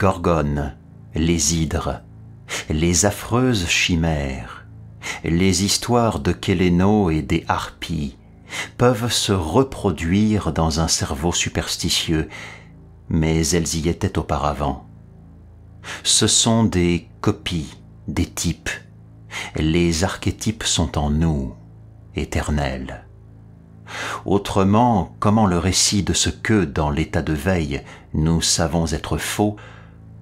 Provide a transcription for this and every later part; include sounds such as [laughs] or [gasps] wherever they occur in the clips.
gorgones, les hydres, les affreuses chimères, les histoires de Kéléno et des harpies peuvent se reproduire dans un cerveau superstitieux, mais elles y étaient auparavant. Ce sont des copies, des types. Les archétypes sont en nous, éternels. Autrement, comment le récit de ce que, dans l'état de veille, nous savons être faux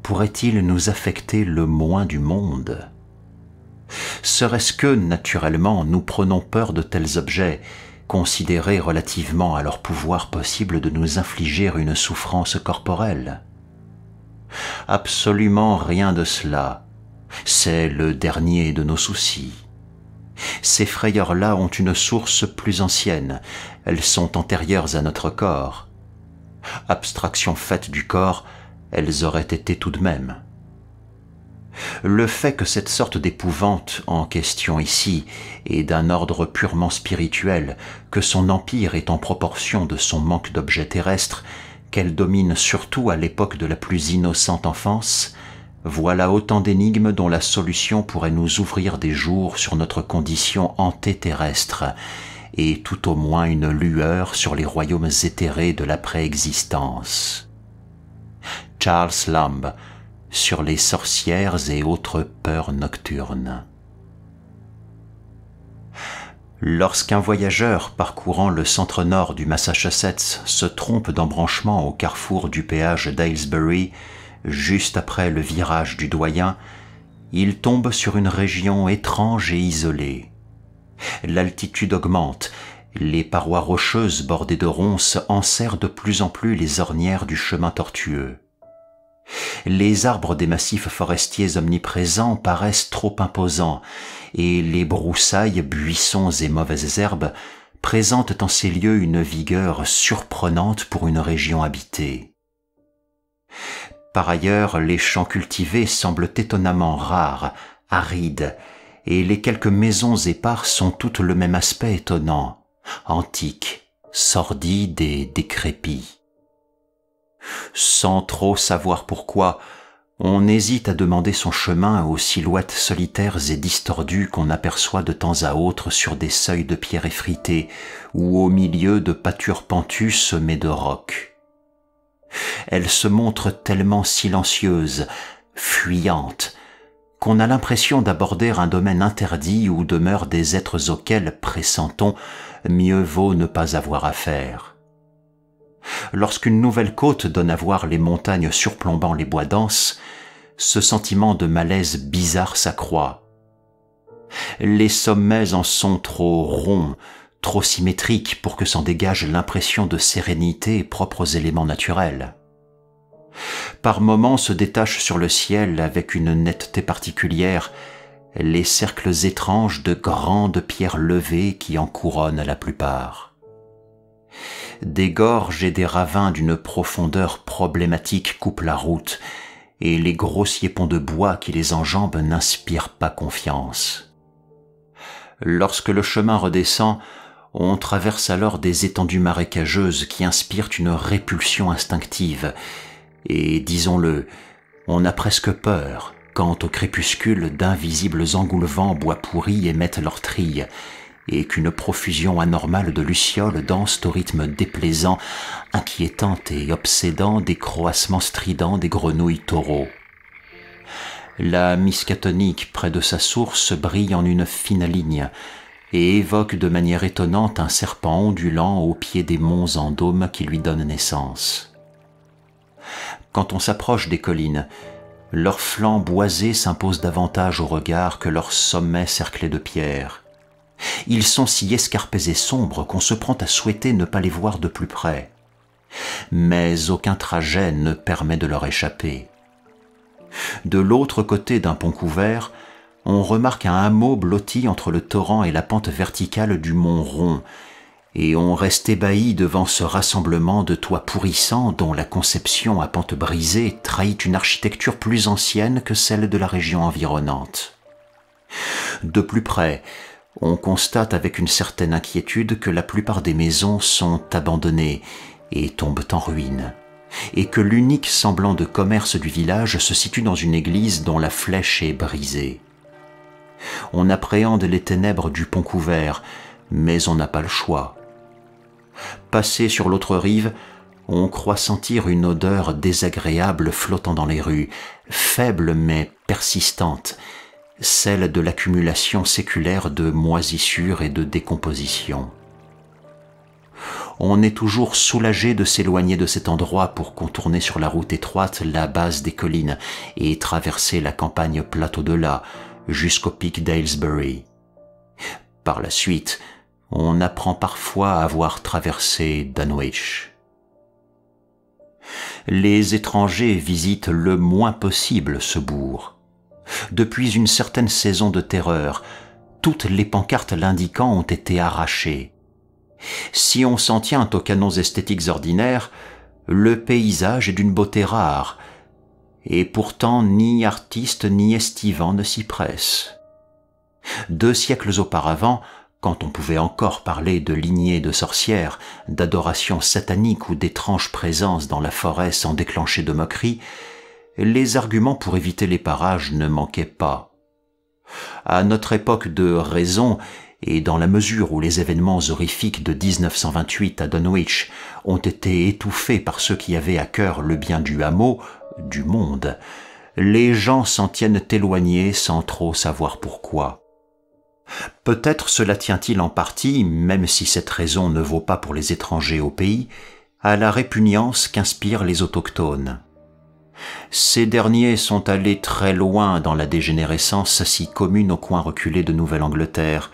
pourrait-il nous affecter le moins du monde Serait-ce que, naturellement, nous prenons peur de tels objets, considérés relativement à leur pouvoir possible de nous infliger une souffrance corporelle Absolument rien de cela. C'est le dernier de nos soucis. Ces frayeurs-là ont une source plus ancienne, elles sont antérieures à notre corps. Abstraction faite du corps, elles auraient été tout de même. Le fait que cette sorte d'épouvante en question ici est d'un ordre purement spirituel, que son empire est en proportion de son manque d'objets terrestres, qu'elle domine surtout à l'époque de la plus innocente enfance, voilà autant d'énigmes dont la solution pourrait nous ouvrir des jours sur notre condition antéterrestre, et tout au moins une lueur sur les royaumes éthérés de la préexistence. Charles Lamb sur les sorcières et autres peurs nocturnes. Lorsqu'un voyageur parcourant le centre nord du Massachusetts se trompe d'embranchement au carrefour du péage d'Aylesbury, juste après le virage du doyen, il tombe sur une région étrange et isolée. L'altitude augmente, les parois rocheuses bordées de ronces enserrent de plus en plus les ornières du chemin tortueux. Les arbres des massifs forestiers omniprésents paraissent trop imposants, et les broussailles, buissons et mauvaises herbes présentent en ces lieux une vigueur surprenante pour une région habitée. Par ailleurs, les champs cultivés semblent étonnamment rares, arides, et les quelques maisons éparses ont toutes le même aspect étonnant, antiques, sordides et décrépit. Sans trop savoir pourquoi, on hésite à demander son chemin aux silhouettes solitaires et distordues qu'on aperçoit de temps à autre sur des seuils de pierre effritée ou au milieu de pâtures pentues semées de rocs. Elles se montrent tellement silencieuses, fuyantes, qu'on a l'impression d'aborder un domaine interdit où demeurent des êtres auxquels, pressentons, mieux vaut ne pas avoir affaire lorsqu'une nouvelle côte donne à voir les montagnes surplombant les bois denses, ce sentiment de malaise bizarre s'accroît. Les sommets en sont trop ronds, trop symétriques pour que s'en dégage l'impression de sérénité propre aux éléments naturels. Par moments se détachent sur le ciel avec une netteté particulière les cercles étranges de grandes pierres levées qui en couronnent la plupart. Des gorges et des ravins d'une profondeur problématique coupent la route, et les grossiers ponts de bois qui les enjambent n'inspirent pas confiance. Lorsque le chemin redescend, on traverse alors des étendues marécageuses qui inspirent une répulsion instinctive, et disons-le, on a presque peur quand au crépuscule d'invisibles engoulevents bois pourris émettent leurs trilles, et qu'une profusion anormale de lucioles danse au rythme déplaisant, inquiétant et obsédant des croassements stridents des grenouilles taureaux. La miscatonique près de sa source brille en une fine ligne et évoque de manière étonnante un serpent ondulant au pied des monts en dôme qui lui donnent naissance. Quand on s'approche des collines, leurs flancs boisés s'imposent davantage au regard que leurs sommets cerclés de pierres. Ils sont si escarpés et sombres qu'on se prend à souhaiter ne pas les voir de plus près. Mais aucun trajet ne permet de leur échapper. De l'autre côté d'un pont couvert, on remarque un hameau blotti entre le torrent et la pente verticale du mont Rond, et on reste ébahi devant ce rassemblement de toits pourrissants dont la conception à pente brisée trahit une architecture plus ancienne que celle de la région environnante. De plus près, on constate avec une certaine inquiétude que la plupart des maisons sont abandonnées et tombent en ruine, et que l'unique semblant de commerce du village se situe dans une église dont la flèche est brisée. On appréhende les ténèbres du pont couvert, mais on n'a pas le choix. Passé sur l'autre rive, on croit sentir une odeur désagréable flottant dans les rues, faible mais persistante, celle de l'accumulation séculaire de moisissures et de décomposition. On est toujours soulagé de s'éloigner de cet endroit pour contourner sur la route étroite la base des collines et traverser la campagne plateau de delà jusqu'au pic d'Aylesbury. Par la suite, on apprend parfois à avoir traversé Dunwich. Les étrangers visitent le moins possible ce bourg depuis une certaine saison de terreur, toutes les pancartes l'indiquant ont été arrachées. Si on s'en tient aux canons esthétiques ordinaires, le paysage est d'une beauté rare, et pourtant ni artiste ni estivant ne s'y presse. Deux siècles auparavant, quand on pouvait encore parler de lignées de sorcières, d'adorations sataniques ou d'étranges présences dans la forêt sans déclencher de moqueries, les arguments pour éviter les parages ne manquaient pas. À notre époque de raison, et dans la mesure où les événements horrifiques de 1928 à Dunwich ont été étouffés par ceux qui avaient à cœur le bien du hameau, du monde, les gens s'en tiennent éloignés sans trop savoir pourquoi. Peut-être cela tient-il en partie, même si cette raison ne vaut pas pour les étrangers au pays, à la répugnance qu'inspirent les autochtones. Ces derniers sont allés très loin dans la dégénérescence si commune aux coins reculés de Nouvelle-Angleterre,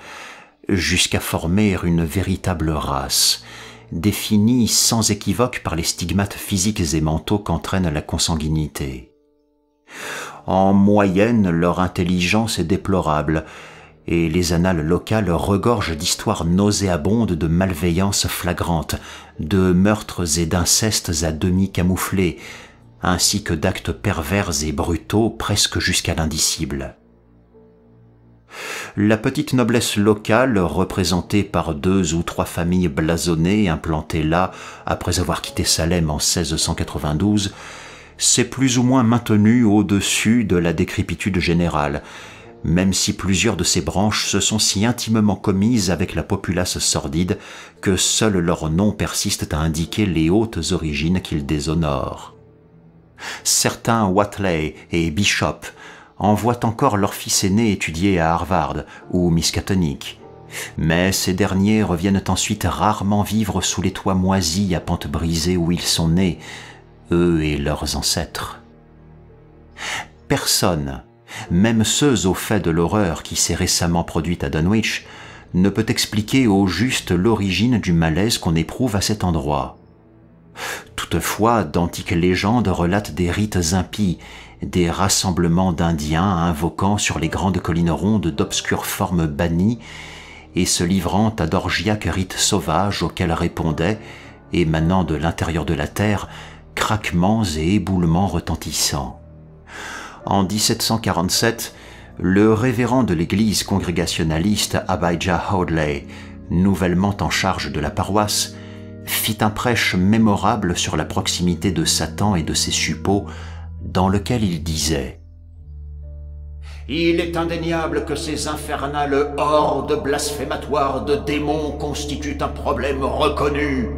jusqu'à former une véritable race, définie sans équivoque par les stigmates physiques et mentaux qu'entraîne la consanguinité. En moyenne, leur intelligence est déplorable, et les annales locales regorgent d'histoires nauséabondes de malveillances flagrantes, de meurtres et d'incestes à demi camouflés, ainsi que d'actes pervers et brutaux presque jusqu'à l'indicible. La petite noblesse locale, représentée par deux ou trois familles blasonnées implantées là après avoir quitté Salem en 1692, s'est plus ou moins maintenue au-dessus de la décrépitude générale, même si plusieurs de ces branches se sont si intimement commises avec la populace sordide que seuls leurs noms persistent à indiquer les hautes origines qu'ils déshonorent certains Watley et Bishop envoient encore leur fils aîné étudier à Harvard ou Miskatonic. Mais ces derniers reviennent ensuite rarement vivre sous les toits moisis à pente brisée où ils sont nés, eux et leurs ancêtres. Personne, même ceux au fait de l'horreur qui s'est récemment produite à Dunwich, ne peut expliquer au juste l'origine du malaise qu'on éprouve à cet endroit fois, d'antiques légendes relatent des rites impies, des rassemblements d'Indiens invoquant sur les grandes collines rondes d'obscures formes bannies et se livrant à d'orgiaques rites sauvages auxquels répondaient, émanant de l'intérieur de la terre, craquements et éboulements retentissants. En 1747, le révérend de l'église congrégationaliste Abijah Howley, nouvellement en charge de la paroisse, fit un prêche mémorable sur la proximité de Satan et de ses suppôts, dans lequel il disait il est indéniable que ces infernales hordes blasphématoires de démons constituent un problème reconnu.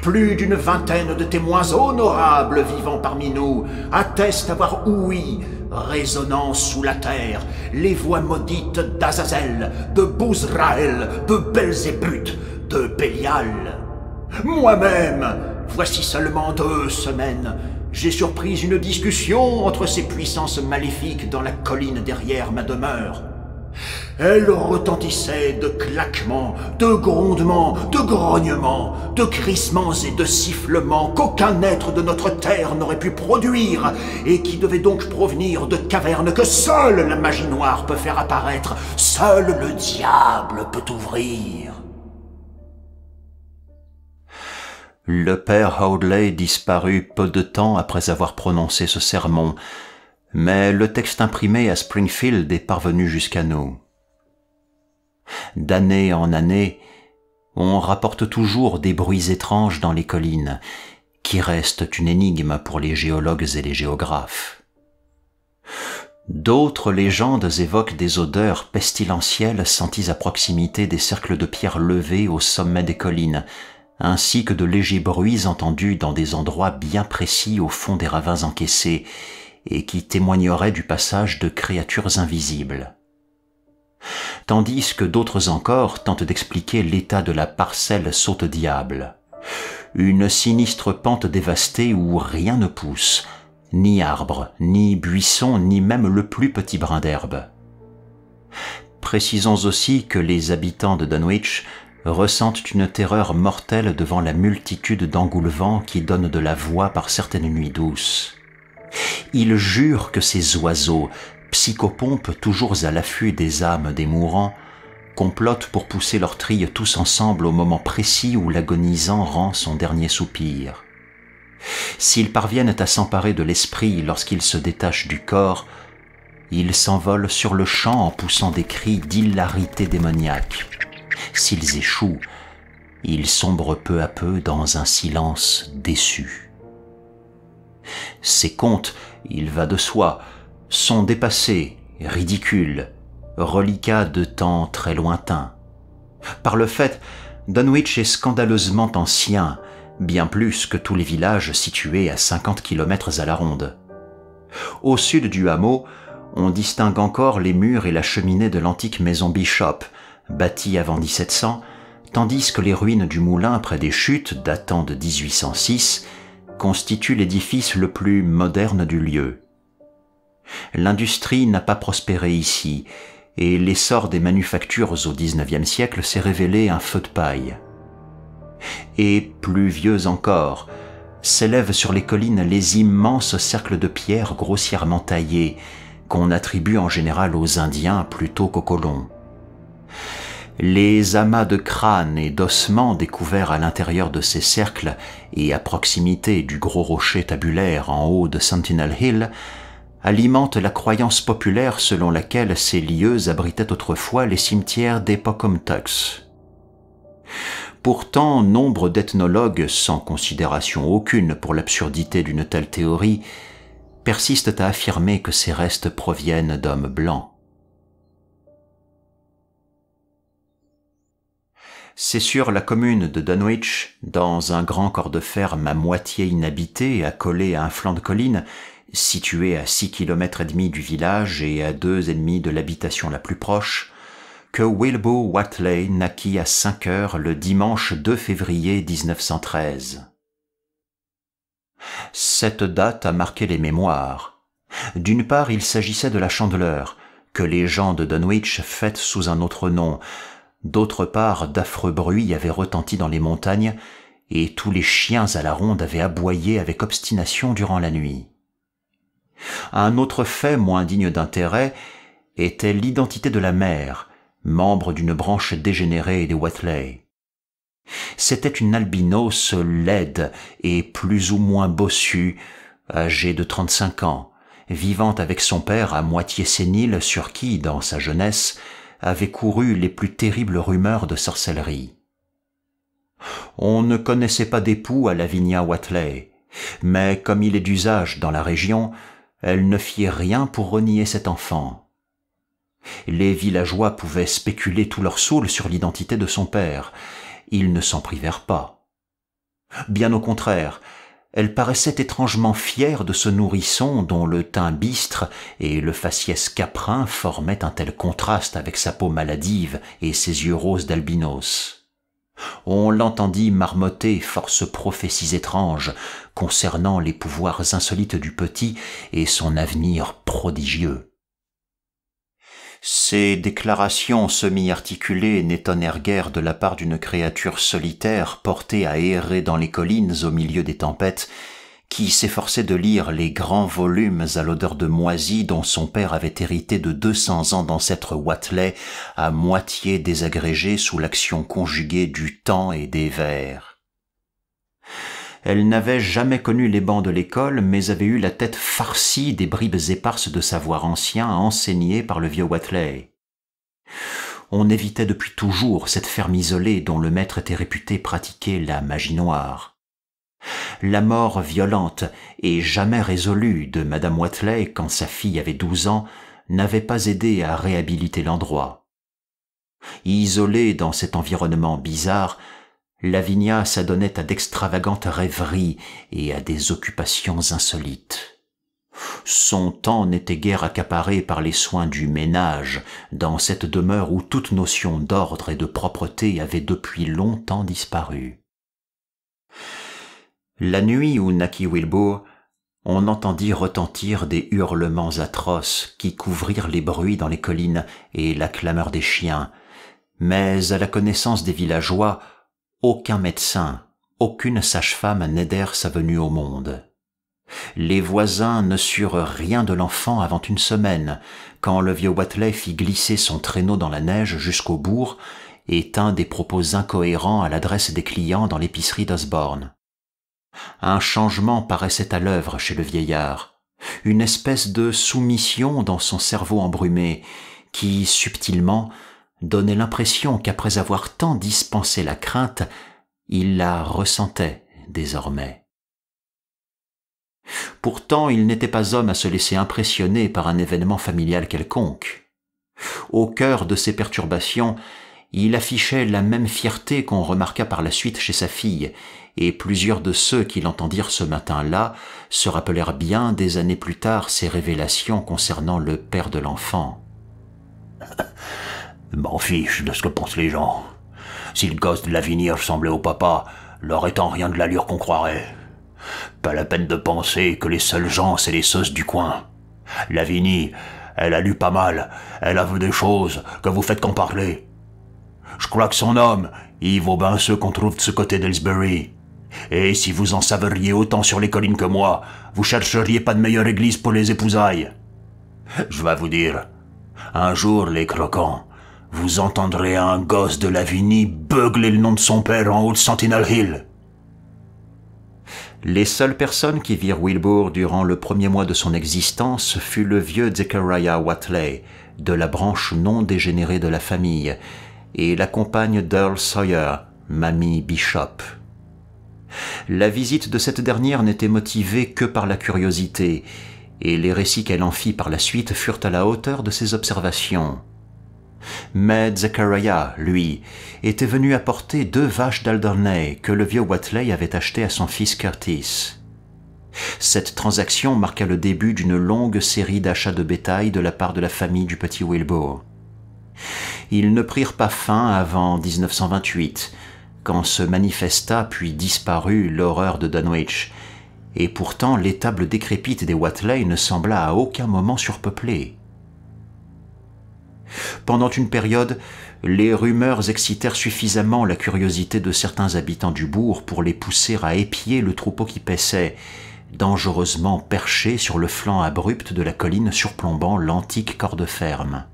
Plus d'une vingtaine de témoins honorables vivant parmi nous attestent avoir ouï, résonnant sous la terre, les voix maudites d'Azazel, de Bouzraël, de Belzébuth, de Bélial, moi-même, voici seulement deux semaines, j'ai surpris une discussion entre ces puissances maléfiques dans la colline derrière ma demeure. Elle retentissait de claquements, de grondements, de grognements, de crissements et de sifflements qu'aucun être de notre terre n'aurait pu produire, et qui devaient donc provenir de cavernes que seule la magie noire peut faire apparaître, seul le diable peut ouvrir. Le père Howdley disparut peu de temps après avoir prononcé ce sermon, mais le texte imprimé à Springfield est parvenu jusqu'à nous. D'année en année, on rapporte toujours des bruits étranges dans les collines, qui restent une énigme pour les géologues et les géographes. D'autres légendes évoquent des odeurs pestilentielles senties à proximité des cercles de pierre levés au sommet des collines, ainsi que de légers bruits entendus dans des endroits bien précis au fond des ravins encaissés, et qui témoigneraient du passage de créatures invisibles. Tandis que d'autres encore tentent d'expliquer l'état de la parcelle saute-diable. Une sinistre pente dévastée où rien ne pousse, ni arbre, ni buisson, ni même le plus petit brin d'herbe. Précisons aussi que les habitants de Dunwich ressentent une terreur mortelle devant la multitude d'engoulevants qui donnent de la voix par certaines nuits douces. Ils jurent que ces oiseaux, psychopompes toujours à l'affût des âmes des mourants, complotent pour pousser leur trille tous ensemble au moment précis où l'agonisant rend son dernier soupir. S'ils parviennent à s'emparer de l'esprit lorsqu'ils se détachent du corps, ils s'envolent sur le champ en poussant des cris d'hilarité démoniaque s'ils échouent, ils sombrent peu à peu dans un silence déçu. Ces contes, il va de soi, sont dépassés, ridicules, reliquats de temps très lointains. Par le fait, Dunwich est scandaleusement ancien, bien plus que tous les villages situés à 50 km à la ronde. Au sud du hameau, on distingue encore les murs et la cheminée de l'antique maison Bishop, bâti avant 1700, tandis que les ruines du moulin près des chutes, datant de 1806, constituent l'édifice le plus moderne du lieu. L'industrie n'a pas prospéré ici, et l'essor des manufactures au XIXe siècle s'est révélé un feu de paille. Et plus vieux encore, s'élèvent sur les collines les immenses cercles de pierre grossièrement taillés, qu'on attribue en général aux Indiens plutôt qu'aux colons les amas de crânes et d'ossements découverts à l'intérieur de ces cercles et à proximité du gros rocher tabulaire en haut de Sentinel Hill alimentent la croyance populaire selon laquelle ces lieux abritaient autrefois les cimetières des Pourtant, nombre d'ethnologues, sans considération aucune pour l'absurdité d'une telle théorie, persistent à affirmer que ces restes proviennent d'hommes blancs. c'est sur la commune de Dunwich, dans un grand corps de ferme à moitié inhabité, accolé à un flanc de colline, situé à six kilomètres et demi du village et à deux et demi de l'habitation la plus proche, que Wilbur Watley naquit à cinq heures le dimanche 2 février 1913. Cette date a marqué les mémoires. D'une part, il s'agissait de la Chandeleur, que les gens de Dunwich fêtent sous un autre nom, D'autre part, d'affreux bruits avaient retenti dans les montagnes, et tous les chiens à la ronde avaient aboyé avec obstination durant la nuit. Un autre fait moins digne d'intérêt était l'identité de la mère, membre d'une branche dégénérée des Watley. C'était une albinos laide et plus ou moins bossue, âgée de trente-cinq ans, vivant avec son père à moitié sénile sur qui, dans sa jeunesse, avaient couru les plus terribles rumeurs de sorcellerie. On ne connaissait pas d'époux à Lavinia Watley, mais comme il est d'usage dans la région, elle ne fit rien pour renier cet enfant. Les villageois pouvaient spéculer tout leur saule sur l'identité de son père. Ils ne s'en privèrent pas. Bien au contraire, elle paraissait étrangement fière de ce nourrisson dont le teint bistre et le faciès caprin formaient un tel contraste avec sa peau maladive et ses yeux roses d'albinos. On l'entendit marmotter force prophéties étranges concernant les pouvoirs insolites du petit et son avenir prodigieux. Ces déclarations semi-articulées n'étonnèrent guère de la part d'une créature solitaire portée à errer dans les collines au milieu des tempêtes, qui s'efforçait de lire les grands volumes à l'odeur de moisie dont son père avait hérité de deux cents ans d'ancêtre Watley, à moitié désagrégé sous l'action conjuguée du temps et des vers. Elle n'avait jamais connu les bancs de l'école, mais avait eu la tête farcie des bribes éparses de savoir ancien enseigné par le vieux Watley. On évitait depuis toujours cette ferme isolée dont le maître était réputé pratiquer la magie noire. La mort violente et jamais résolue de Madame Watley quand sa fille avait douze ans n'avait pas aidé à réhabiliter l'endroit. Isolée dans cet environnement bizarre, Lavinia s'adonnait à d'extravagantes rêveries et à des occupations insolites. Son temps n'était guère accaparé par les soins du ménage, dans cette demeure où toute notion d'ordre et de propreté avait depuis longtemps disparu. La nuit où naquit Wilbur, on entendit retentir des hurlements atroces qui couvrirent les bruits dans les collines et la clameur des chiens, mais à la connaissance des villageois, aucun médecin, aucune sage-femme n'aidèrent sa venue au monde. Les voisins ne surent rien de l'enfant avant une semaine, quand le vieux Watley fit glisser son traîneau dans la neige jusqu'au bourg et tint des propos incohérents à l'adresse des clients dans l'épicerie d'Osborne. Un changement paraissait à l'œuvre chez le vieillard, une espèce de soumission dans son cerveau embrumé, qui, subtilement, donnait l'impression qu'après avoir tant dispensé la crainte, il la ressentait désormais. Pourtant, il n'était pas homme à se laisser impressionner par un événement familial quelconque. Au cœur de ses perturbations, il affichait la même fierté qu'on remarqua par la suite chez sa fille, et plusieurs de ceux qui l'entendirent ce matin-là se rappelèrent bien des années plus tard ses révélations concernant le père de l'enfant. M'en fiche de ce que pensent les gens. Si le gosse de l'avenir ressemblait au papa, leur étant rien de l'allure qu'on croirait. Pas la peine de penser que les seuls gens, c'est les sauces du coin. Lavigny, elle a lu pas mal, elle a vu des choses que vous faites qu'en parler. Je crois que son homme, il vaut bien ceux qu'on trouve de ce côté d'Elsbury. Et si vous en saveriez autant sur les collines que moi, vous chercheriez pas de meilleure église pour les épousailles. Je vais vous dire, un jour les croquants, vous entendrez un gosse de l'Avigny beugler le nom de son père en haut de Sentinel Hill. Les seules personnes qui virent Wilbur durant le premier mois de son existence fut le vieux Zechariah Watley, de la branche non dégénérée de la famille, et la compagne d'Earl Sawyer, Mamie Bishop. La visite de cette dernière n'était motivée que par la curiosité, et les récits qu'elle en fit par la suite furent à la hauteur de ses observations. Mais Zechariah, lui, était venu apporter deux vaches d'Alderney que le vieux Watley avait achetées à son fils Curtis. Cette transaction marqua le début d'une longue série d'achats de bétail de la part de la famille du petit Wilbur. Ils ne prirent pas fin avant 1928, quand se manifesta puis disparut l'horreur de Dunwich, et pourtant l'étable décrépite des Watley ne sembla à aucun moment surpeuplée. Pendant une période, les rumeurs excitèrent suffisamment la curiosité de certains habitants du bourg pour les pousser à épier le troupeau qui paissait, dangereusement perché sur le flanc abrupt de la colline surplombant l'antique corps de ferme.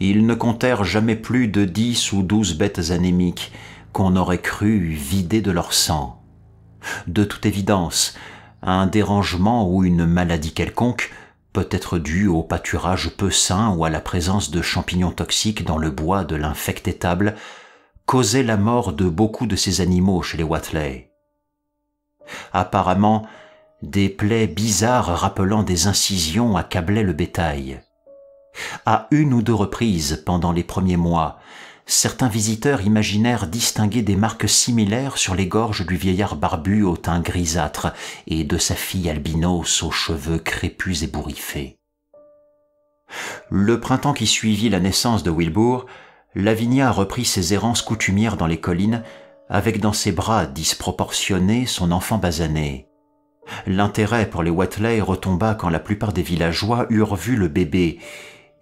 Ils ne comptèrent jamais plus de dix ou douze bêtes anémiques qu'on aurait cru vidées de leur sang. De toute évidence, un dérangement ou une maladie quelconque peut être dû au pâturage peu sain ou à la présence de champignons toxiques dans le bois de étable, causait la mort de beaucoup de ces animaux chez les Watley. Apparemment, des plaies bizarres rappelant des incisions accablaient le bétail. À une ou deux reprises pendant les premiers mois, certains visiteurs imaginèrent distinguer des marques similaires sur les gorges du vieillard barbu au teint grisâtre et de sa fille albinos aux cheveux crépus et bourriffés. Le printemps qui suivit la naissance de Wilbur, Lavinia reprit ses errances coutumières dans les collines, avec dans ses bras disproportionnés son enfant basané. L'intérêt pour les Watley retomba quand la plupart des villageois eurent vu le bébé,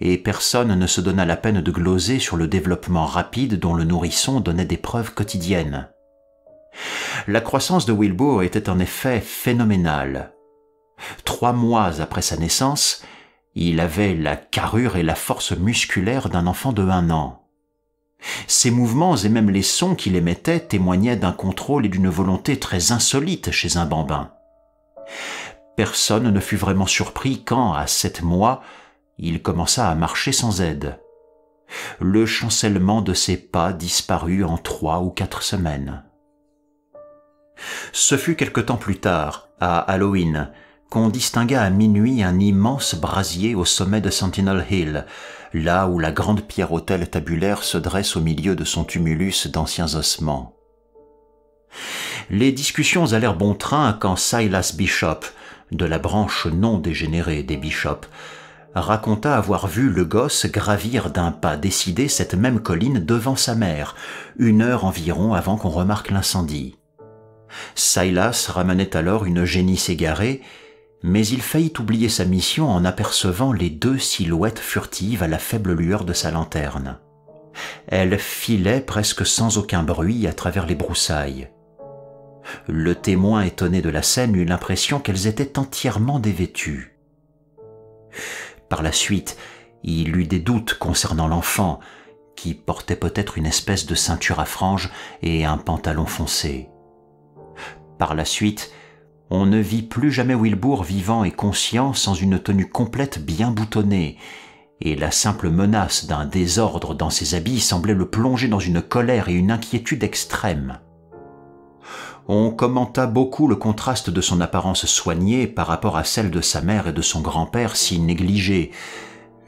et personne ne se donna la peine de gloser sur le développement rapide dont le nourrisson donnait des preuves quotidiennes. La croissance de Wilbur était en effet phénoménale. Trois mois après sa naissance, il avait la carrure et la force musculaire d'un enfant de un an. Ses mouvements et même les sons qu'il émettait témoignaient d'un contrôle et d'une volonté très insolites chez un bambin. Personne ne fut vraiment surpris quand, à sept mois, il commença à marcher sans aide. Le chancellement de ses pas disparut en trois ou quatre semaines. Ce fut quelque temps plus tard, à Halloween, qu'on distingua à minuit un immense brasier au sommet de Sentinel Hill, là où la grande pierre-autel tabulaire se dresse au milieu de son tumulus d'anciens ossements. Les discussions allèrent bon train quand Silas Bishop, de la branche non dégénérée des Bishops, raconta avoir vu le gosse gravir d'un pas décidé cette même colline devant sa mère, une heure environ avant qu'on remarque l'incendie. Silas ramenait alors une génisse égarée, mais il faillit oublier sa mission en apercevant les deux silhouettes furtives à la faible lueur de sa lanterne. Elles filaient presque sans aucun bruit à travers les broussailles. Le témoin étonné de la scène eut l'impression qu'elles étaient entièrement dévêtues. Par la suite, il eut des doutes concernant l'enfant, qui portait peut-être une espèce de ceinture à franges et un pantalon foncé. Par la suite, on ne vit plus jamais Wilbur vivant et conscient sans une tenue complète bien boutonnée, et la simple menace d'un désordre dans ses habits semblait le plonger dans une colère et une inquiétude extrêmes on commenta beaucoup le contraste de son apparence soignée par rapport à celle de sa mère et de son grand-père si négligée,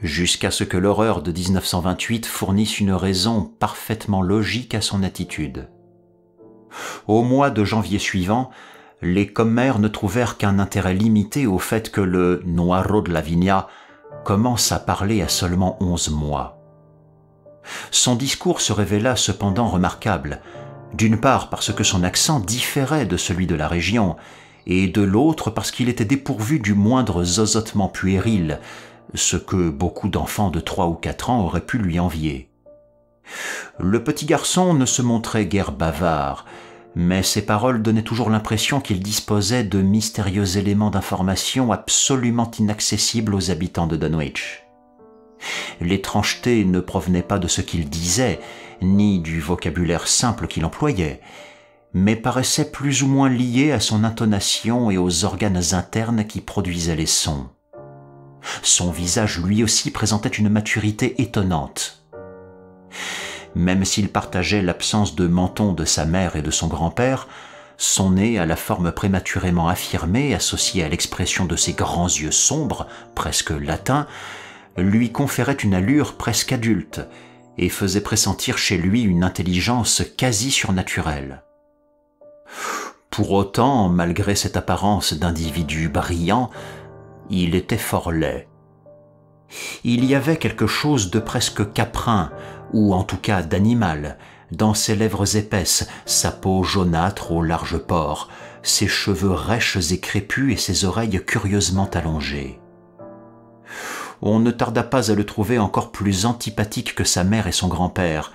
jusqu'à ce que l'horreur de 1928 fournisse une raison parfaitement logique à son attitude. Au mois de janvier suivant, les commères ne trouvèrent qu'un intérêt limité au fait que le Noiro de vigna » commence à parler à seulement onze mois. Son discours se révéla cependant remarquable, d'une part parce que son accent différait de celui de la région, et de l'autre parce qu'il était dépourvu du moindre zozotement puéril, ce que beaucoup d'enfants de trois ou quatre ans auraient pu lui envier. Le petit garçon ne se montrait guère bavard, mais ses paroles donnaient toujours l'impression qu'il disposait de mystérieux éléments d'information absolument inaccessibles aux habitants de Dunwich. L'étrangeté ne provenait pas de ce qu'il disait, ni du vocabulaire simple qu'il employait, mais paraissait plus ou moins lié à son intonation et aux organes internes qui produisaient les sons. Son visage lui aussi présentait une maturité étonnante. Même s'il partageait l'absence de menton de sa mère et de son grand-père, son nez à la forme prématurément affirmée, associée à l'expression de ses grands yeux sombres, presque latins, lui conférait une allure presque adulte, et faisait pressentir chez lui une intelligence quasi surnaturelle. Pour autant, malgré cette apparence d'individu brillant, il était fort laid. Il y avait quelque chose de presque caprin, ou en tout cas d'animal, dans ses lèvres épaisses, sa peau jaunâtre aux larges pores, ses cheveux rêches et crépus et ses oreilles curieusement allongées on ne tarda pas à le trouver encore plus antipathique que sa mère et son grand-père,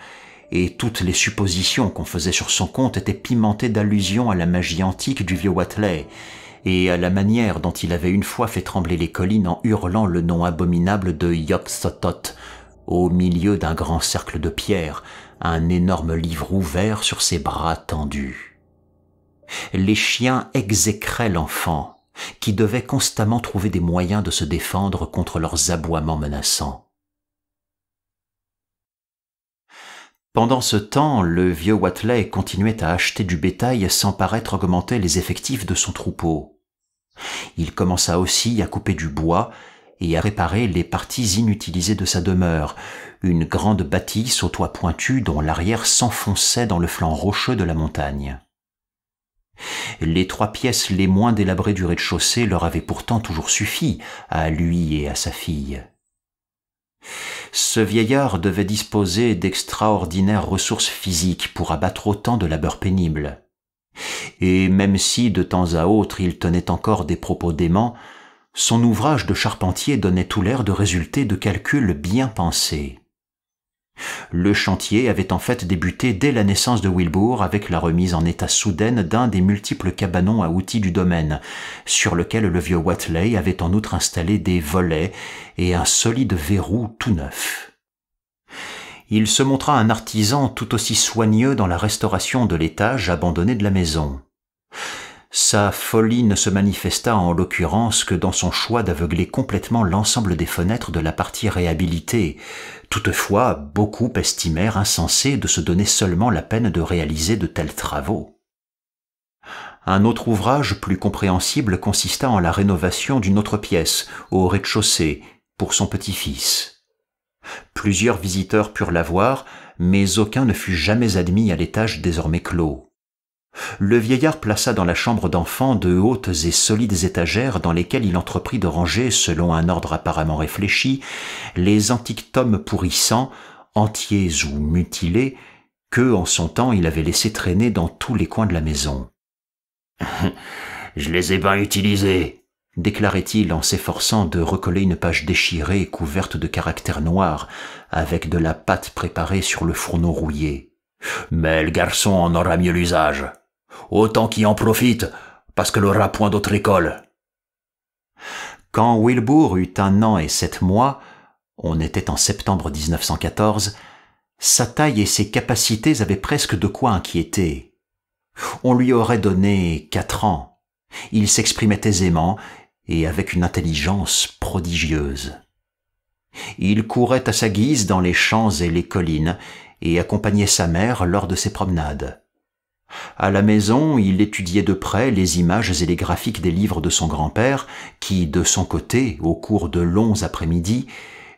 et toutes les suppositions qu'on faisait sur son compte étaient pimentées d'allusions à la magie antique du vieux Watley, et à la manière dont il avait une fois fait trembler les collines en hurlant le nom abominable de yog au milieu d'un grand cercle de pierre, un énorme livre ouvert sur ses bras tendus. Les chiens exécraient l'enfant, qui devaient constamment trouver des moyens de se défendre contre leurs aboiements menaçants. Pendant ce temps, le vieux Watley continuait à acheter du bétail sans paraître augmenter les effectifs de son troupeau. Il commença aussi à couper du bois et à réparer les parties inutilisées de sa demeure, une grande bâtisse au toit pointu dont l'arrière s'enfonçait dans le flanc rocheux de la montagne. Les trois pièces les moins délabrées du rez-de-chaussée leur avaient pourtant toujours suffi, à lui et à sa fille. Ce vieillard devait disposer d'extraordinaires ressources physiques pour abattre autant de labeurs pénibles. Et même si de temps à autre il tenait encore des propos déments, son ouvrage de charpentier donnait tout l'air de résulter de calculs bien pensés. Le chantier avait en fait débuté dès la naissance de Wilbur avec la remise en état soudaine d'un des multiples cabanons à outils du domaine, sur lequel le vieux Watley avait en outre installé des volets et un solide verrou tout neuf. Il se montra un artisan tout aussi soigneux dans la restauration de l'étage abandonné de la maison. Sa folie ne se manifesta en l'occurrence que dans son choix d'aveugler complètement l'ensemble des fenêtres de la partie réhabilitée, Toutefois, beaucoup estimèrent insensé de se donner seulement la peine de réaliser de tels travaux. Un autre ouvrage plus compréhensible consista en la rénovation d'une autre pièce, au rez-de-chaussée, pour son petit-fils. Plusieurs visiteurs purent la voir, mais aucun ne fut jamais admis à l'étage désormais clos. Le vieillard plaça dans la chambre d'enfant de hautes et solides étagères dans lesquelles il entreprit de ranger, selon un ordre apparemment réfléchi, les antiques tomes pourrissants, entiers ou mutilés, que, en son temps, il avait laissé traîner dans tous les coins de la maison. [laughs] Je les ai bien utilisés, déclarait-il en s'efforçant de recoller une page déchirée et couverte de caractères noirs, avec de la pâte préparée sur le fourneau rouillé. Mais le garçon en aura mieux l'usage. Autant qui en profite, parce que l'aura point d'autre école. Quand Wilbur eut un an et sept mois, on était en septembre 1914, sa taille et ses capacités avaient presque de quoi inquiéter. On lui aurait donné quatre ans. Il s'exprimait aisément et avec une intelligence prodigieuse. Il courait à sa guise dans les champs et les collines et accompagnait sa mère lors de ses promenades. À la maison, il étudiait de près les images et les graphiques des livres de son grand-père, qui, de son côté, au cours de longs après-midi,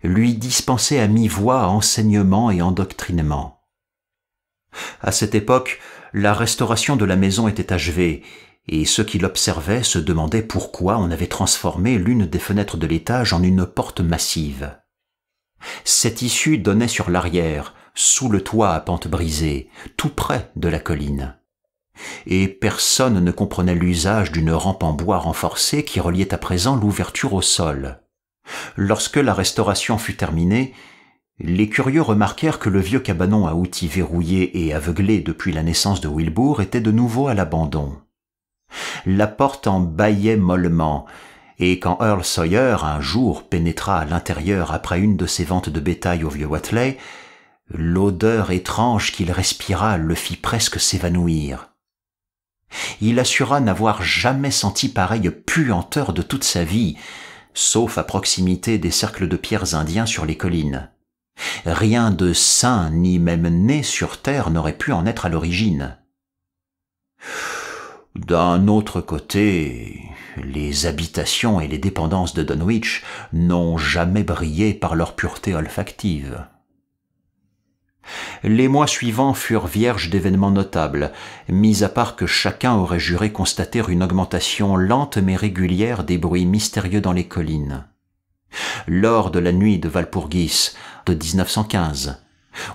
lui dispensait à mi-voix enseignement et endoctrinement. À cette époque, la restauration de la maison était achevée, et ceux qui l'observaient se demandaient pourquoi on avait transformé l'une des fenêtres de l'étage en une porte massive. Cette issue donnait sur l'arrière, sous le toit à pente brisée, tout près de la colline et personne ne comprenait l'usage d'une rampe en bois renforcée qui reliait à présent l'ouverture au sol. Lorsque la restauration fut terminée, les curieux remarquèrent que le vieux cabanon à outils verrouillé et aveuglé depuis la naissance de Wilbur était de nouveau à l'abandon. La porte en bâillait mollement, et quand Earl Sawyer un jour pénétra à l'intérieur après une de ses ventes de bétail au vieux Watley, l'odeur étrange qu'il respira le fit presque s'évanouir. Il assura n'avoir jamais senti pareille puanteur de toute sa vie, sauf à proximité des cercles de pierres indiens sur les collines. Rien de sain ni même né sur terre n'aurait pu en être à l'origine. D'un autre côté, les habitations et les dépendances de Dunwich n'ont jamais brillé par leur pureté olfactive. Les mois suivants furent vierges d'événements notables, mis à part que chacun aurait juré constater une augmentation lente mais régulière des bruits mystérieux dans les collines. Lors de la nuit de Valpurgis de 1915,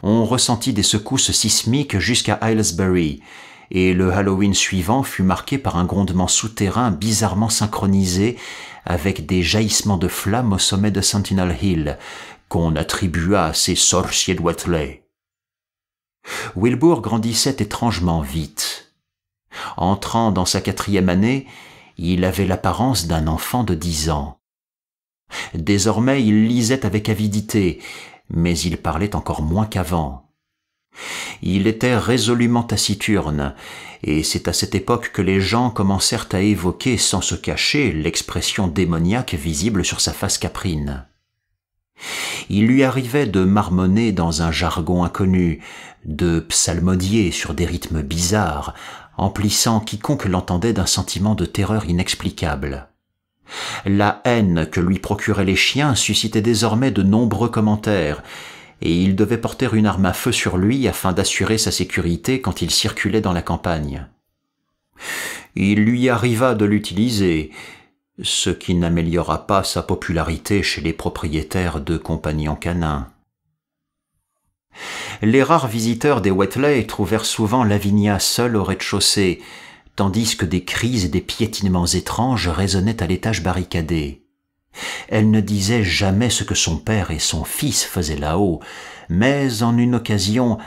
on ressentit des secousses sismiques jusqu'à Aylesbury, et le Halloween suivant fut marqué par un grondement souterrain bizarrement synchronisé avec des jaillissements de flammes au sommet de Sentinel Hill, qu'on attribua à ces sorciers de Watley. Wilbur grandissait étrangement vite. Entrant dans sa quatrième année, il avait l'apparence d'un enfant de dix ans. Désormais il lisait avec avidité, mais il parlait encore moins qu'avant. Il était résolument taciturne, et c'est à cette époque que les gens commencèrent à évoquer sans se cacher l'expression démoniaque visible sur sa face caprine. Il lui arrivait de marmonner dans un jargon inconnu, de psalmodier sur des rythmes bizarres, emplissant quiconque l'entendait d'un sentiment de terreur inexplicable. La haine que lui procuraient les chiens suscitait désormais de nombreux commentaires, et il devait porter une arme à feu sur lui afin d'assurer sa sécurité quand il circulait dans la campagne. Il lui arriva de l'utiliser, ce qui n'améliora pas sa popularité chez les propriétaires de en canins. Les rares visiteurs des Wetley trouvèrent souvent Lavinia seule au rez-de-chaussée, tandis que des cris et des piétinements étranges résonnaient à l'étage barricadé. Elle ne disait jamais ce que son père et son fils faisaient là-haut, mais en une occasion,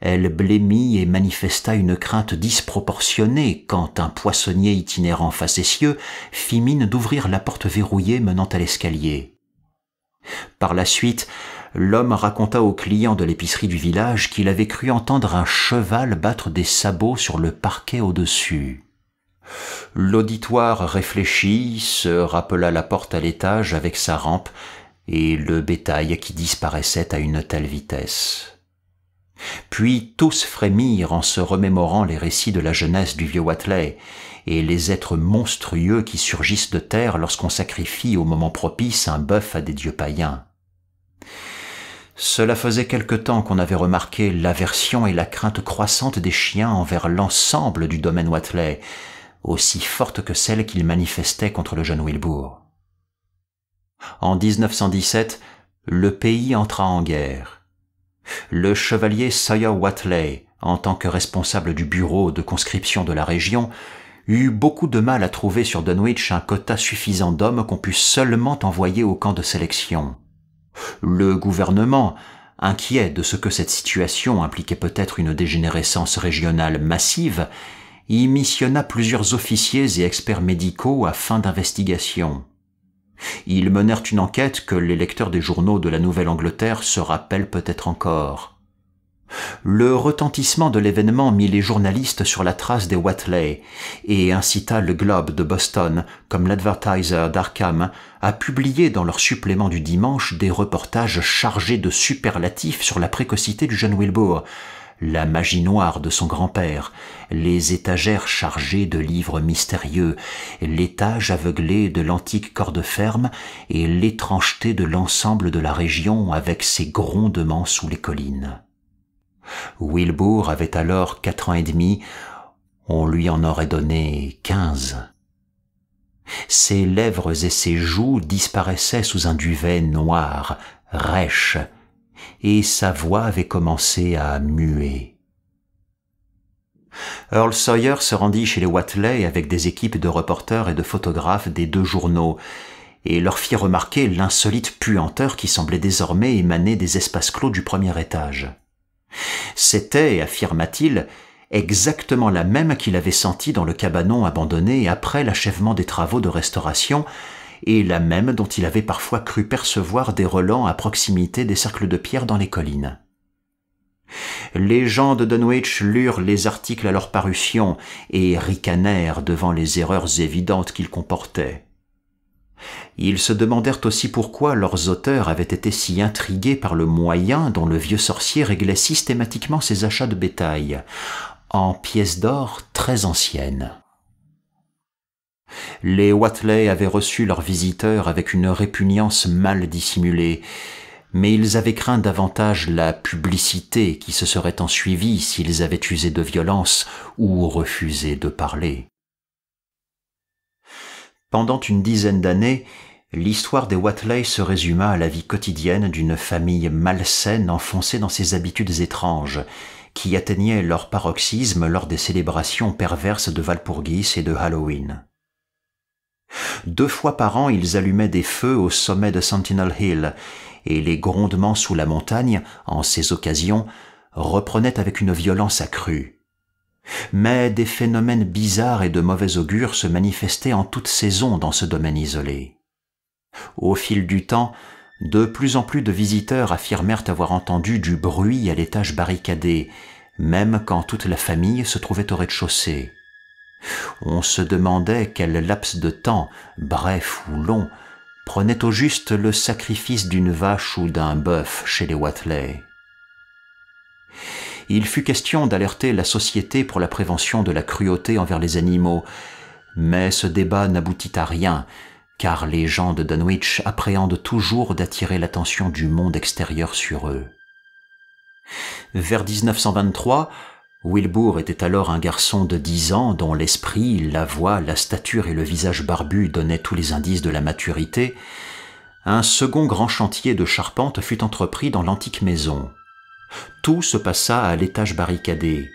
elle blêmit et manifesta une crainte disproportionnée quand un poissonnier itinérant facétieux fit mine d'ouvrir la porte verrouillée menant à l'escalier. Par la suite, l'homme raconta au client de l'épicerie du village qu'il avait cru entendre un cheval battre des sabots sur le parquet au-dessus. L'auditoire réfléchit, se rappela la porte à l'étage avec sa rampe et le bétail qui disparaissait à une telle vitesse. Puis tous frémirent en se remémorant les récits de la jeunesse du vieux Watley et les êtres monstrueux qui surgissent de terre lorsqu'on sacrifie au moment propice un bœuf à des dieux païens. Cela faisait quelque temps qu'on avait remarqué l'aversion et la crainte croissante des chiens envers l'ensemble du domaine Watley, aussi forte que celle qu'ils manifestaient contre le jeune Wilbur. En 1917, le pays entra en guerre. Le chevalier Sawyer Watley, en tant que responsable du bureau de conscription de la région, eut beaucoup de mal à trouver sur Dunwich un quota suffisant d'hommes qu'on pût seulement envoyer au camp de sélection. Le gouvernement, inquiet de ce que cette situation impliquait peut-être une dégénérescence régionale massive, y missionna plusieurs officiers et experts médicaux à fin d'investigation. Ils menèrent une enquête que les lecteurs des journaux de la Nouvelle-Angleterre se rappellent peut-être encore. Le retentissement de l'événement mit les journalistes sur la trace des Watley et incita le Globe de Boston, comme l'Advertiser d'Arkham, à publier dans leur supplément du dimanche des reportages chargés de superlatifs sur la précocité du jeune Wilbur, la magie noire de son grand-père, les étagères chargées de livres mystérieux, l'étage aveuglé de l'antique corps de ferme et l'étrangeté de l'ensemble de la région avec ses grondements sous les collines. Wilbur avait alors quatre ans et demi, on lui en aurait donné quinze. Ses lèvres et ses joues disparaissaient sous un duvet noir, rêche, et sa voix avait commencé à muer. Earl Sawyer se rendit chez les Watley avec des équipes de reporters et de photographes des deux journaux, et leur fit remarquer l'insolite puanteur qui semblait désormais émaner des espaces clos du premier étage. C'était, affirma-t-il, exactement la même qu'il avait sentie dans le cabanon abandonné après l'achèvement des travaux de restauration, et la même dont il avait parfois cru percevoir des relents à proximité des cercles de pierre dans les collines. Les gens de Dunwich lurent les articles à leur parution et ricanèrent devant les erreurs évidentes qu'ils comportaient. Ils se demandèrent aussi pourquoi leurs auteurs avaient été si intrigués par le moyen dont le vieux sorcier réglait systématiquement ses achats de bétail, en pièces d'or très anciennes. Les Watley avaient reçu leurs visiteurs avec une répugnance mal dissimulée, mais ils avaient craint davantage la publicité qui se serait ensuivie s'ils avaient usé de violence ou refusé de parler. Pendant une dizaine d'années, l'histoire des Watley se résuma à la vie quotidienne d'une famille malsaine enfoncée dans ses habitudes étranges, qui atteignaient leur paroxysme lors des célébrations perverses de Valpurgis et de Halloween. Deux fois par an, ils allumaient des feux au sommet de Sentinel Hill, et les grondements sous la montagne, en ces occasions, reprenaient avec une violence accrue. Mais des phénomènes bizarres et de mauvais augure se manifestaient en toute saison dans ce domaine isolé. Au fil du temps, de plus en plus de visiteurs affirmèrent avoir entendu du bruit à l'étage barricadé, même quand toute la famille se trouvait au rez-de-chaussée. On se demandait quel laps de temps, bref ou long, prenait au juste le sacrifice d'une vache ou d'un bœuf chez les Watley. Il fut question d'alerter la société pour la prévention de la cruauté envers les animaux, mais ce débat n'aboutit à rien, car les gens de Dunwich appréhendent toujours d'attirer l'attention du monde extérieur sur eux. Vers 1923, Wilbur était alors un garçon de dix ans dont l'esprit, la voix, la stature et le visage barbu donnaient tous les indices de la maturité. Un second grand chantier de charpente fut entrepris dans l'antique maison. Tout se passa à l'étage barricadé.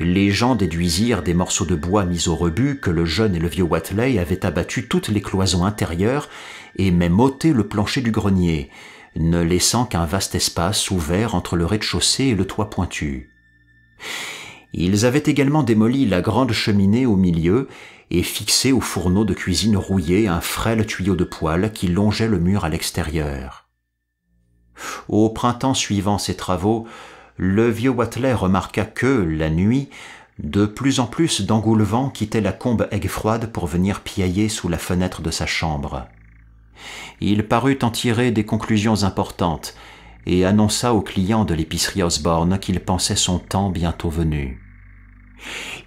Les gens déduisirent des morceaux de bois mis au rebut que le jeune et le vieux Watley avaient abattu toutes les cloisons intérieures et même ôté le plancher du grenier, ne laissant qu'un vaste espace ouvert entre le rez-de-chaussée et le toit pointu. Ils avaient également démoli la grande cheminée au milieu et fixé au fourneau de cuisine rouillé un frêle tuyau de poêle qui longeait le mur à l'extérieur. Au printemps suivant ces travaux, le vieux Watley remarqua que, la nuit, de plus en plus d'engoulevants quittaient la combe froide pour venir piailler sous la fenêtre de sa chambre. Il parut en tirer des conclusions importantes et annonça au client de l'épicerie Osborne qu'il pensait son temps bientôt venu.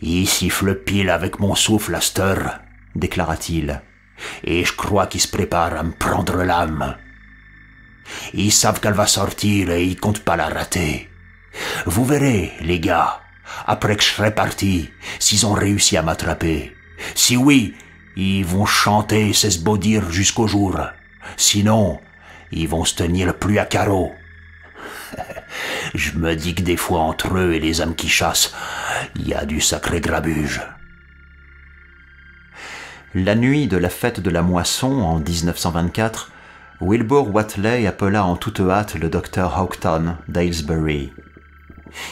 Il siffle pile avec mon souffle, Aster, déclara-t-il, et je crois qu'il se prépare à me prendre l'âme. Ils savent qu'elle va sortir et ils comptent pas la rater. Vous verrez, les gars, après que je serai parti, s'ils ont réussi à m'attraper. Si oui, ils vont chanter ces dire jusqu'au jour. Sinon, ils vont se tenir plus à carreau. [laughs] je me dis que des fois entre eux et les âmes qui chassent, il y a du sacré grabuge. La nuit de la fête de la moisson en 1924, Wilbur Watley appela en toute hâte le docteur Houghton d'Aylesbury.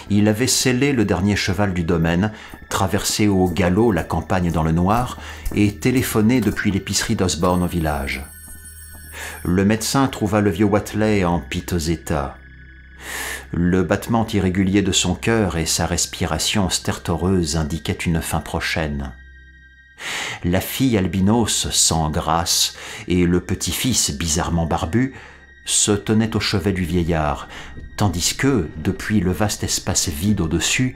Il avait scellé le dernier cheval du domaine, traversé au galop la campagne dans le noir et téléphoné depuis l'épicerie d'Osborne au village. Le médecin trouva le vieux Watley en piteux état. Le battement irrégulier de son cœur et sa respiration stertoreuse indiquaient une fin prochaine. La fille albinos sans grâce et le petit-fils bizarrement barbu se tenait au chevet du vieillard, tandis que, depuis le vaste espace vide au-dessus,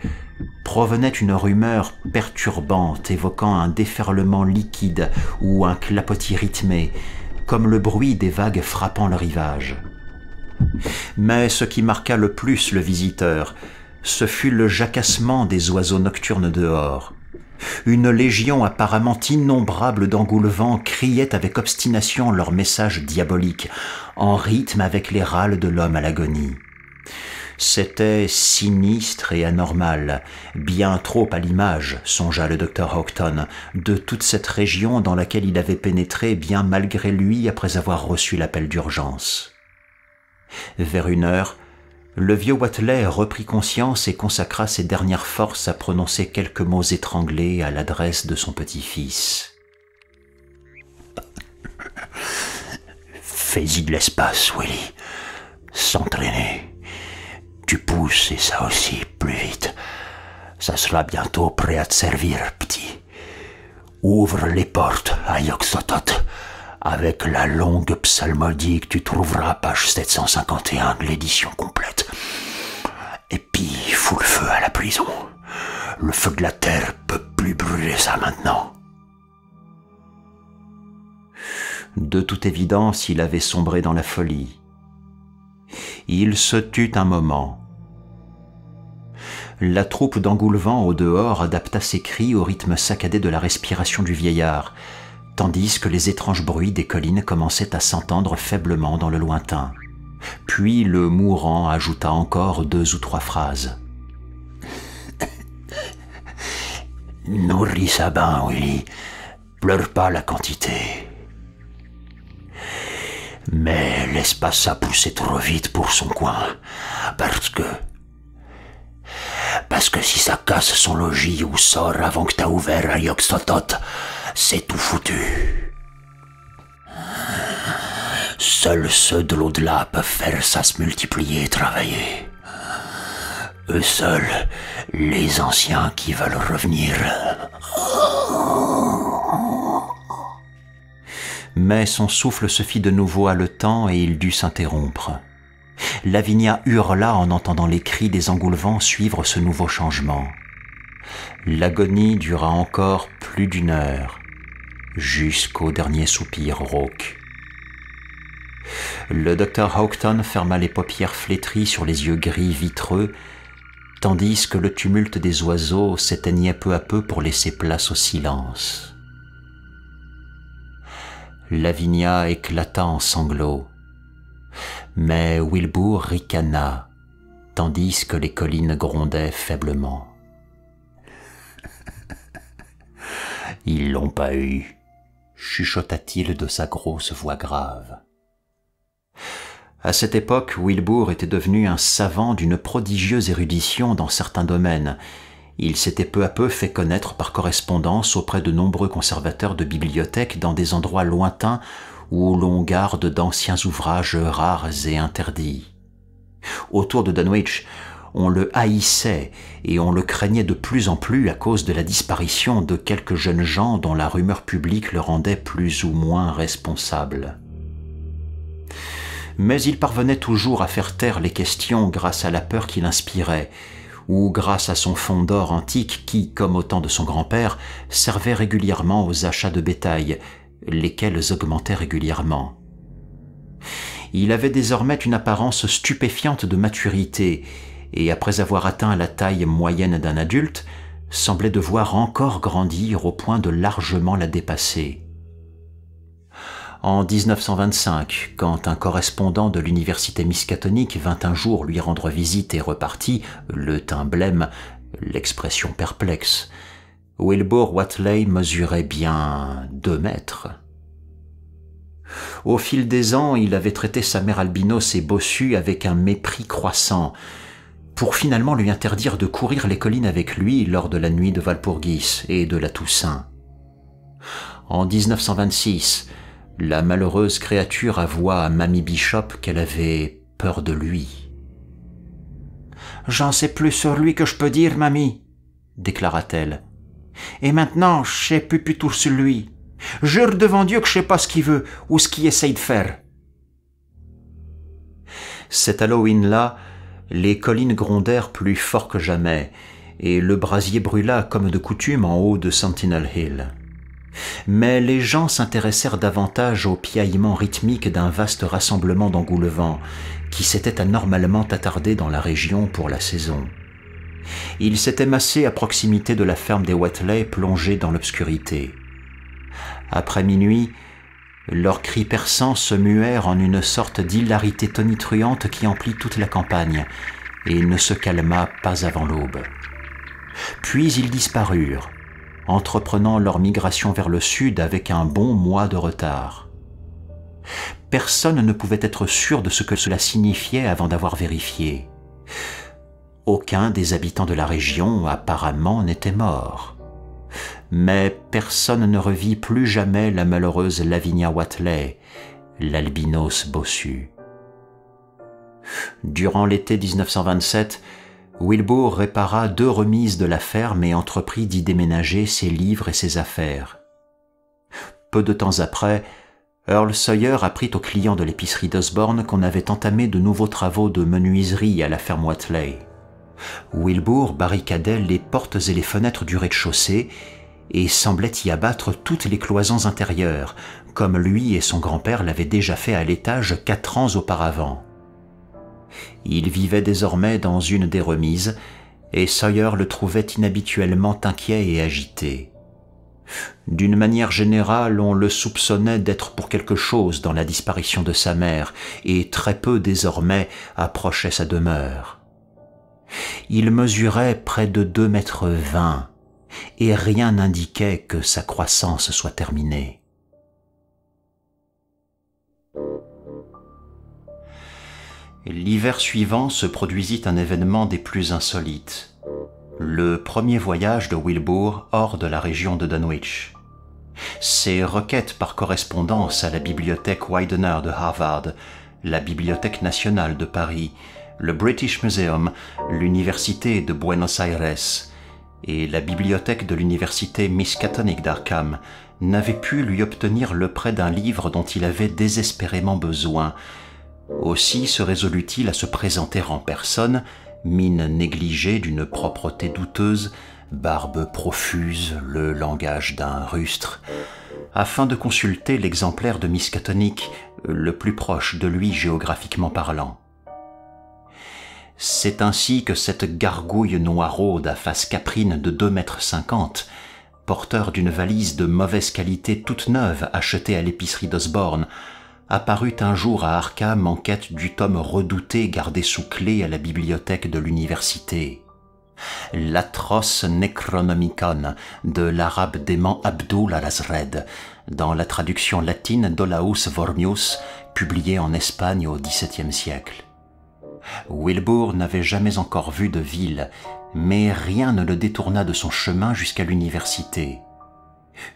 provenait une rumeur perturbante évoquant un déferlement liquide ou un clapotis rythmé, comme le bruit des vagues frappant le rivage. Mais ce qui marqua le plus le visiteur, ce fut le jacassement des oiseaux nocturnes dehors. Une légion apparemment innombrable d'engoulevants criait avec obstination leur message diabolique, en rythme avec les râles de l'homme à l'agonie. C'était sinistre et anormal, bien trop à l'image, songea le docteur Houghton, de toute cette région dans laquelle il avait pénétré bien malgré lui après avoir reçu l'appel d'urgence. Vers une heure, le vieux Watley reprit conscience et consacra ses dernières forces à prononcer quelques mots étranglés à l'adresse de son petit-fils. Fais-y de l'espace, Willy. S'entraîner. Tu pousses et ça aussi plus vite. Ça sera bientôt prêt à te servir, petit. Ouvre les portes à Yoxotot avec la longue que tu trouveras page 751 de l'édition complète. Et puis, fous le feu à la prison. Le feu de la terre peut plus brûler ça maintenant. De toute évidence, il avait sombré dans la folie. Il se tut un moment. La troupe d'Engoulevent au dehors adapta ses cris au rythme saccadé de la respiration du vieillard tandis que les étranges bruits des collines commençaient à s'entendre faiblement dans le lointain. Puis le mourant ajouta encore deux ou trois phrases. Nourris Sabin, Willy. Pleure pas la quantité. Mais laisse pas ça pousser trop vite pour son coin. Parce que. Parce que si ça casse son logis ou sort avant que t'as ouvert à c'est tout foutu. Seuls ceux de l'au-delà peuvent faire ça se multiplier et travailler. Eux seuls, les anciens qui veulent revenir. Mais son souffle se fit de nouveau haletant et il dut s'interrompre. Lavinia hurla en entendant les cris des engoulevants suivre ce nouveau changement. L'agonie dura encore plus d'une heure, jusqu'au dernier soupir rauque. Le docteur Houghton ferma les paupières flétries sur les yeux gris vitreux, tandis que le tumulte des oiseaux s'éteignait peu à peu pour laisser place au silence. Lavinia éclata en sanglots, mais Wilbur ricana, tandis que les collines grondaient faiblement. [laughs] Ils l'ont pas eu chuchota-t-il de sa grosse voix grave. À cette époque, Wilbur était devenu un savant d'une prodigieuse érudition dans certains domaines. Il s'était peu à peu fait connaître par correspondance auprès de nombreux conservateurs de bibliothèques dans des endroits lointains où l'on garde d'anciens ouvrages rares et interdits. Autour de Dunwich, on le haïssait et on le craignait de plus en plus à cause de la disparition de quelques jeunes gens dont la rumeur publique le rendait plus ou moins responsable. Mais il parvenait toujours à faire taire les questions grâce à la peur qu'il inspirait, ou grâce à son fond d'or antique qui, comme au temps de son grand-père, servait régulièrement aux achats de bétail, lesquels augmentaient régulièrement. Il avait désormais une apparence stupéfiante de maturité, et après avoir atteint la taille moyenne d'un adulte, semblait devoir encore grandir au point de largement la dépasser. En 1925, quand un correspondant de l'université miscatonique vint un jour lui rendre visite et repartit, le teint blême, l'expression perplexe, Wilbur Watley mesurait bien deux mètres. Au fil des ans, il avait traité sa mère albinos et bossue avec un mépris croissant, pour finalement lui interdire de courir les collines avec lui lors de la nuit de Valpurgis et de la Toussaint. En 1926, la malheureuse créature avoua à Mamie Bishop qu'elle avait peur de lui. J'en sais plus sur lui que je peux dire, mamie, déclara-t-elle. Et maintenant, je sais plus plus tout sur lui. Jure devant Dieu que je sais pas ce qu'il veut ou ce qu'il essaye de faire. Cet Halloween-là, les collines grondèrent plus fort que jamais, et le brasier brûla comme de coutume en haut de Sentinel Hill. Mais les gens s'intéressèrent davantage au piaillement rythmique d'un vaste rassemblement d'engoulevents qui s'était anormalement attardé dans la région pour la saison. Ils s'étaient massés à proximité de la ferme des Wetley, plongée dans l'obscurité. Après minuit, leurs cris perçants se muèrent en une sorte d'hilarité tonitruante qui emplit toute la campagne, et ne se calma pas avant l'aube. Puis ils disparurent, entreprenant leur migration vers le sud avec un bon mois de retard. Personne ne pouvait être sûr de ce que cela signifiait avant d'avoir vérifié. Aucun des habitants de la région apparemment n'était mort mais personne ne revit plus jamais la malheureuse Lavinia Watley, l'albinos bossu. Durant l'été 1927, Wilbur répara deux remises de la ferme et entreprit d'y déménager ses livres et ses affaires. Peu de temps après, Earl Sawyer apprit aux clients de l'épicerie d'Osborne qu'on avait entamé de nouveaux travaux de menuiserie à la ferme Watley. Wilbur barricadait les portes et les fenêtres du rez-de-chaussée et semblait y abattre toutes les cloisons intérieures, comme lui et son grand-père l'avaient déjà fait à l'étage quatre ans auparavant. Il vivait désormais dans une des remises, et Sawyer le trouvait inhabituellement inquiet et agité. D'une manière générale, on le soupçonnait d'être pour quelque chose dans la disparition de sa mère, et très peu désormais approchait sa demeure. Il mesurait près de deux mètres vingt, et rien n'indiquait que sa croissance soit terminée. L'hiver suivant se produisit un événement des plus insolites. Le premier voyage de Wilbur hors de la région de Dunwich. Ses requêtes par correspondance à la bibliothèque Widener de Harvard, la Bibliothèque nationale de Paris, le British Museum, l'Université de Buenos Aires, et la bibliothèque de l'université Miskatonic d'Arkham n'avait pu lui obtenir le prêt d'un livre dont il avait désespérément besoin. Aussi se résolut-il à se présenter en personne, mine négligée d'une propreté douteuse, barbe profuse, le langage d'un rustre, afin de consulter l'exemplaire de Miskatonic, le plus proche de lui géographiquement parlant. C'est ainsi que cette gargouille noiraude à face caprine de 2,50 mètres porteur d'une valise de mauvaise qualité toute neuve achetée à l'épicerie d'Osborne, apparut un jour à Arkham en quête du tome redouté gardé sous clé à la bibliothèque de l'université. L'atroce Necronomicon de l'arabe dément Abdul al-Azred, dans la traduction latine d'Olaus Vormius, publiée en Espagne au XVIIe siècle. Wilbur n'avait jamais encore vu de ville, mais rien ne le détourna de son chemin jusqu'à l'université.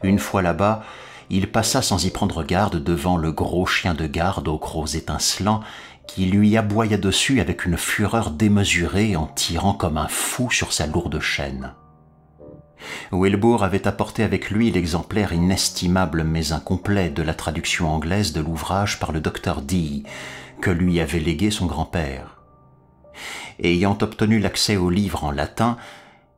Une fois là-bas, il passa sans y prendre garde devant le gros chien de garde aux crocs étincelants qui lui aboya dessus avec une fureur démesurée en tirant comme un fou sur sa lourde chaîne. Wilbur avait apporté avec lui l'exemplaire inestimable mais incomplet de la traduction anglaise de l'ouvrage par le docteur Dee, que lui avait légué son grand-père ayant obtenu l'accès au livre en latin,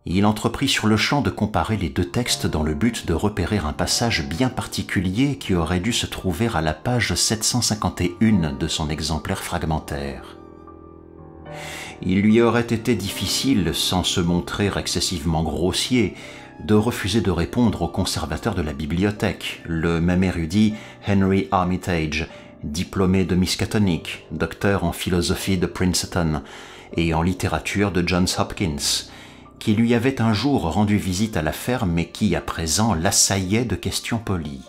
il entreprit sur le champ de comparer les deux textes dans le but de repérer un passage bien particulier qui aurait dû se trouver à la page 751 de son exemplaire fragmentaire. Il lui aurait été difficile, sans se montrer excessivement grossier, de refuser de répondre au conservateur de la bibliothèque, le même érudit Henry Armitage, diplômé de Miskatonic, docteur en philosophie de Princeton, et en littérature de Johns Hopkins, qui lui avait un jour rendu visite à la ferme et qui, à présent, l'assaillait de questions polies.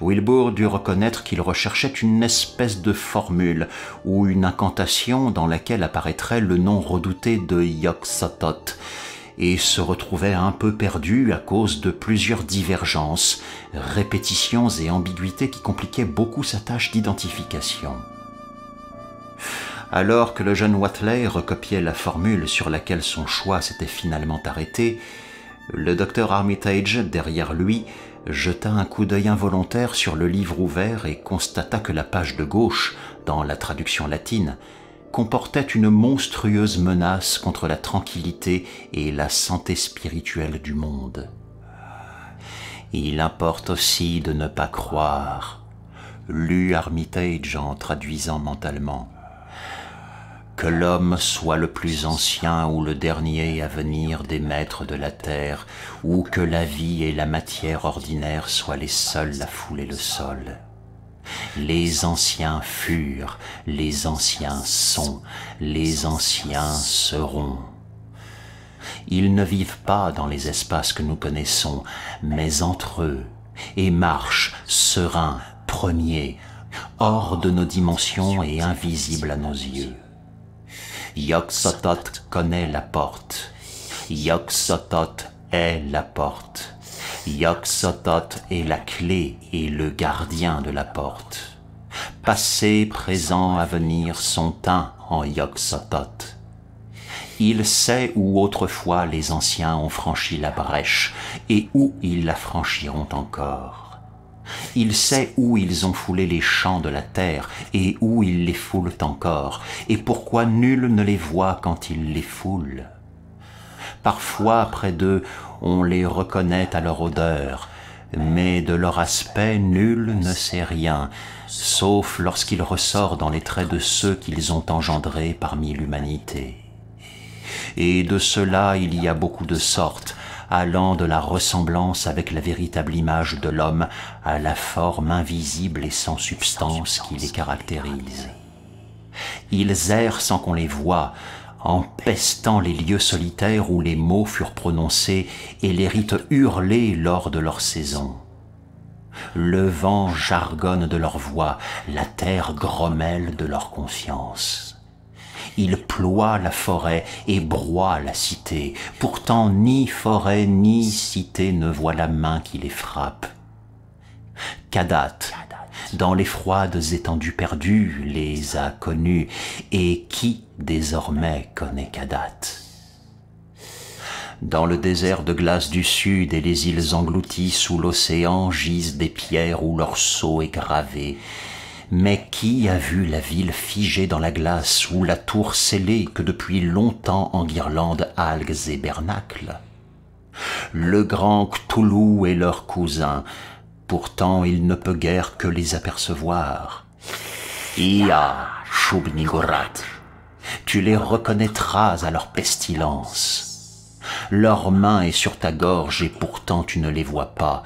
Wilbur dut reconnaître qu'il recherchait une espèce de formule ou une incantation dans laquelle apparaîtrait le nom redouté de Yoxotot et se retrouvait un peu perdu à cause de plusieurs divergences, répétitions et ambiguïtés qui compliquaient beaucoup sa tâche d'identification alors que le jeune Watley recopiait la formule sur laquelle son choix s'était finalement arrêté, le docteur Armitage, derrière lui, jeta un coup d'œil involontaire sur le livre ouvert et constata que la page de gauche, dans la traduction latine, comportait une monstrueuse menace contre la tranquillité et la santé spirituelle du monde. Il importe aussi de ne pas croire, lut Armitage en traduisant mentalement que l'homme soit le plus ancien ou le dernier à venir des maîtres de la terre, ou que la vie et la matière ordinaire soient les seuls à fouler le sol. Les anciens furent, les anciens sont, les anciens seront. Ils ne vivent pas dans les espaces que nous connaissons, mais entre eux, et marchent sereins, premiers, hors de nos dimensions et invisibles à nos yeux. Yoxotot connaît la porte. Yoxotot est la porte. Yoxotot est la clé et le gardien de la porte. Passé, présent, avenir sont un en Yoxotot. Il sait où autrefois les anciens ont franchi la brèche et où ils la franchiront encore. Il sait où ils ont foulé les champs de la terre et où ils les foulent encore, et pourquoi nul ne les voit quand ils les foulent. Parfois, près d'eux, on les reconnaît à leur odeur, mais de leur aspect, nul ne sait rien, sauf lorsqu'il ressort dans les traits de ceux qu'ils ont engendrés parmi l'humanité. Et de cela il y a beaucoup de sortes, allant de la ressemblance avec la véritable image de l'homme à la forme invisible et sans substance qui les caractérise. Ils errent sans qu'on les voie, empestant les lieux solitaires où les mots furent prononcés et les rites hurlés lors de leur saison. Le vent jargonne de leur voix, la terre grommelle de leur conscience il ploie la forêt et broie la cité. Pourtant ni forêt ni cité ne voit la main qui les frappe. Kadat, dans les froides étendues perdues, les a connues. et qui désormais connaît Kadat dans le désert de glace du sud et les îles englouties sous l'océan gisent des pierres où leur sceau est gravé, mais qui a vu la ville figée dans la glace ou la tour scellée que depuis longtemps en guirlande algues et bernacles Le grand Cthulhu est leur cousin, pourtant il ne peut guère que les apercevoir. Ia, Choubnigorat, tu les reconnaîtras à leur pestilence. Leur main est sur ta gorge et pourtant tu ne les vois pas,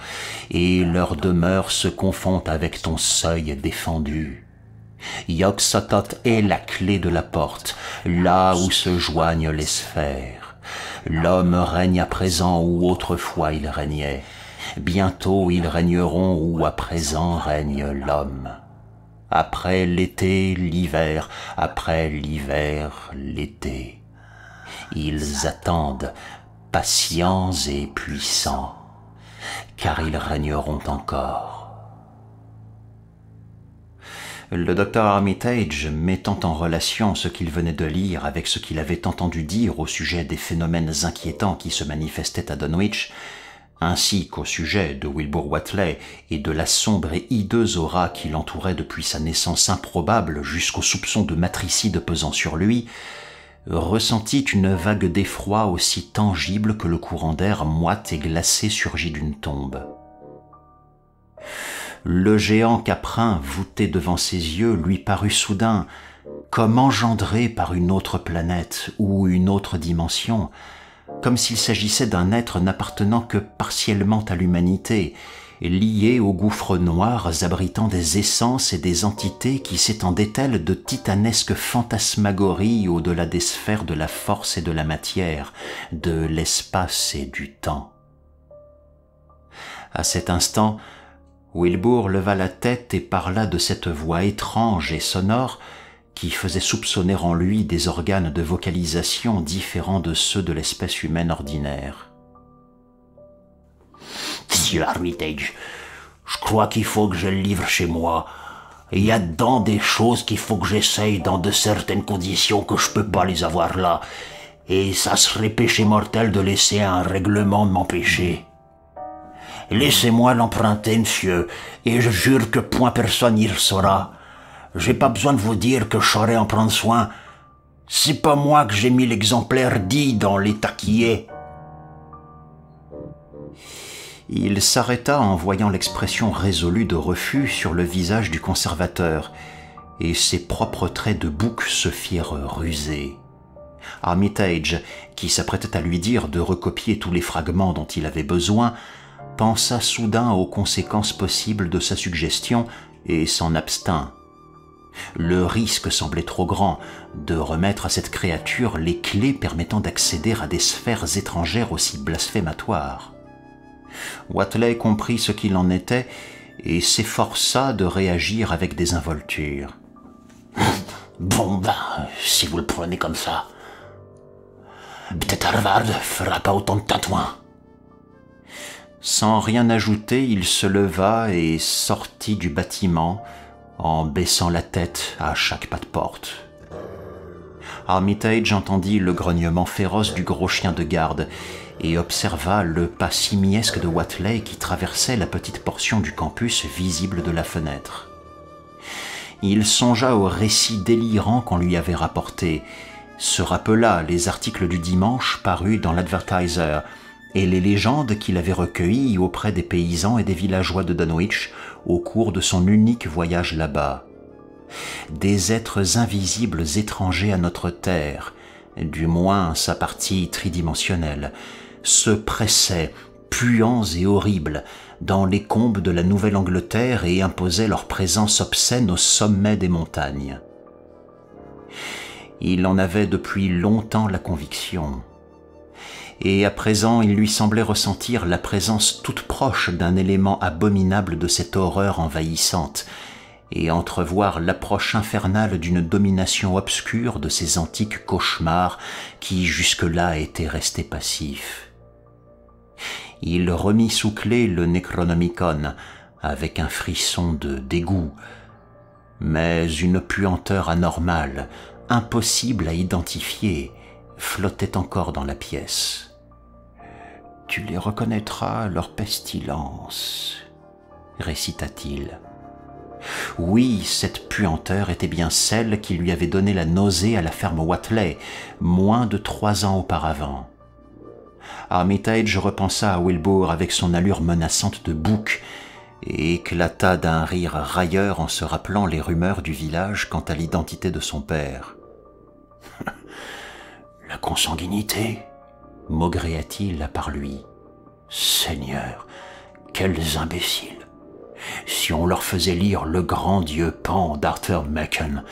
et leur demeure se confond avec ton seuil défendu. Yoxotot est la clé de la porte, là où se joignent les sphères. L'homme règne à présent où autrefois il régnait. Bientôt ils régneront où à présent règne l'homme. Après l'été, l'hiver, après l'hiver, l'été ils attendent, patients et puissants, car ils régneront encore. Le docteur Armitage, mettant en relation ce qu'il venait de lire avec ce qu'il avait entendu dire au sujet des phénomènes inquiétants qui se manifestaient à Dunwich, ainsi qu'au sujet de Wilbur Watley et de la sombre et hideuse aura qui l'entourait depuis sa naissance improbable jusqu'au soupçons de matricide pesant sur lui, ressentit une vague d'effroi aussi tangible que le courant d'air moite et glacé surgit d'une tombe. Le géant caprin, voûté devant ses yeux, lui parut soudain comme engendré par une autre planète ou une autre dimension, comme s'il s'agissait d'un être n'appartenant que partiellement à l'humanité liés aux gouffres noirs abritant des essences et des entités qui s'étendaient-elles de titanesques fantasmagories au-delà des sphères de la force et de la matière, de l'espace et du temps. À cet instant, Wilbur leva la tête et parla de cette voix étrange et sonore qui faisait soupçonner en lui des organes de vocalisation différents de ceux de l'espèce humaine ordinaire. Monsieur Armitage. Je crois qu'il faut que je le livre chez moi. Il y a dedans des choses qu'il faut que j'essaye dans de certaines conditions que je peux pas les avoir là. Et ça serait péché mortel de laisser un règlement m'empêcher. Laissez-moi l'emprunter, monsieur, et je jure que point personne n'y saura. J'ai pas besoin de vous dire que je saurais en prendre soin. C'est pas moi que j'ai mis l'exemplaire dit dans l'état qui est. » Il s'arrêta en voyant l'expression résolue de refus sur le visage du conservateur, et ses propres traits de bouc se firent ruser. Armitage, qui s'apprêtait à lui dire de recopier tous les fragments dont il avait besoin, pensa soudain aux conséquences possibles de sa suggestion et s'en abstint. Le risque semblait trop grand de remettre à cette créature les clés permettant d'accéder à des sphères étrangères aussi blasphématoires. Watley comprit ce qu'il en était et s'efforça de réagir avec désinvolture. [laughs] Bon ben, si vous le prenez comme ça, peut-être Harvard fera pas autant de tatouins. Sans rien ajouter, il se leva et sortit du bâtiment en baissant la tête à chaque pas de porte. Armitage entendit le grognement féroce du gros chien de garde et observa le pas simiesque de Watley qui traversait la petite portion du campus visible de la fenêtre. Il songea aux récits délirants qu'on lui avait rapportés, se rappela les articles du dimanche parus dans l'Advertiser et les légendes qu'il avait recueillies auprès des paysans et des villageois de Dunwich au cours de son unique voyage là-bas. Des êtres invisibles étrangers à notre terre, du moins sa partie tridimensionnelle, se pressaient, puants et horribles, dans les combes de la Nouvelle-Angleterre et imposaient leur présence obscène au sommet des montagnes. Il en avait depuis longtemps la conviction. Et à présent, il lui semblait ressentir la présence toute proche d'un élément abominable de cette horreur envahissante, et entrevoir l'approche infernale d'une domination obscure de ces antiques cauchemars qui jusque-là étaient restés passifs. Il remit sous clé le Necronomicon avec un frisson de dégoût, mais une puanteur anormale, impossible à identifier, flottait encore dans la pièce. Tu les reconnaîtras leur pestilence, récita-t-il. Oui, cette puanteur était bien celle qui lui avait donné la nausée à la ferme Watley, moins de trois ans auparavant. Armitage repensa à Wilbur avec son allure menaçante de bouc et éclata d'un rire railleur en se rappelant les rumeurs du village quant à l'identité de son père. [laughs] La consanguinité maugréa-t-il à part lui. Seigneur, quels imbéciles Si on leur faisait lire le grand dieu Pan d'Arthur Macken,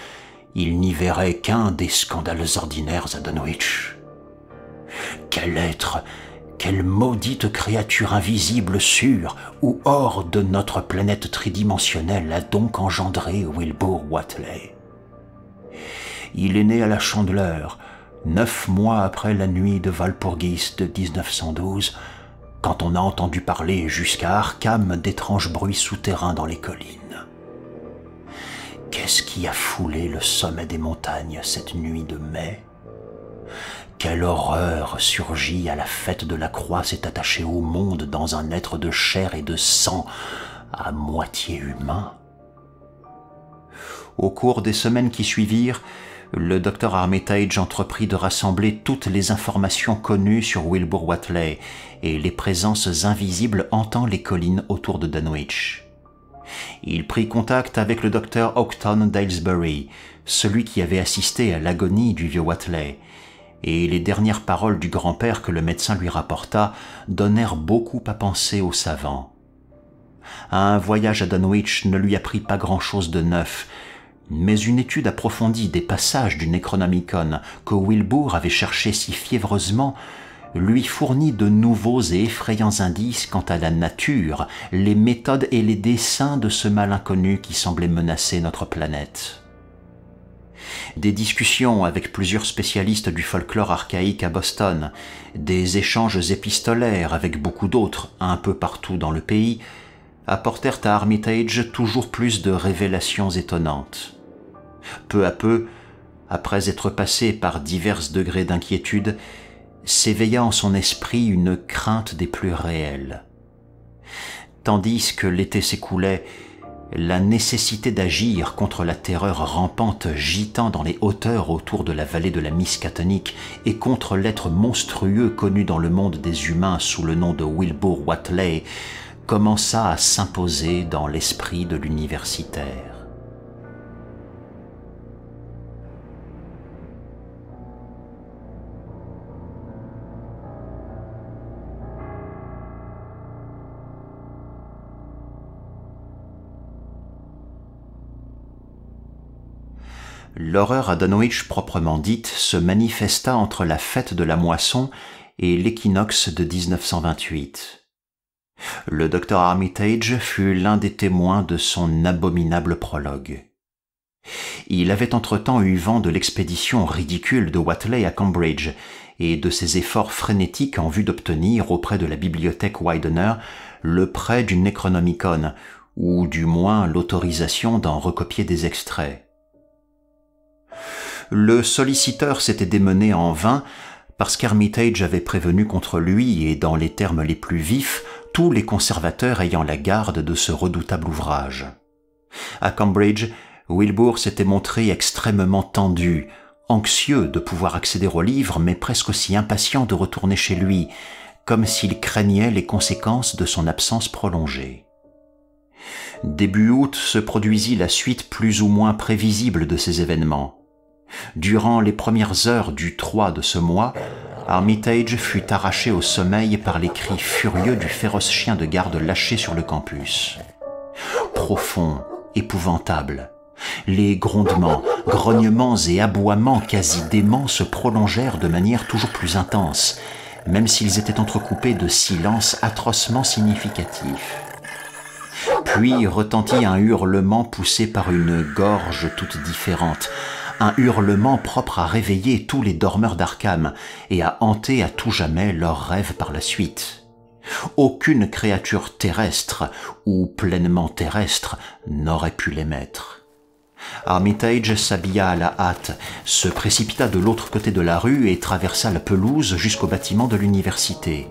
ils n'y verraient qu'un des scandales ordinaires à Dunwich. Quel être quelle maudite créature invisible sur ou hors de notre planète tridimensionnelle a donc engendré Wilbur Watley Il est né à la Chandeleur, neuf mois après la nuit de Valpurgis de 1912, quand on a entendu parler jusqu'à Arkham d'étranges bruits souterrains dans les collines. Qu'est-ce qui a foulé le sommet des montagnes cette nuit de mai quelle horreur surgit à la fête de la croix s'est attachée au monde dans un être de chair et de sang, à moitié humain. Au cours des semaines qui suivirent, le docteur Armitage entreprit de rassembler toutes les informations connues sur Wilbur Watley et les présences invisibles hantant les collines autour de Danwich. Il prit contact avec le docteur Octon Dalesbury, celui qui avait assisté à l'agonie du vieux Watley, et les dernières paroles du grand-père que le médecin lui rapporta donnèrent beaucoup à penser au savant. Un voyage à Dunwich ne lui apprit pas grand-chose de neuf, mais une étude approfondie des passages du Necronomicon que Wilbur avait cherché si fiévreusement lui fournit de nouveaux et effrayants indices quant à la nature, les méthodes et les desseins de ce mal inconnu qui semblait menacer notre planète. Des discussions avec plusieurs spécialistes du folklore archaïque à Boston, des échanges épistolaires avec beaucoup d'autres un peu partout dans le pays, apportèrent à Armitage toujours plus de révélations étonnantes. Peu à peu, après être passé par divers degrés d'inquiétude, s'éveilla en son esprit une crainte des plus réelles. Tandis que l'été s'écoulait la nécessité d'agir contre la terreur rampante gitant dans les hauteurs autour de la vallée de la Miscatonique et contre l'être monstrueux connu dans le monde des humains sous le nom de Wilbur Watley, commença à s'imposer dans l'esprit de l'universitaire. l'horreur à Dunwich proprement dite se manifesta entre la fête de la moisson et l'équinoxe de 1928. Le docteur Armitage fut l'un des témoins de son abominable prologue. Il avait entre-temps eu vent de l'expédition ridicule de Watley à Cambridge et de ses efforts frénétiques en vue d'obtenir auprès de la bibliothèque Widener le prêt d'une Necronomicon, ou du moins l'autorisation d'en recopier des extraits. Le solliciteur s'était démené en vain parce qu'Armitage avait prévenu contre lui et dans les termes les plus vifs tous les conservateurs ayant la garde de ce redoutable ouvrage. À Cambridge, Wilbur s'était montré extrêmement tendu, anxieux de pouvoir accéder au livre, mais presque aussi impatient de retourner chez lui, comme s'il craignait les conséquences de son absence prolongée. Début août se produisit la suite plus ou moins prévisible de ces événements. Durant les premières heures du 3 de ce mois, Armitage fut arraché au sommeil par les cris furieux du féroce chien de garde lâché sur le campus. Profond, épouvantable, les grondements, grognements et aboiements quasi déments se prolongèrent de manière toujours plus intense, même s'ils étaient entrecoupés de silences atrocement significatifs. Puis retentit un hurlement poussé par une gorge toute différente, un hurlement propre à réveiller tous les dormeurs d'Arkham et à hanter à tout jamais leurs rêves par la suite. Aucune créature terrestre ou pleinement terrestre n'aurait pu l'émettre. Armitage s'habilla à la hâte, se précipita de l'autre côté de la rue et traversa la pelouse jusqu'au bâtiment de l'université.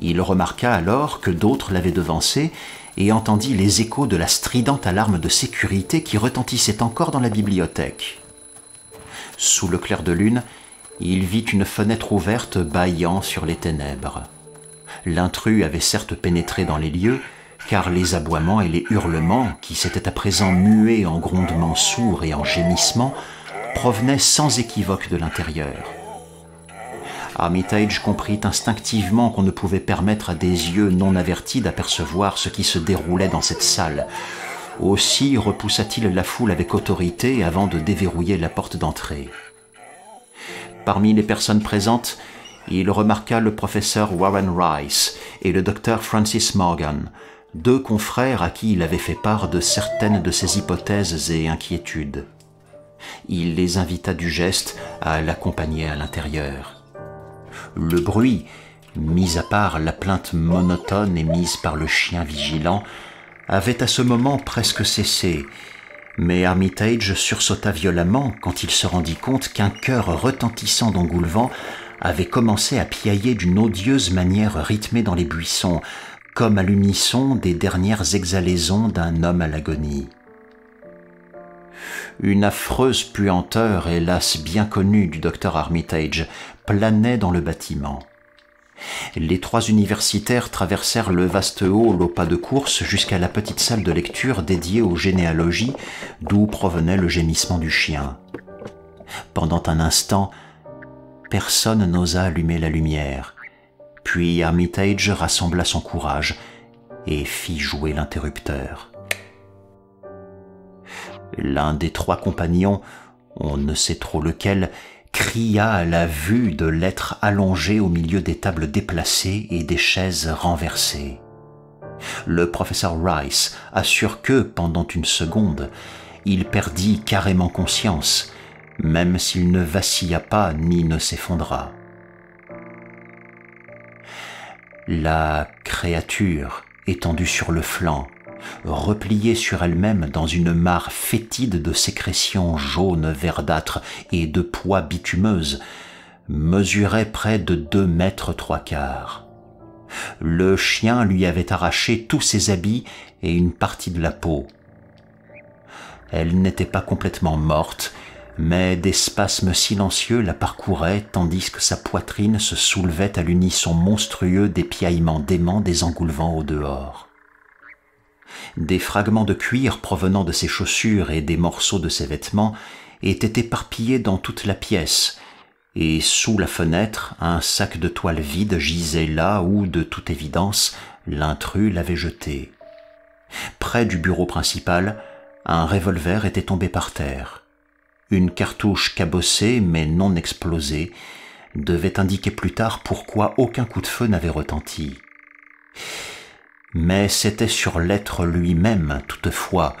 Il remarqua alors que d'autres l'avaient devancé et entendit les échos de la stridente alarme de sécurité qui retentissait encore dans la bibliothèque. Sous le clair de lune, il vit une fenêtre ouverte bâillant sur les ténèbres. L'intrus avait certes pénétré dans les lieux, car les aboiements et les hurlements, qui s'étaient à présent mués en grondements sourds et en gémissements, provenaient sans équivoque de l'intérieur. Armitage comprit instinctivement qu'on ne pouvait permettre à des yeux non avertis d'apercevoir ce qui se déroulait dans cette salle, aussi repoussa-t-il la foule avec autorité avant de déverrouiller la porte d'entrée. Parmi les personnes présentes, il remarqua le professeur Warren Rice et le docteur Francis Morgan, deux confrères à qui il avait fait part de certaines de ses hypothèses et inquiétudes. Il les invita du geste à l'accompagner à l'intérieur. Le bruit, mis à part la plainte monotone émise par le chien vigilant, avait à ce moment presque cessé, mais Armitage sursauta violemment quand il se rendit compte qu'un cœur retentissant d'Engoulevent avait commencé à piailler d'une odieuse manière rythmée dans les buissons, comme à l'unisson des dernières exhalaisons d'un homme à l'agonie. Une affreuse puanteur, hélas bien connue du docteur Armitage, planait dans le bâtiment. Les trois universitaires traversèrent le vaste hall au pas de course jusqu'à la petite salle de lecture dédiée aux généalogies, d'où provenait le gémissement du chien. Pendant un instant, personne n'osa allumer la lumière. Puis Armitage rassembla son courage et fit jouer l'interrupteur. L'un des trois compagnons, on ne sait trop lequel, cria à la vue de l'être allongé au milieu des tables déplacées et des chaises renversées. Le professeur Rice assure que, pendant une seconde, il perdit carrément conscience, même s'il ne vacilla pas ni ne s'effondra. La créature, étendue sur le flanc, repliée sur elle-même dans une mare fétide de sécrétions jaunes verdâtres et de poids bitumeuses, mesurait près de deux mètres trois quarts. Le chien lui avait arraché tous ses habits et une partie de la peau. Elle n'était pas complètement morte, mais des spasmes silencieux la parcouraient tandis que sa poitrine se soulevait à l'unisson monstrueux des piaillements déments des engoulevants au dehors. Des fragments de cuir provenant de ses chaussures et des morceaux de ses vêtements étaient éparpillés dans toute la pièce, et sous la fenêtre, un sac de toile vide gisait là où, de toute évidence, l'intrus l'avait jeté. Près du bureau principal, un revolver était tombé par terre. Une cartouche cabossée mais non explosée devait indiquer plus tard pourquoi aucun coup de feu n'avait retenti mais c'était sur l'être lui-même toutefois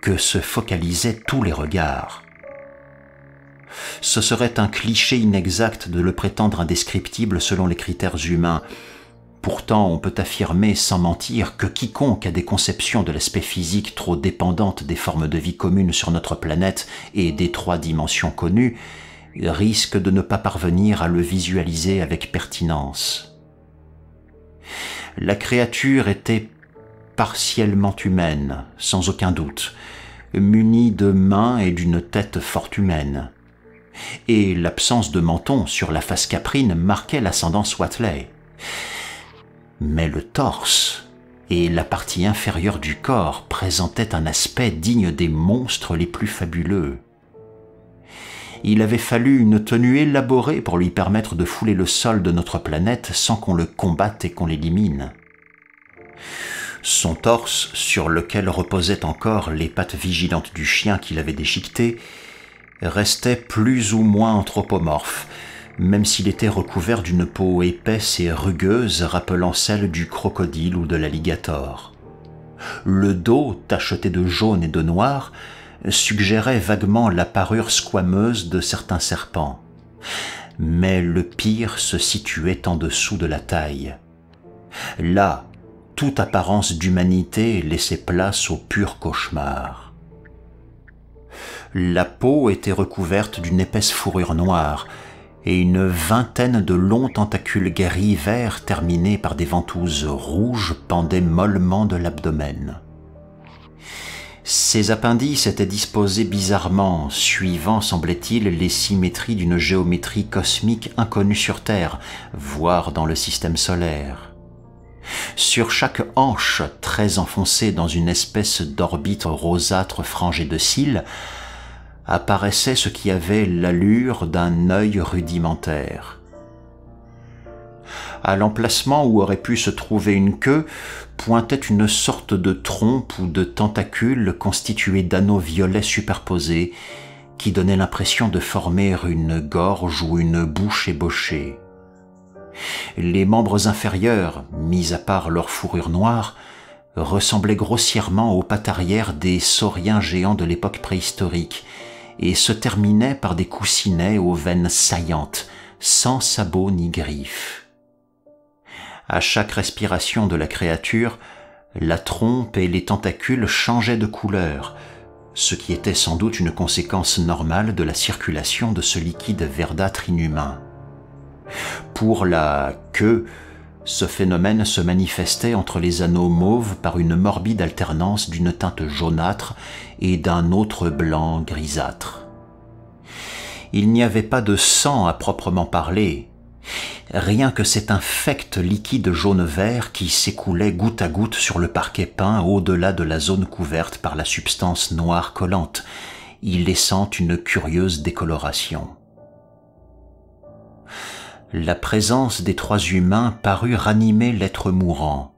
que se focalisaient tous les regards. Ce serait un cliché inexact de le prétendre indescriptible selon les critères humains. Pourtant, on peut affirmer sans mentir que quiconque a des conceptions de l'aspect physique trop dépendantes des formes de vie communes sur notre planète et des trois dimensions connues risque de ne pas parvenir à le visualiser avec pertinence. La créature était partiellement humaine, sans aucun doute, munie de mains et d'une tête fort humaine. Et l'absence de menton sur la face caprine marquait l'ascendance Watley. Mais le torse et la partie inférieure du corps présentaient un aspect digne des monstres les plus fabuleux il avait fallu une tenue élaborée pour lui permettre de fouler le sol de notre planète sans qu'on le combatte et qu'on l'élimine. Son torse, sur lequel reposaient encore les pattes vigilantes du chien qu'il avait déchiqueté, restait plus ou moins anthropomorphe, même s'il était recouvert d'une peau épaisse et rugueuse rappelant celle du crocodile ou de l'alligator. Le dos, tacheté de jaune et de noir, suggérait vaguement la parure squameuse de certains serpents. Mais le pire se situait en dessous de la taille. Là, toute apparence d'humanité laissait place au pur cauchemar. La peau était recouverte d'une épaisse fourrure noire, et une vingtaine de longs tentacules gris verts terminés par des ventouses rouges pendaient mollement de l'abdomen. Ces appendices étaient disposés bizarrement, suivant, semblait-il, les symétries d'une géométrie cosmique inconnue sur Terre, voire dans le système solaire. Sur chaque hanche, très enfoncée dans une espèce d'orbite rosâtre frangée de cils, apparaissait ce qui avait l'allure d'un œil rudimentaire à l'emplacement où aurait pu se trouver une queue, pointait une sorte de trompe ou de tentacule constitué d'anneaux violets superposés, qui donnaient l'impression de former une gorge ou une bouche ébauchée. Les membres inférieurs, mis à part leur fourrure noire, ressemblaient grossièrement aux pattes arrière des sauriens géants de l'époque préhistorique et se terminaient par des coussinets aux veines saillantes, sans sabots ni griffes. À chaque respiration de la créature, la trompe et les tentacules changeaient de couleur, ce qui était sans doute une conséquence normale de la circulation de ce liquide verdâtre inhumain. Pour la queue, ce phénomène se manifestait entre les anneaux mauves par une morbide alternance d'une teinte jaunâtre et d'un autre blanc grisâtre. Il n'y avait pas de sang à proprement parler, rien que cet infect liquide jaune-vert qui s'écoulait goutte à goutte sur le parquet peint au-delà de la zone couverte par la substance noire collante, y laissant une curieuse décoloration. La présence des trois humains parut ranimer l'être mourant.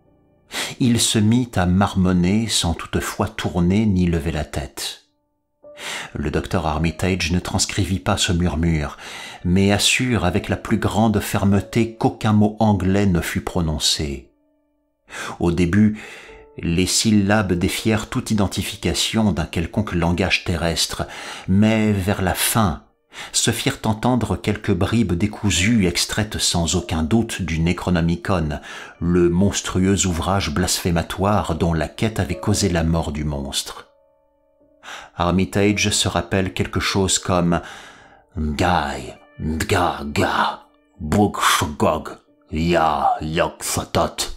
Il se mit à marmonner sans toutefois tourner ni lever la tête. Le docteur Armitage ne transcrivit pas ce murmure, mais assure avec la plus grande fermeté qu'aucun mot anglais ne fut prononcé. Au début, les syllabes défièrent toute identification d'un quelconque langage terrestre, mais vers la fin, se firent entendre quelques bribes décousues extraites sans aucun doute du Necronomicon, le monstrueux ouvrage blasphématoire dont la quête avait causé la mort du monstre. Armitage se rappelle quelque chose comme Ngai, Ga, Ga, Bukshogog, Ya, yak satot.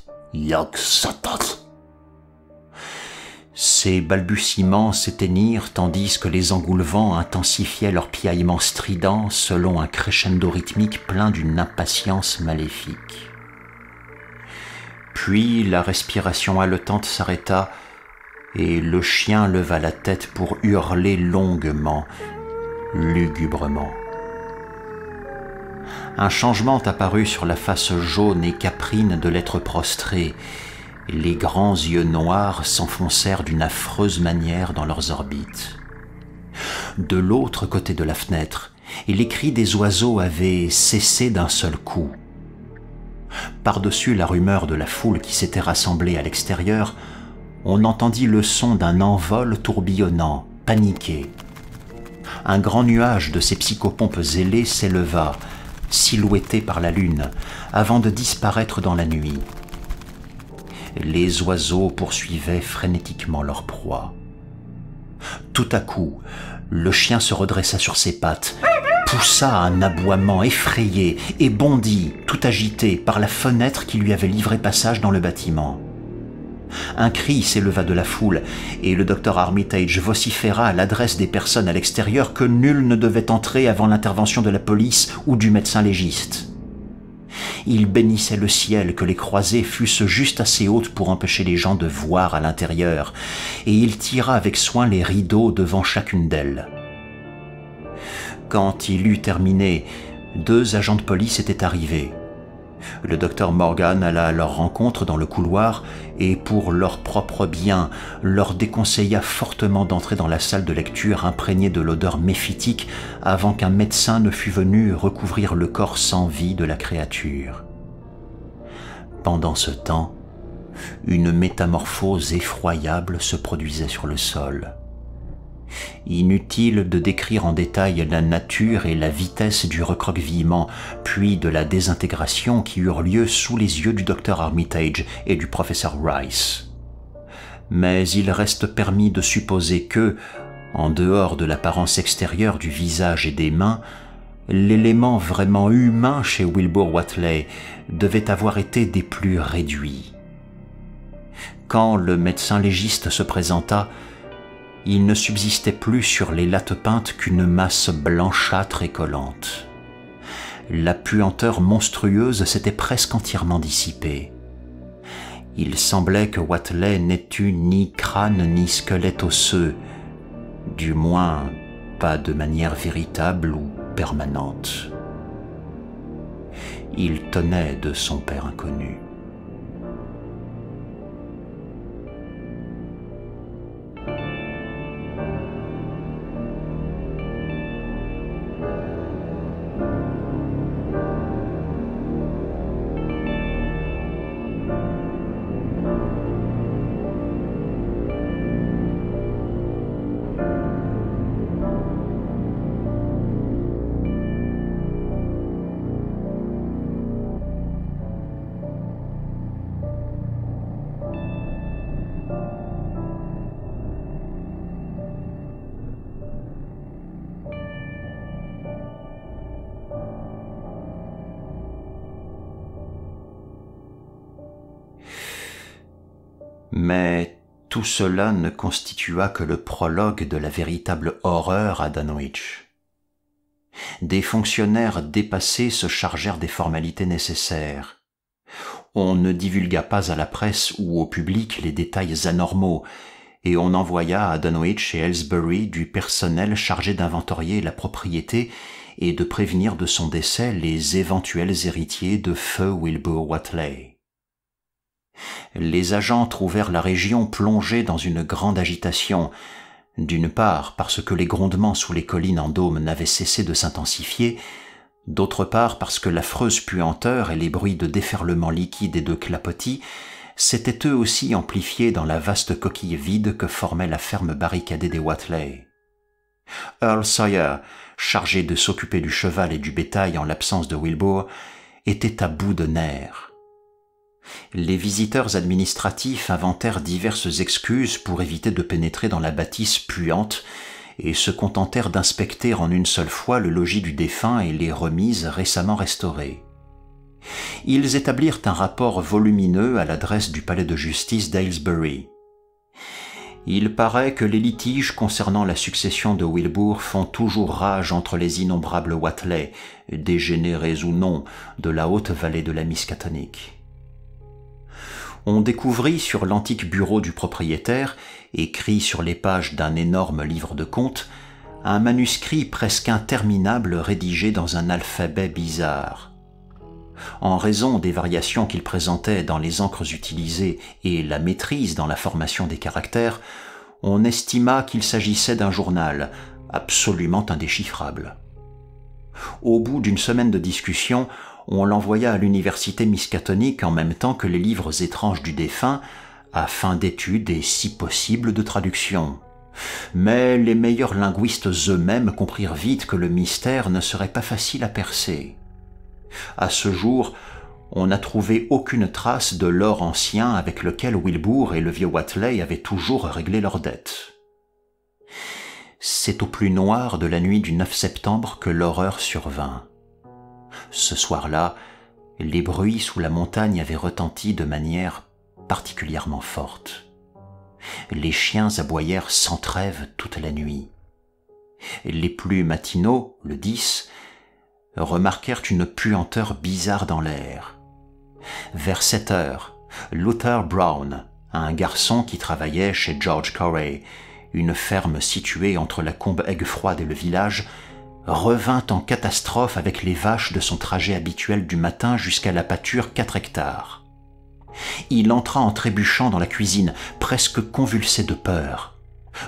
Ces balbutiements s'éteignirent tandis que les engoulevants intensifiaient leurs piaillements stridents selon un crescendo rythmique plein d'une impatience maléfique. Puis la respiration haletante s'arrêta et le chien leva la tête pour hurler longuement, lugubrement. Un changement apparut sur la face jaune et caprine de l'être prostré. Les grands yeux noirs s'enfoncèrent d'une affreuse manière dans leurs orbites. De l'autre côté de la fenêtre, et les cris des oiseaux avaient cessé d'un seul coup. Par-dessus la rumeur de la foule qui s'était rassemblée à l'extérieur, on entendit le son d'un envol tourbillonnant, paniqué. Un grand nuage de ces psychopompes ailées s'éleva, silhouetté par la lune, avant de disparaître dans la nuit. Les oiseaux poursuivaient frénétiquement leur proie. Tout à coup, le chien se redressa sur ses pattes, poussa un aboiement effrayé et bondit, tout agité, par la fenêtre qui lui avait livré passage dans le bâtiment. Un cri s'éleva de la foule, et le docteur Armitage vociféra à l'adresse des personnes à l'extérieur que nul ne devait entrer avant l'intervention de la police ou du médecin légiste. Il bénissait le ciel que les croisées fussent juste assez hautes pour empêcher les gens de voir à l'intérieur, et il tira avec soin les rideaux devant chacune d'elles. Quand il eut terminé, deux agents de police étaient arrivés. Le docteur Morgan alla à leur rencontre dans le couloir et, pour leur propre bien, leur déconseilla fortement d'entrer dans la salle de lecture imprégnée de l'odeur méphitique avant qu'un médecin ne fût venu recouvrir le corps sans vie de la créature. Pendant ce temps, une métamorphose effroyable se produisait sur le sol. Inutile de décrire en détail la nature et la vitesse du recroquevillement, puis de la désintégration qui eurent lieu sous les yeux du docteur Armitage et du professeur Rice. Mais il reste permis de supposer que, en dehors de l'apparence extérieure du visage et des mains, l'élément vraiment humain chez Wilbur Watley devait avoir été des plus réduits. Quand le médecin légiste se présenta, il ne subsistait plus sur les lattes peintes qu'une masse blanchâtre et collante. La puanteur monstrueuse s'était presque entièrement dissipée. Il semblait que Watley n'ait eu ni crâne ni squelette osseux, du moins pas de manière véritable ou permanente. Il tenait de son père inconnu. Mais tout cela ne constitua que le prologue de la véritable horreur à Danwich. Des fonctionnaires dépassés se chargèrent des formalités nécessaires. On ne divulgua pas à la presse ou au public les détails anormaux, et on envoya à Dunwich et Ellsbury du personnel chargé d'inventorier la propriété et de prévenir de son décès les éventuels héritiers de feu Wilbur Watley les agents trouvèrent la région plongée dans une grande agitation, d'une part parce que les grondements sous les collines en dôme n'avaient cessé de s'intensifier, d'autre part parce que l'affreuse puanteur et les bruits de déferlement liquide et de clapotis s'étaient eux aussi amplifiés dans la vaste coquille vide que formait la ferme barricadée des Watley. Earl Sawyer, chargé de s'occuper du cheval et du bétail en l'absence de Wilbur, était à bout de nerfs. Les visiteurs administratifs inventèrent diverses excuses pour éviter de pénétrer dans la bâtisse puante et se contentèrent d'inspecter en une seule fois le logis du défunt et les remises récemment restaurées. Ils établirent un rapport volumineux à l'adresse du palais de justice d'Aylesbury. Il paraît que les litiges concernant la succession de Wilbur font toujours rage entre les innombrables Watley, dégénérés ou non, de la haute vallée de la Miskatonic on découvrit sur l'antique bureau du propriétaire, écrit sur les pages d'un énorme livre de comptes, un manuscrit presque interminable rédigé dans un alphabet bizarre. En raison des variations qu'il présentait dans les encres utilisées et la maîtrise dans la formation des caractères, on estima qu'il s'agissait d'un journal absolument indéchiffrable. Au bout d'une semaine de discussion, on l'envoya à l'université miscatonique en même temps que les livres étranges du défunt, afin d'études et si possible de traduction. Mais les meilleurs linguistes eux-mêmes comprirent vite que le mystère ne serait pas facile à percer. À ce jour, on n'a trouvé aucune trace de l'or ancien avec lequel Wilbur et le vieux Watley avaient toujours réglé leurs dettes. C'est au plus noir de la nuit du 9 septembre que l'horreur survint. Ce soir-là, les bruits sous la montagne avaient retenti de manière particulièrement forte. Les chiens aboyèrent sans trêve toute la nuit. Les plus matinaux, le 10, remarquèrent une puanteur bizarre dans l'air. Vers 7 heures, Luther Brown, un garçon qui travaillait chez George Corey, une ferme située entre la combe froide et le village, revint en catastrophe avec les vaches de son trajet habituel du matin jusqu'à la pâture 4 hectares. Il entra en trébuchant dans la cuisine, presque convulsé de peur.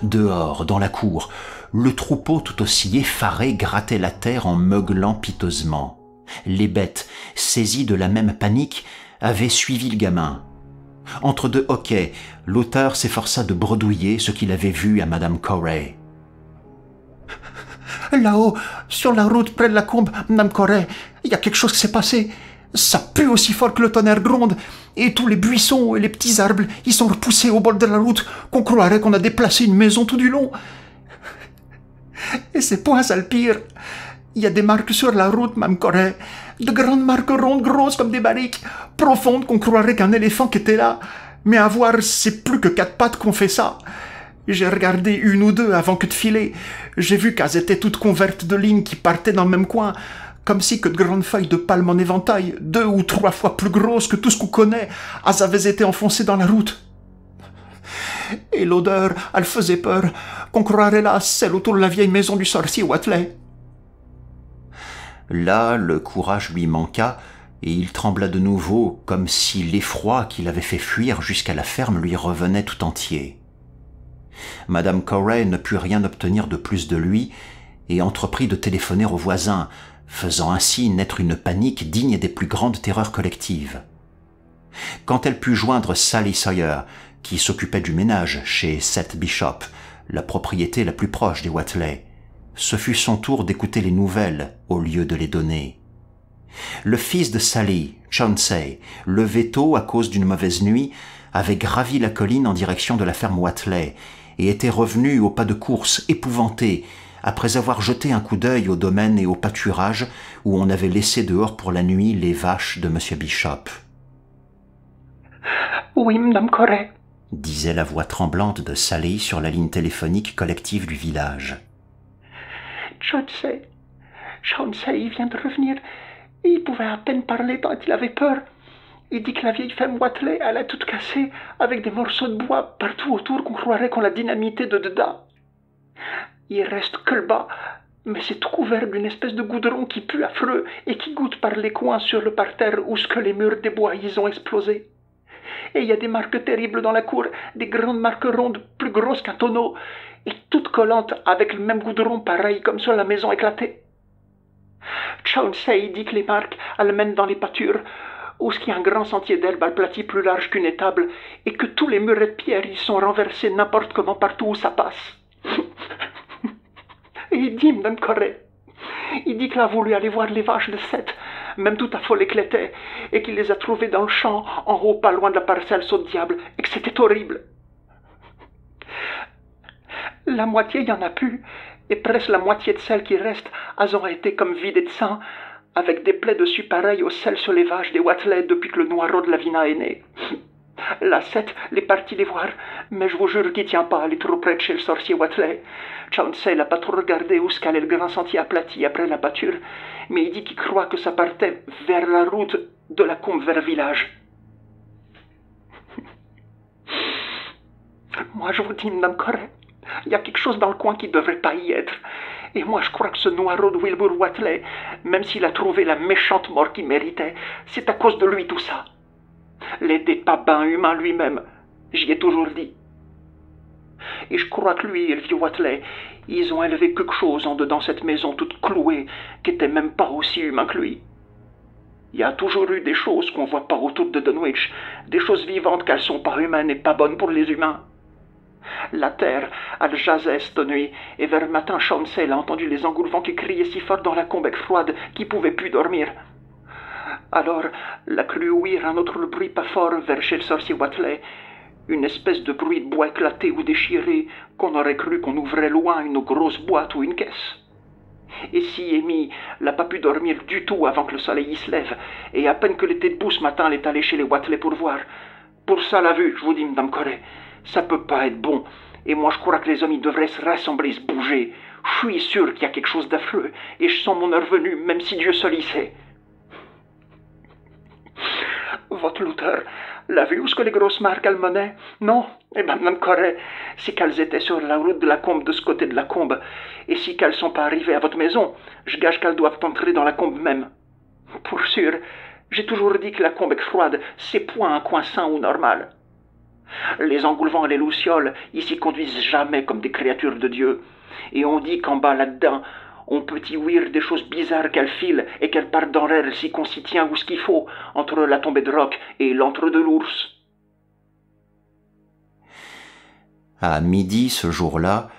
Dehors, dans la cour, le troupeau tout aussi effaré grattait la terre en meuglant piteusement. Les bêtes, saisies de la même panique, avaient suivi le gamin. Entre deux hoquets, l'auteur s'efforça de bredouiller ce qu'il avait vu à Madame Corey. Là-haut, sur la route près de la combe, Corée, il y a quelque chose qui s'est passé. Ça pue aussi fort que le tonnerre gronde, et tous les buissons et les petits arbres, ils sont repoussés au bord de la route, qu'on croirait qu'on a déplacé une maison tout du long. Et c'est point ça le pire. Il y a des marques sur la route, Corée, De grandes marques rondes, grosses comme des barriques, profondes qu'on croirait qu'un éléphant qui était là. Mais à voir, c'est plus que quatre pattes qu'on fait ça. J'ai regardé une ou deux avant que de filer. J'ai vu qu'elles étaient toutes convertes de lignes qui partaient dans le même coin, comme si que de grandes feuilles de palme en éventail, deux ou trois fois plus grosses que tout ce qu'on connaît, elles avaient été enfoncées dans la route. Et l'odeur, elle faisait peur, qu'on croirait là celle autour de la vieille maison du sorcier Watley. Là, le courage lui manqua, et il trembla de nouveau, comme si l'effroi qui l'avait fait fuir jusqu'à la ferme lui revenait tout entier. Madame Corey ne put rien obtenir de plus de lui et entreprit de téléphoner aux voisins, faisant ainsi naître une panique digne des plus grandes terreurs collectives. Quand elle put joindre Sally Sawyer, qui s'occupait du ménage chez Seth Bishop, la propriété la plus proche des Watley, ce fut son tour d'écouter les nouvelles au lieu de les donner. Le fils de Sally, Chauncey, levé tôt à cause d'une mauvaise nuit, avait gravi la colline en direction de la ferme Watley et était revenu au pas de course, épouvanté, après avoir jeté un coup d'œil au domaine et au pâturage où on avait laissé dehors pour la nuit les vaches de M. Bishop. Oui, Madame Corret, disait la voix tremblante de Sally sur la ligne téléphonique collective du village. Chauncey, Chauncey, il vient de revenir. Il pouvait à peine parler tant il avait peur. Il dit que la vieille femme Watley, elle est toute cassée avec des morceaux de bois partout autour qu'on croirait qu'on l'a dynamité de dedans. Il reste que le bas, mais c'est tout couvert d'une espèce de goudron qui pue affreux et qui goûte par les coins sur le parterre où ce que les murs des bois y ont explosé. Et il y a des marques terribles dans la cour, des grandes marques rondes plus grosses qu'un tonneau, et toutes collantes avec le même goudron pareil comme sur la maison éclatée. Chauncey dit que les marques, elles mènent dans les pâtures, ce y a un grand sentier d'herbe aplatie plus large qu'une étable, et que tous les murets de pierre y sont renversés n'importe comment partout où ça passe. et [laughs] il dit, Mme Corée, il dit qu'il a voulu aller voir les vaches de Sète, même tout à qu'elle était, et qu'il les a trouvées dans le champ, en haut, pas loin de la parcelle saut diable, et que c'était horrible. La moitié, y en a pu, et presque la moitié de celles qui restent, elles ont été comme et de sang, avec des plaies dessus pareilles aux selles sur les vaches des Watley depuis que le noirot de la Vina est né. [laughs] La sept, les partis les voir, mais je vous jure qu'il tient pas, à est trop près de chez le sorcier Watley. Chauncey l'a pas trop regardé où se calait le grand sentier aplati après la pâture, mais il dit qu'il croit que ça partait vers la route de la combe vers le village. [laughs] Moi, je vous dis, Madame Corré, il y a quelque chose dans le coin qui devrait pas y être. Et moi, je crois que ce noirot de Wilbur Watley, même s'il a trouvé la méchante mort qu'il méritait, c'est à cause de lui tout ça. L'était pas ben humain lui-même, j'y ai toujours dit. Et je crois que lui et le vieux Watley, ils ont élevé quelque chose en dedans cette maison toute clouée, qui était même pas aussi humain que lui. Il y a toujours eu des choses qu'on voit pas autour de Dunwich, des choses vivantes qu'elles sont pas humaines et pas bonnes pour les humains. La terre, elle jasait cette nuit, et vers le matin, Chancel a entendu les engoulevents qui criaient si fort dans la combec froide qu'il pouvait plus dormir. Alors, la crue ouïr un autre bruit pas fort vers chez le sorcier Watley, une espèce de bruit de bois éclaté ou déchiré, qu'on aurait cru qu'on ouvrait loin une grosse boîte ou une caisse. Et si Amy n'a pas pu dormir du tout avant que le soleil y se lève, et à peine que l'été de ce matin, elle est allée chez les Watley pour voir. Pour ça, la vue, je vous dis, Madame Corée. Ça peut pas être bon. Et moi, je crois que les hommes, ils devraient se rassembler, se bouger. Je suis sûr qu'il y a quelque chose d'affreux, et je sens mon heure venue, même si Dieu seul y Votre Luther, la vu où ce que les grosses marques elles menaient Non Eh ben, même correct. Si qu'elles étaient sur la route de la combe, de ce côté de la combe, et si qu'elles sont pas arrivées à votre maison, je gage qu'elles doivent entrer dans la combe même. Pour sûr, j'ai toujours dit que la combe est froide, c'est point un coin sain ou normal. Les engoulevants et les lucioles s'y conduisent jamais comme des créatures de Dieu. Et on dit qu'en bas là-dedans, on peut y ouïr des choses bizarres qu'elles filent et qu'elles partent dans l'air si qu'on s'y tient ou ce qu'il faut, entre la tombée de roc et l'entre de l'ours. À midi ce jour-là,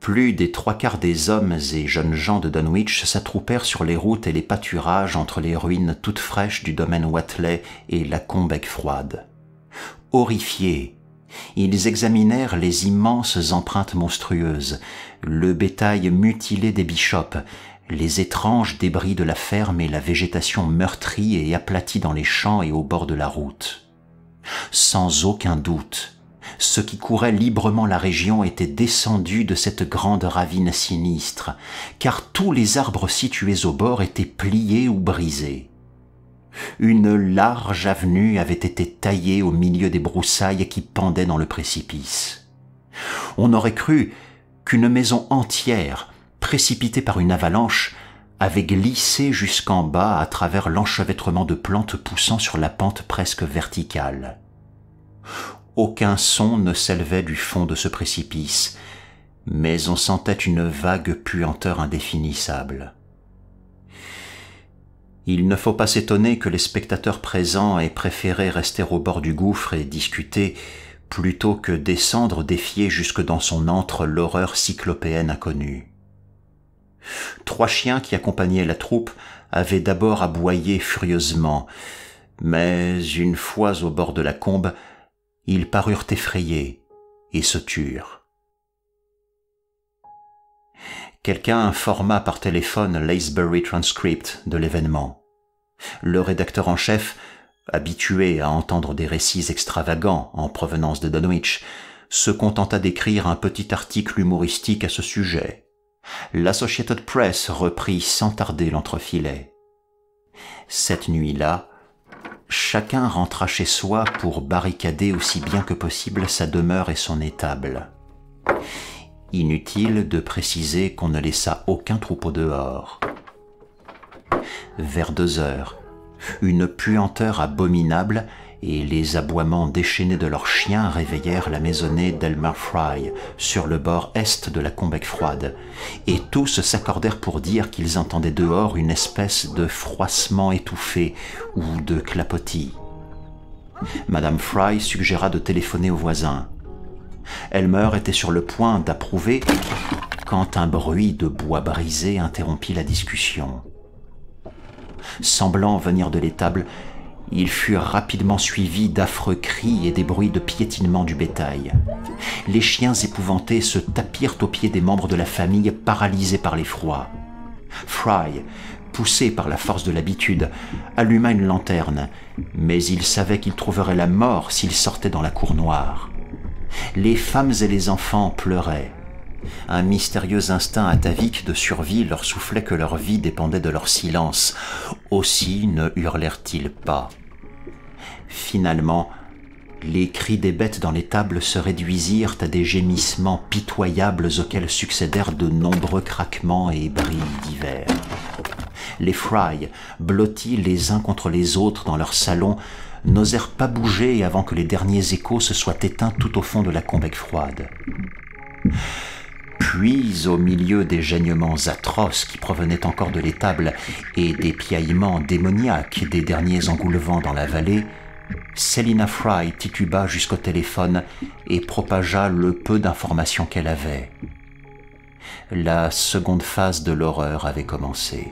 plus des trois quarts des hommes et jeunes gens de Dunwich s'attroupèrent sur les routes et les pâturages entre les ruines toutes fraîches du domaine Watley et la Combec froide horrifiés. Ils examinèrent les immenses empreintes monstrueuses, le bétail mutilé des bishops, les étranges débris de la ferme et la végétation meurtrie et aplatie dans les champs et au bord de la route. Sans aucun doute, ceux qui couraient librement la région était descendu de cette grande ravine sinistre, car tous les arbres situés au bord étaient pliés ou brisés. Une large avenue avait été taillée au milieu des broussailles qui pendaient dans le précipice. On aurait cru qu'une maison entière, précipitée par une avalanche, avait glissé jusqu'en bas à travers l'enchevêtrement de plantes poussant sur la pente presque verticale. Aucun son ne s'élevait du fond de ce précipice, mais on sentait une vague puanteur indéfinissable. Il ne faut pas s'étonner que les spectateurs présents aient préféré rester au bord du gouffre et discuter plutôt que descendre défier jusque dans son antre l'horreur cyclopéenne inconnue. Trois chiens qui accompagnaient la troupe avaient d'abord aboyé furieusement, mais une fois au bord de la combe, ils parurent effrayés et se turent. Quelqu'un informa par téléphone l'Acebury Transcript de l'événement. Le rédacteur en chef, habitué à entendre des récits extravagants en provenance de Dunwich, se contenta d'écrire un petit article humoristique à ce sujet. L'Associated Press reprit sans tarder l'entrefilet. Cette nuit-là, chacun rentra chez soi pour barricader aussi bien que possible sa demeure et son étable. Inutile de préciser qu'on ne laissa aucun troupeau dehors. Vers deux heures, une puanteur abominable et les aboiements déchaînés de leurs chiens réveillèrent la maisonnée d'Elmer Fry sur le bord est de la Combec froide, et tous s'accordèrent pour dire qu'ils entendaient dehors une espèce de froissement étouffé ou de clapotis. Madame Fry suggéra de téléphoner aux voisins. Elmer était sur le point d'approuver quand un bruit de bois brisé interrompit la discussion. Semblant venir de l'étable, ils furent rapidement suivis d'affreux cris et des bruits de piétinement du bétail. Les chiens épouvantés se tapirent aux pieds des membres de la famille paralysés par l'effroi. Fry, poussé par la force de l'habitude, alluma une lanterne, mais il savait qu'il trouverait la mort s'il sortait dans la cour noire. Les femmes et les enfants pleuraient. Un mystérieux instinct atavique de survie leur soufflait que leur vie dépendait de leur silence. Aussi ne hurlèrent-ils pas. Finalement, les cris des bêtes dans les tables se réduisirent à des gémissements pitoyables auxquels succédèrent de nombreux craquements et bris divers. Les Fry, blottis les uns contre les autres dans leur salon, n'osèrent pas bouger avant que les derniers échos se soient éteints tout au fond de la combec froide. Puis, au milieu des gênements atroces qui provenaient encore de l'étable et des piaillements démoniaques des derniers engoulevants dans la vallée, Selina Fry tituba jusqu'au téléphone et propagea le peu d'informations qu'elle avait. La seconde phase de l'horreur avait commencé.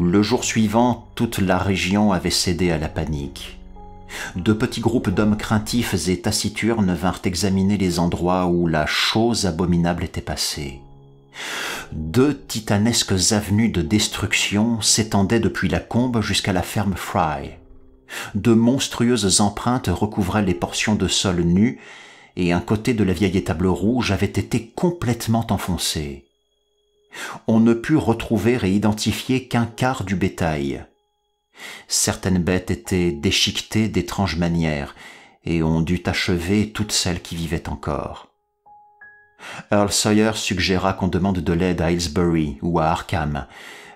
Le jour suivant, toute la région avait cédé à la panique. De petits groupes d'hommes craintifs et taciturnes vinrent examiner les endroits où la chose abominable était passée. Deux titanesques avenues de destruction s'étendaient depuis la combe jusqu'à la ferme Fry. De monstrueuses empreintes recouvraient les portions de sol nu, et un côté de la vieille étable rouge avait été complètement enfoncé on ne put retrouver et identifier qu'un quart du bétail. Certaines bêtes étaient déchiquetées d'étranges manières, et on dut achever toutes celles qui vivaient encore. Earl Sawyer suggéra qu'on demande de l'aide à Aylesbury ou à Arkham,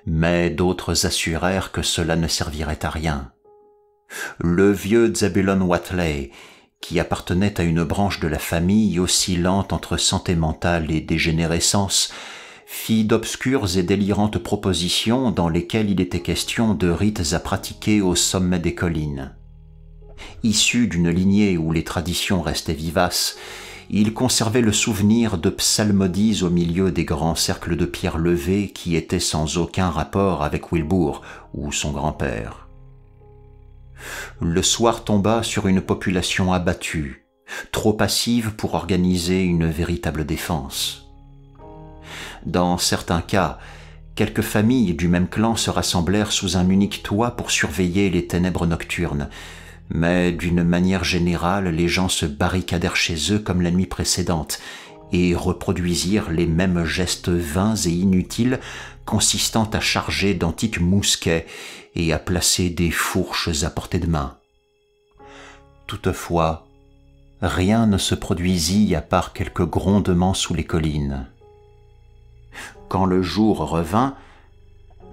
mais d'autres assurèrent que cela ne servirait à rien. Le vieux Zebulon Watley, qui appartenait à une branche de la famille oscillante entre santé mentale et dégénérescence, fit d'obscures et délirantes propositions dans lesquelles il était question de rites à pratiquer au sommet des collines. Issu d'une lignée où les traditions restaient vivaces, il conservait le souvenir de psalmodies au milieu des grands cercles de pierres levées qui étaient sans aucun rapport avec Wilbur ou son grand-père. Le soir tomba sur une population abattue, trop passive pour organiser une véritable défense. Dans certains cas, quelques familles du même clan se rassemblèrent sous un unique toit pour surveiller les ténèbres nocturnes. Mais d'une manière générale, les gens se barricadèrent chez eux comme la nuit précédente et reproduisirent les mêmes gestes vains et inutiles consistant à charger d'antiques mousquets et à placer des fourches à portée de main. Toutefois, rien ne se produisit à part quelques grondements sous les collines quand le jour revint,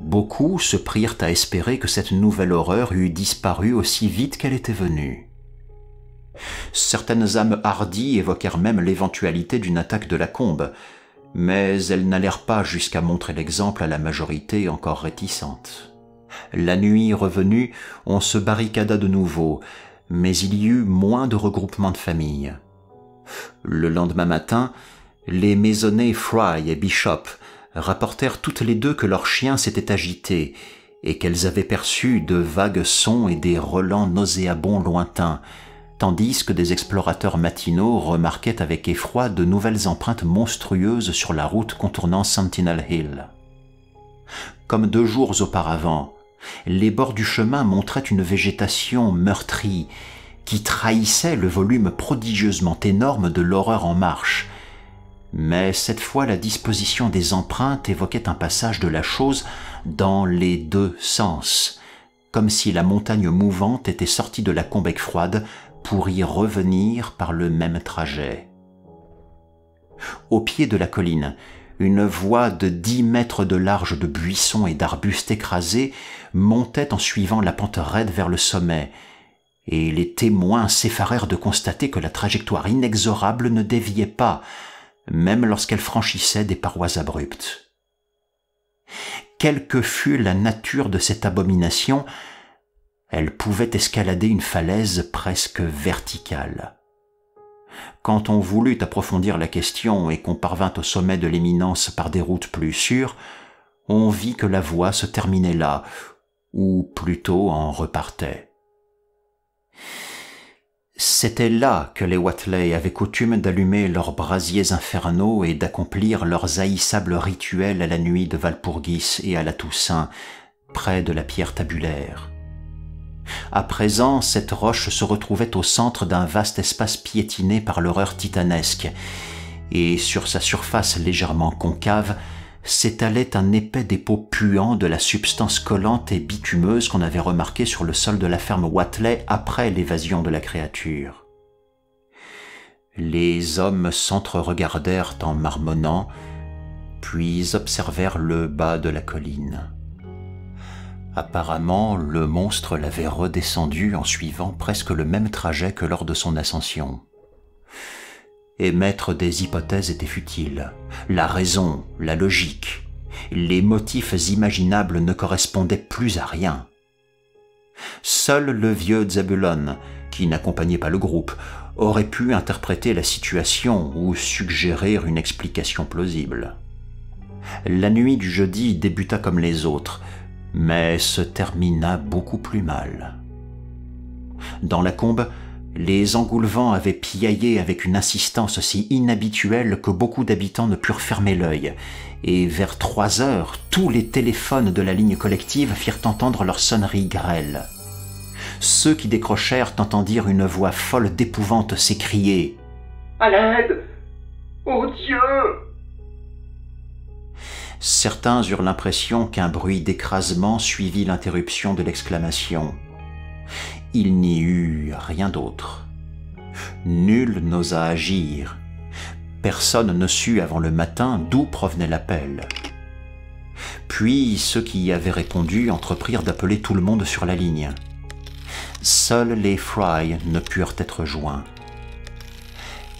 beaucoup se prirent à espérer que cette nouvelle horreur eût disparu aussi vite qu'elle était venue. Certaines âmes hardies évoquèrent même l'éventualité d'une attaque de la combe, mais elles n'allèrent pas jusqu'à montrer l'exemple à la majorité encore réticente. La nuit revenue, on se barricada de nouveau, mais il y eut moins de regroupements de familles. Le lendemain matin, les maisonnées Fry et Bishop rapportèrent toutes les deux que leur chien s'était agité et qu'elles avaient perçu de vagues sons et des relents nauséabonds lointains, tandis que des explorateurs matinaux remarquaient avec effroi de nouvelles empreintes monstrueuses sur la route contournant Sentinel Hill. Comme deux jours auparavant, les bords du chemin montraient une végétation meurtrie qui trahissait le volume prodigieusement énorme de l'horreur en marche, mais cette fois la disposition des empreintes évoquait un passage de la chose dans les deux sens, comme si la montagne mouvante était sortie de la combec froide pour y revenir par le même trajet. Au pied de la colline, une voie de dix mètres de large de buissons et d'arbustes écrasés montait en suivant la pente raide vers le sommet, et les témoins s'effarèrent de constater que la trajectoire inexorable ne déviait pas, même lorsqu'elle franchissait des parois abruptes. Quelle que fût la nature de cette abomination, elle pouvait escalader une falaise presque verticale. Quand on voulut approfondir la question et qu'on parvint au sommet de l'éminence par des routes plus sûres, on vit que la voie se terminait là, ou plutôt en repartait. C'était là que les Watley avaient coutume d'allumer leurs brasiers infernaux et d'accomplir leurs haïssables rituels à la nuit de Valpurgis et à la Toussaint, près de la pierre tabulaire. À présent, cette roche se retrouvait au centre d'un vaste espace piétiné par l'horreur titanesque, et sur sa surface légèrement concave, s'étalait un épais dépôt puant de la substance collante et bitumeuse qu'on avait remarquée sur le sol de la ferme Watley après l'évasion de la créature. Les hommes s'entre-regardèrent en marmonnant, puis observèrent le bas de la colline. Apparemment, le monstre l'avait redescendu en suivant presque le même trajet que lors de son ascension. Émettre des hypothèses était futile. La raison, la logique, les motifs imaginables ne correspondaient plus à rien. Seul le vieux Zabulon, qui n'accompagnait pas le groupe, aurait pu interpréter la situation ou suggérer une explication plausible. La nuit du jeudi débuta comme les autres, mais se termina beaucoup plus mal. Dans la combe, les Engoulevents avaient piaillé avec une insistance si inhabituelle que beaucoup d'habitants ne purent fermer l'œil. Et vers trois heures, tous les téléphones de la ligne collective firent entendre leur sonnerie grêle. Ceux qui décrochèrent entendirent une voix folle d'épouvante s'écrier À l'aide Oh Dieu Certains eurent l'impression qu'un bruit d'écrasement suivit l'interruption de l'exclamation il n'y eut rien d'autre. Nul n'osa agir. Personne ne sut avant le matin d'où provenait l'appel. Puis ceux qui y avaient répondu entreprirent d'appeler tout le monde sur la ligne. Seuls les Fry ne purent être joints.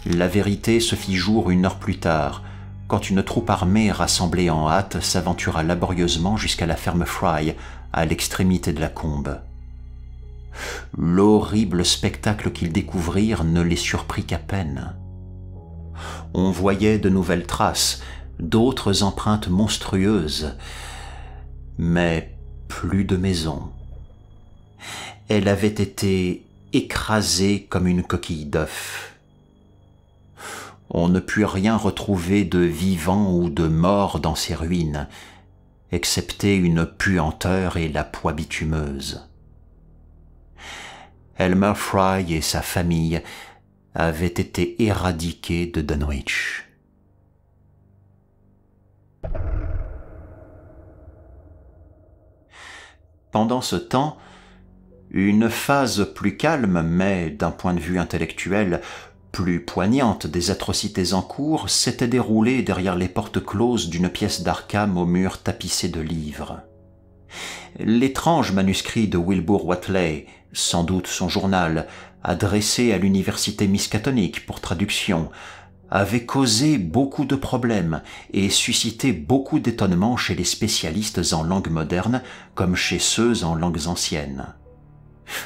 La vérité se fit jour une heure plus tard, quand une troupe armée rassemblée en hâte s'aventura laborieusement jusqu'à la ferme Fry, à l'extrémité de la combe. L'horrible spectacle qu'ils découvrirent ne les surprit qu'à peine. On voyait de nouvelles traces, d'autres empreintes monstrueuses, mais plus de maison. Elle avait été écrasée comme une coquille d'œuf. On ne put rien retrouver de vivant ou de mort dans ces ruines, excepté une puanteur et la poix bitumeuse. Elmer Fry et sa famille avaient été éradiqués de Dunwich. Pendant ce temps, une phase plus calme, mais d'un point de vue intellectuel plus poignante des atrocités en cours, s'était déroulée derrière les portes closes d'une pièce d'Arkham au mur tapissé de livres. L'étrange manuscrit de Wilbur Watley, sans doute son journal, adressé à l'université Miscatonique pour traduction, avait causé beaucoup de problèmes et suscité beaucoup d'étonnement chez les spécialistes en langue moderne comme chez ceux en langues anciennes.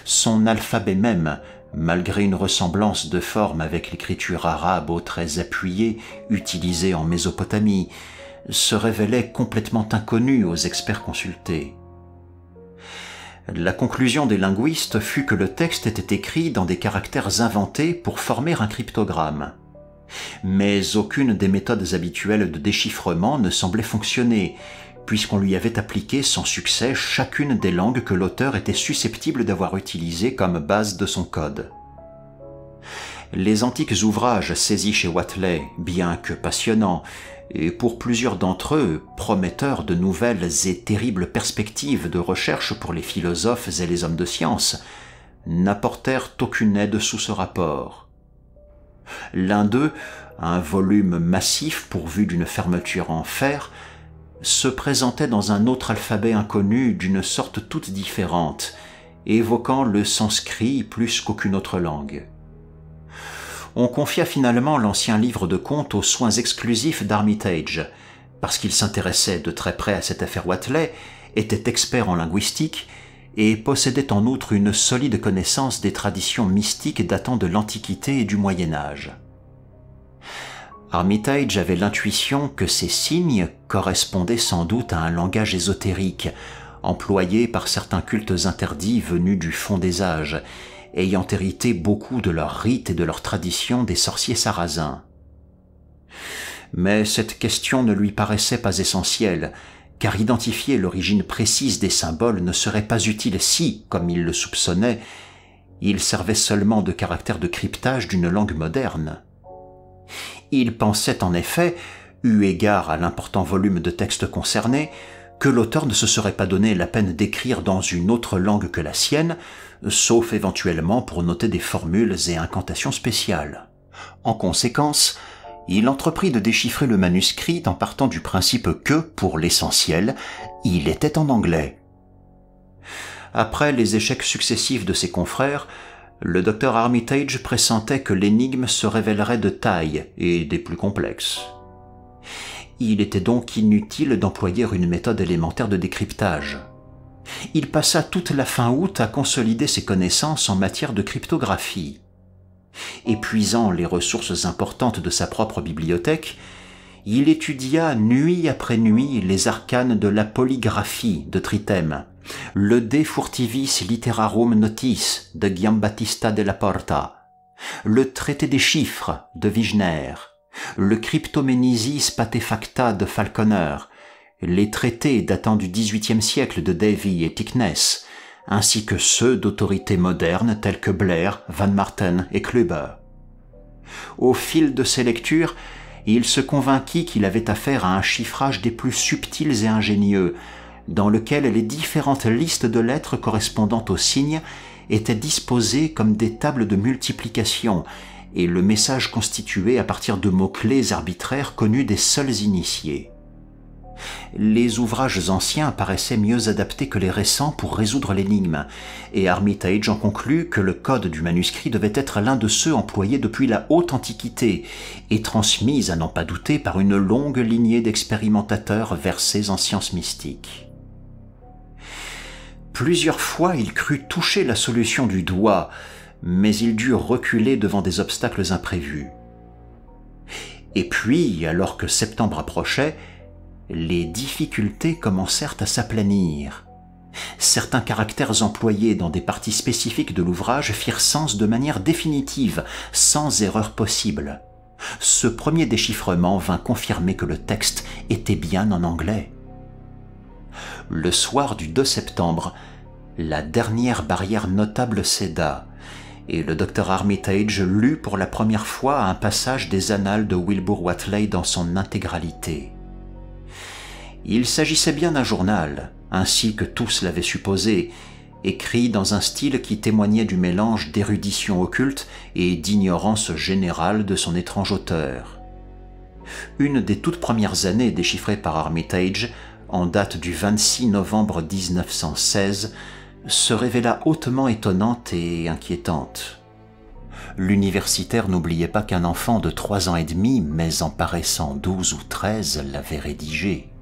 Son alphabet même, malgré une ressemblance de forme avec l'écriture arabe aux traits appuyés utilisée en Mésopotamie, se révélait complètement inconnu aux experts consultés. La conclusion des linguistes fut que le texte était écrit dans des caractères inventés pour former un cryptogramme. Mais aucune des méthodes habituelles de déchiffrement ne semblait fonctionner, puisqu'on lui avait appliqué sans succès chacune des langues que l'auteur était susceptible d'avoir utilisées comme base de son code. Les antiques ouvrages saisis chez Watley, bien que passionnants, et pour plusieurs d'entre eux prometteurs de nouvelles et terribles perspectives de recherche pour les philosophes et les hommes de science, n'apportèrent aucune aide sous ce rapport. L'un d'eux, un volume massif pourvu d'une fermeture en fer, se présentait dans un autre alphabet inconnu d'une sorte toute différente, évoquant le sanskrit plus qu'aucune autre langue on confia finalement l'ancien livre de contes aux soins exclusifs d'Armitage, parce qu'il s'intéressait de très près à cette affaire Watley, était expert en linguistique et possédait en outre une solide connaissance des traditions mystiques datant de l'Antiquité et du Moyen Âge. Armitage avait l'intuition que ces signes correspondaient sans doute à un langage ésotérique, employé par certains cultes interdits venus du fond des âges, ayant hérité beaucoup de leurs rites et de leurs traditions des sorciers sarrasins. Mais cette question ne lui paraissait pas essentielle, car identifier l'origine précise des symboles ne serait pas utile si, comme il le soupçonnait, ils servait seulement de caractère de cryptage d'une langue moderne. Il pensait en effet, eu égard à l'important volume de textes concernés, que l'auteur ne se serait pas donné la peine d'écrire dans une autre langue que la sienne, sauf éventuellement pour noter des formules et incantations spéciales. En conséquence, il entreprit de déchiffrer le manuscrit en partant du principe que, pour l'essentiel, il était en anglais. Après les échecs successifs de ses confrères, le docteur Armitage pressentait que l'énigme se révélerait de taille et des plus complexes. Il était donc inutile d'employer une méthode élémentaire de décryptage. Il passa toute la fin août à consolider ses connaissances en matière de cryptographie. Épuisant les ressources importantes de sa propre bibliothèque, il étudia nuit après nuit les arcanes de la polygraphie de Tritem, le De Furtivis Literarum Notis de Giambattista della Porta, le Traité des chiffres de Wigner, le Cryptomenesis Patefacta de Falconer, les traités datant du XVIIIe siècle de Davy et Thickness, ainsi que ceux d'autorités modernes telles que Blair, Van Marten et Kluber. Au fil de ses lectures, il se convainquit qu'il avait affaire à un chiffrage des plus subtils et ingénieux, dans lequel les différentes listes de lettres correspondant aux signes étaient disposées comme des tables de multiplication et le message constitué à partir de mots-clés arbitraires connus des seuls initiés. Les ouvrages anciens paraissaient mieux adaptés que les récents pour résoudre l'énigme, et Armitage en conclut que le code du manuscrit devait être l'un de ceux employés depuis la haute antiquité, et transmis à n'en pas douter par une longue lignée d'expérimentateurs versés en sciences mystiques. Plusieurs fois il crut toucher la solution du doigt, mais ils durent reculer devant des obstacles imprévus. Et puis, alors que septembre approchait, les difficultés commencèrent à s'aplanir. Certains caractères employés dans des parties spécifiques de l'ouvrage firent sens de manière définitive, sans erreur possible. Ce premier déchiffrement vint confirmer que le texte était bien en anglais. Le soir du 2 septembre, la dernière barrière notable céda, et le docteur Armitage lut pour la première fois un passage des annales de Wilbur Watley dans son intégralité. Il s'agissait bien d'un journal, ainsi que tous l'avaient supposé, écrit dans un style qui témoignait du mélange d'érudition occulte et d'ignorance générale de son étrange auteur. Une des toutes premières années déchiffrées par Armitage, en date du 26 novembre 1916, se révéla hautement étonnante et inquiétante. L'universitaire n'oubliait pas qu'un enfant de trois ans et demi, mais en paraissant douze ou treize, l'avait rédigé.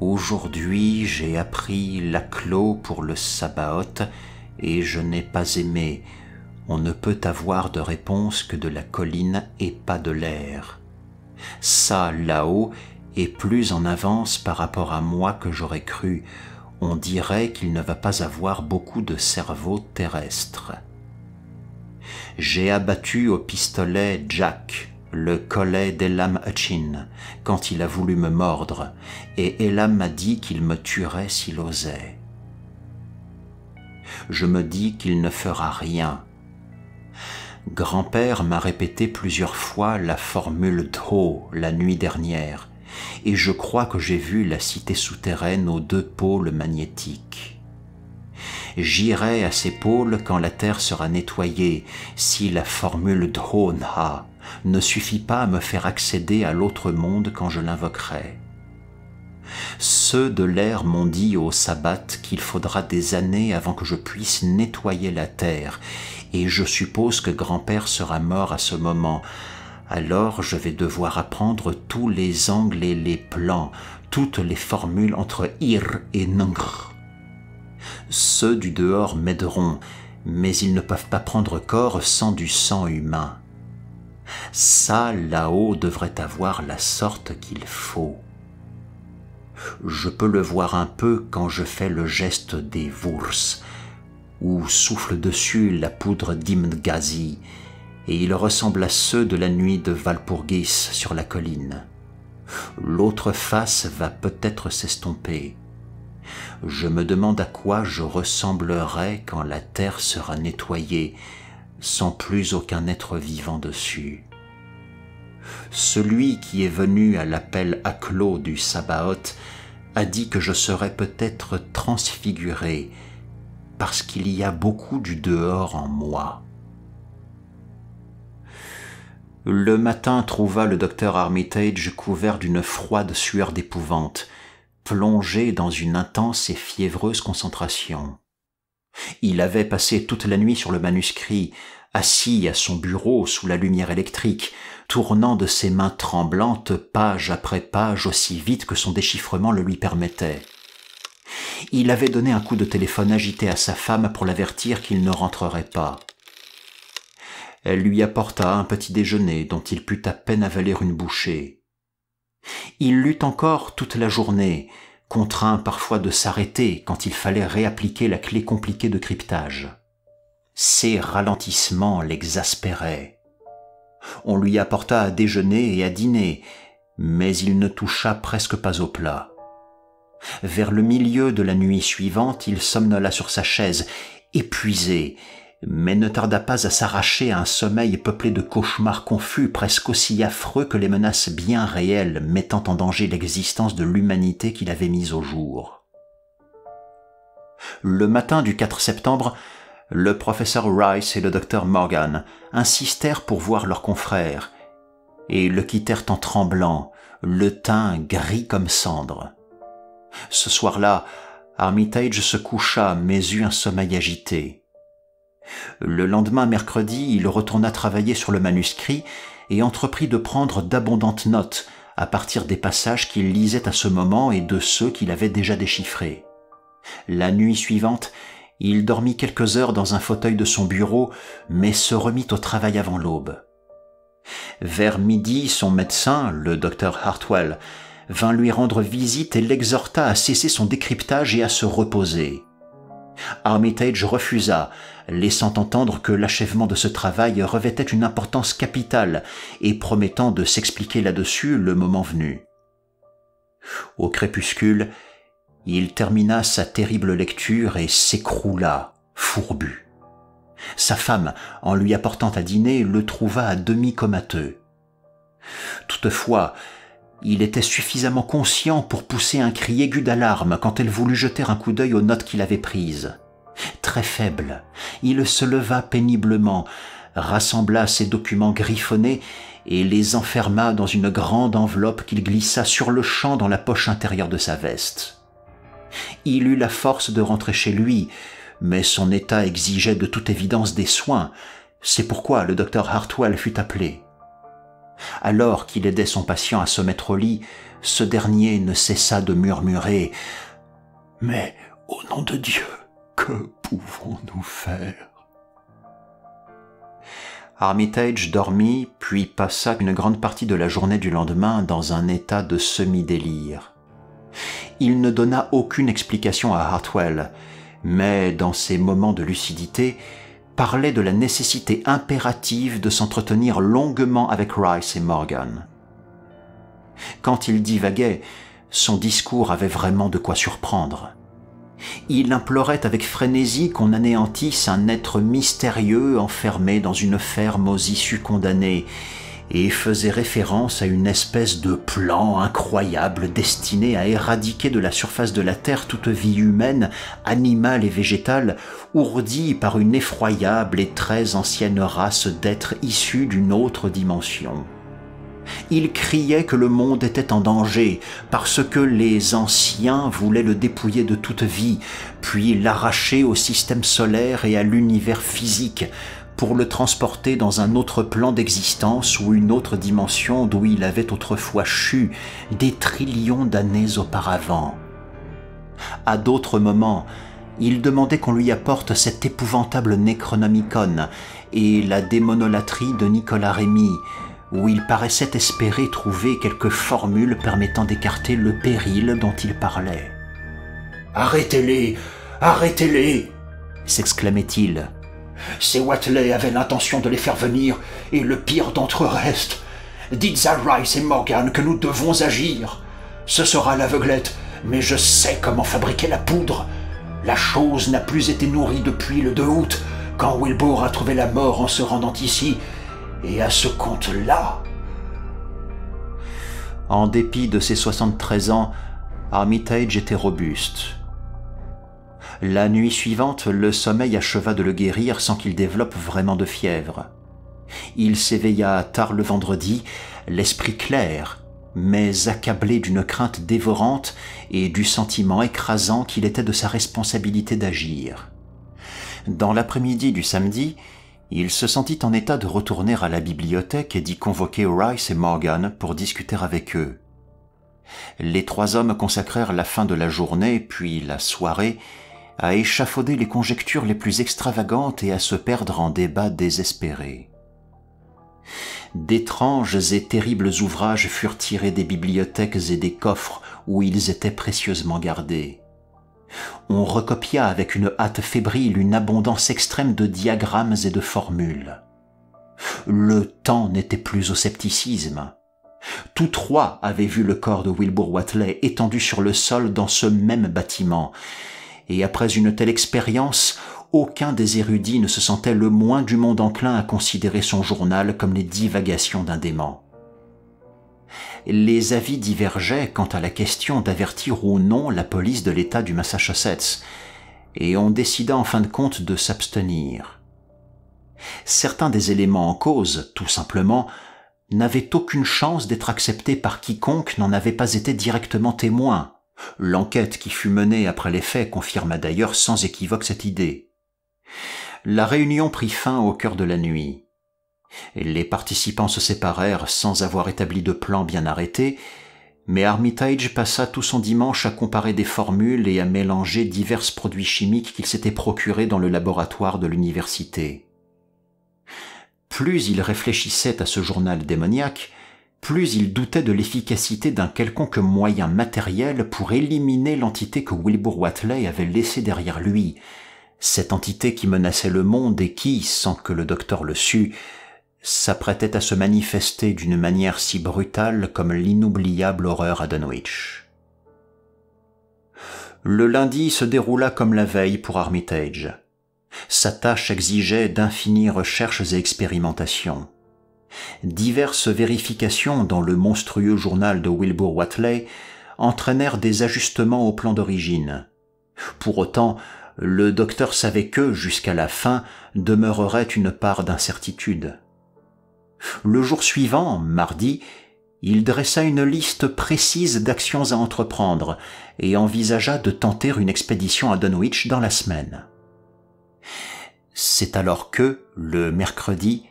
Aujourd'hui, j'ai appris la clôt pour le sabbaoth et je n'ai pas aimé. On ne peut avoir de réponse que de la colline et pas de l'air. Ça, là-haut, est plus en avance par rapport à moi que j'aurais cru on dirait qu'il ne va pas avoir beaucoup de cerveau terrestre. J'ai abattu au pistolet Jack, le collet d'Elam Hutchin, quand il a voulu me mordre, et Elam m'a dit qu'il me tuerait s'il osait. Je me dis qu'il ne fera rien. Grand-père m'a répété plusieurs fois la formule Dho la nuit dernière, et je crois que j'ai vu la cité souterraine aux deux pôles magnétiques. J'irai à ces pôles quand la Terre sera nettoyée, si la formule Dhonha ne suffit pas à me faire accéder à l'autre monde quand je l'invoquerai. Ceux de l'air m'ont dit au sabbat qu'il faudra des années avant que je puisse nettoyer la terre, et je suppose que grand-père sera mort à ce moment, alors je vais devoir apprendre tous les angles et les plans, toutes les formules entre ir et ngr ». Ceux du dehors m'aideront, mais ils ne peuvent pas prendre corps sans du sang humain. Ça, là-haut, devrait avoir la sorte qu'il faut. Je peux le voir un peu quand je fais le geste des vours, ou souffle dessus la poudre d'Imnghazi et il ressemble à ceux de la nuit de Valpurgis sur la colline. L'autre face va peut-être s'estomper. Je me demande à quoi je ressemblerai quand la terre sera nettoyée, sans plus aucun être vivant dessus. Celui qui est venu à l'appel à clos du Sabaoth a dit que je serais peut-être transfiguré, parce qu'il y a beaucoup du dehors en moi le matin trouva le docteur Armitage couvert d'une froide sueur d'épouvante, plongé dans une intense et fiévreuse concentration. Il avait passé toute la nuit sur le manuscrit, assis à son bureau sous la lumière électrique, tournant de ses mains tremblantes page après page aussi vite que son déchiffrement le lui permettait. Il avait donné un coup de téléphone agité à sa femme pour l'avertir qu'il ne rentrerait pas. Elle lui apporta un petit déjeuner dont il put à peine avaler une bouchée. Il lut encore toute la journée, contraint parfois de s'arrêter quand il fallait réappliquer la clé compliquée de cryptage. Ces ralentissements l'exaspéraient. On lui apporta à déjeuner et à dîner, mais il ne toucha presque pas au plat. Vers le milieu de la nuit suivante, il somnola sur sa chaise, épuisé, mais ne tarda pas à s'arracher à un sommeil peuplé de cauchemars confus presque aussi affreux que les menaces bien réelles mettant en danger l'existence de l'humanité qu'il avait mise au jour. Le matin du 4 septembre, le professeur Rice et le docteur Morgan insistèrent pour voir leur confrère, et le quittèrent en tremblant, le teint gris comme cendre. Ce soir-là, Armitage se coucha mais eut un sommeil agité. Le lendemain mercredi, il retourna travailler sur le manuscrit et entreprit de prendre d'abondantes notes à partir des passages qu'il lisait à ce moment et de ceux qu'il avait déjà déchiffrés. La nuit suivante, il dormit quelques heures dans un fauteuil de son bureau, mais se remit au travail avant l'aube. Vers midi, son médecin, le docteur Hartwell, vint lui rendre visite et l'exhorta à cesser son décryptage et à se reposer. Armitage refusa, laissant entendre que l'achèvement de ce travail revêtait une importance capitale et promettant de s'expliquer là-dessus le moment venu. Au crépuscule, il termina sa terrible lecture et s'écroula, fourbu. Sa femme, en lui apportant à dîner, le trouva à demi comateux. Toutefois, il était suffisamment conscient pour pousser un cri aigu d'alarme quand elle voulut jeter un coup d'œil aux notes qu'il avait prises. Très faible, il se leva péniblement, rassembla ses documents griffonnés et les enferma dans une grande enveloppe qu'il glissa sur le champ dans la poche intérieure de sa veste. Il eut la force de rentrer chez lui, mais son état exigeait de toute évidence des soins. C'est pourquoi le docteur Hartwell fut appelé. Alors qu'il aidait son patient à se mettre au lit, ce dernier ne cessa de murmurer ⁇ Mais au nom de Dieu, que pouvons-nous faire ?⁇ Armitage dormit, puis passa une grande partie de la journée du lendemain dans un état de semi-délire. Il ne donna aucune explication à Hartwell, mais dans ses moments de lucidité, parlait de la nécessité impérative de s'entretenir longuement avec Rice et Morgan. Quand il divaguait, son discours avait vraiment de quoi surprendre. Il implorait avec frénésie qu'on anéantisse un être mystérieux enfermé dans une ferme aux issues condamnées, et faisait référence à une espèce de plan incroyable destiné à éradiquer de la surface de la Terre toute vie humaine, animale et végétale, ourdie par une effroyable et très ancienne race d'êtres issus d'une autre dimension. Il criait que le monde était en danger, parce que les anciens voulaient le dépouiller de toute vie, puis l'arracher au système solaire et à l'univers physique, pour le transporter dans un autre plan d'existence ou une autre dimension d'où il avait autrefois chu des trillions d'années auparavant. À d'autres moments, il demandait qu'on lui apporte cet épouvantable Necronomicon et la démonolatrie de Nicolas Rémy, où il paraissait espérer trouver quelques formules permettant d'écarter le péril dont il parlait. Arrêtez-les Arrêtez-les s'exclamait-il, ces Watley avaient l'intention de les faire venir, et le pire d'entre eux reste. Dites à Rice et Morgan que nous devons agir. Ce sera l'aveuglette, mais je sais comment fabriquer la poudre. La chose n'a plus été nourrie depuis le 2 août, quand Wilbur a trouvé la mort en se rendant ici, et à ce compte-là. En dépit de ses 73 ans, Armitage était robuste, la nuit suivante, le sommeil acheva de le guérir sans qu'il développe vraiment de fièvre. Il s'éveilla tard le vendredi, l'esprit clair, mais accablé d'une crainte dévorante et du sentiment écrasant qu'il était de sa responsabilité d'agir. Dans l'après-midi du samedi, il se sentit en état de retourner à la bibliothèque et d'y convoquer Rice et Morgan pour discuter avec eux. Les trois hommes consacrèrent la fin de la journée puis la soirée à échafauder les conjectures les plus extravagantes et à se perdre en débats désespérés. D'étranges et terribles ouvrages furent tirés des bibliothèques et des coffres où ils étaient précieusement gardés. On recopia avec une hâte fébrile une abondance extrême de diagrammes et de formules. Le temps n'était plus au scepticisme. Tous trois avaient vu le corps de Wilbur Watley étendu sur le sol dans ce même bâtiment, et après une telle expérience, aucun des érudits ne se sentait le moins du monde enclin à considérer son journal comme les divagations d'un dément. Les avis divergeaient quant à la question d'avertir ou non la police de l'État du Massachusetts, et on décida en fin de compte de s'abstenir. Certains des éléments en cause, tout simplement, n'avaient aucune chance d'être acceptés par quiconque n'en avait pas été directement témoin, L'enquête qui fut menée après les faits confirma d'ailleurs sans équivoque cette idée. La réunion prit fin au cœur de la nuit. Les participants se séparèrent sans avoir établi de plan bien arrêté, mais Armitage passa tout son dimanche à comparer des formules et à mélanger divers produits chimiques qu'il s'était procurés dans le laboratoire de l'université. Plus il réfléchissait à ce journal démoniaque, plus il doutait de l'efficacité d'un quelconque moyen matériel pour éliminer l'entité que Wilbur Watley avait laissée derrière lui, cette entité qui menaçait le monde et qui, sans que le docteur le sût, s'apprêtait à se manifester d'une manière si brutale comme l'inoubliable horreur à Dunwich. Le lundi se déroula comme la veille pour Armitage. Sa tâche exigeait d'infinies recherches et expérimentations. Diverses vérifications dans le monstrueux journal de Wilbur Watley entraînèrent des ajustements au plan d'origine. Pour autant, le docteur savait que, jusqu'à la fin, demeurerait une part d'incertitude. Le jour suivant, mardi, il dressa une liste précise d'actions à entreprendre et envisagea de tenter une expédition à Dunwich dans la semaine. C'est alors que, le mercredi,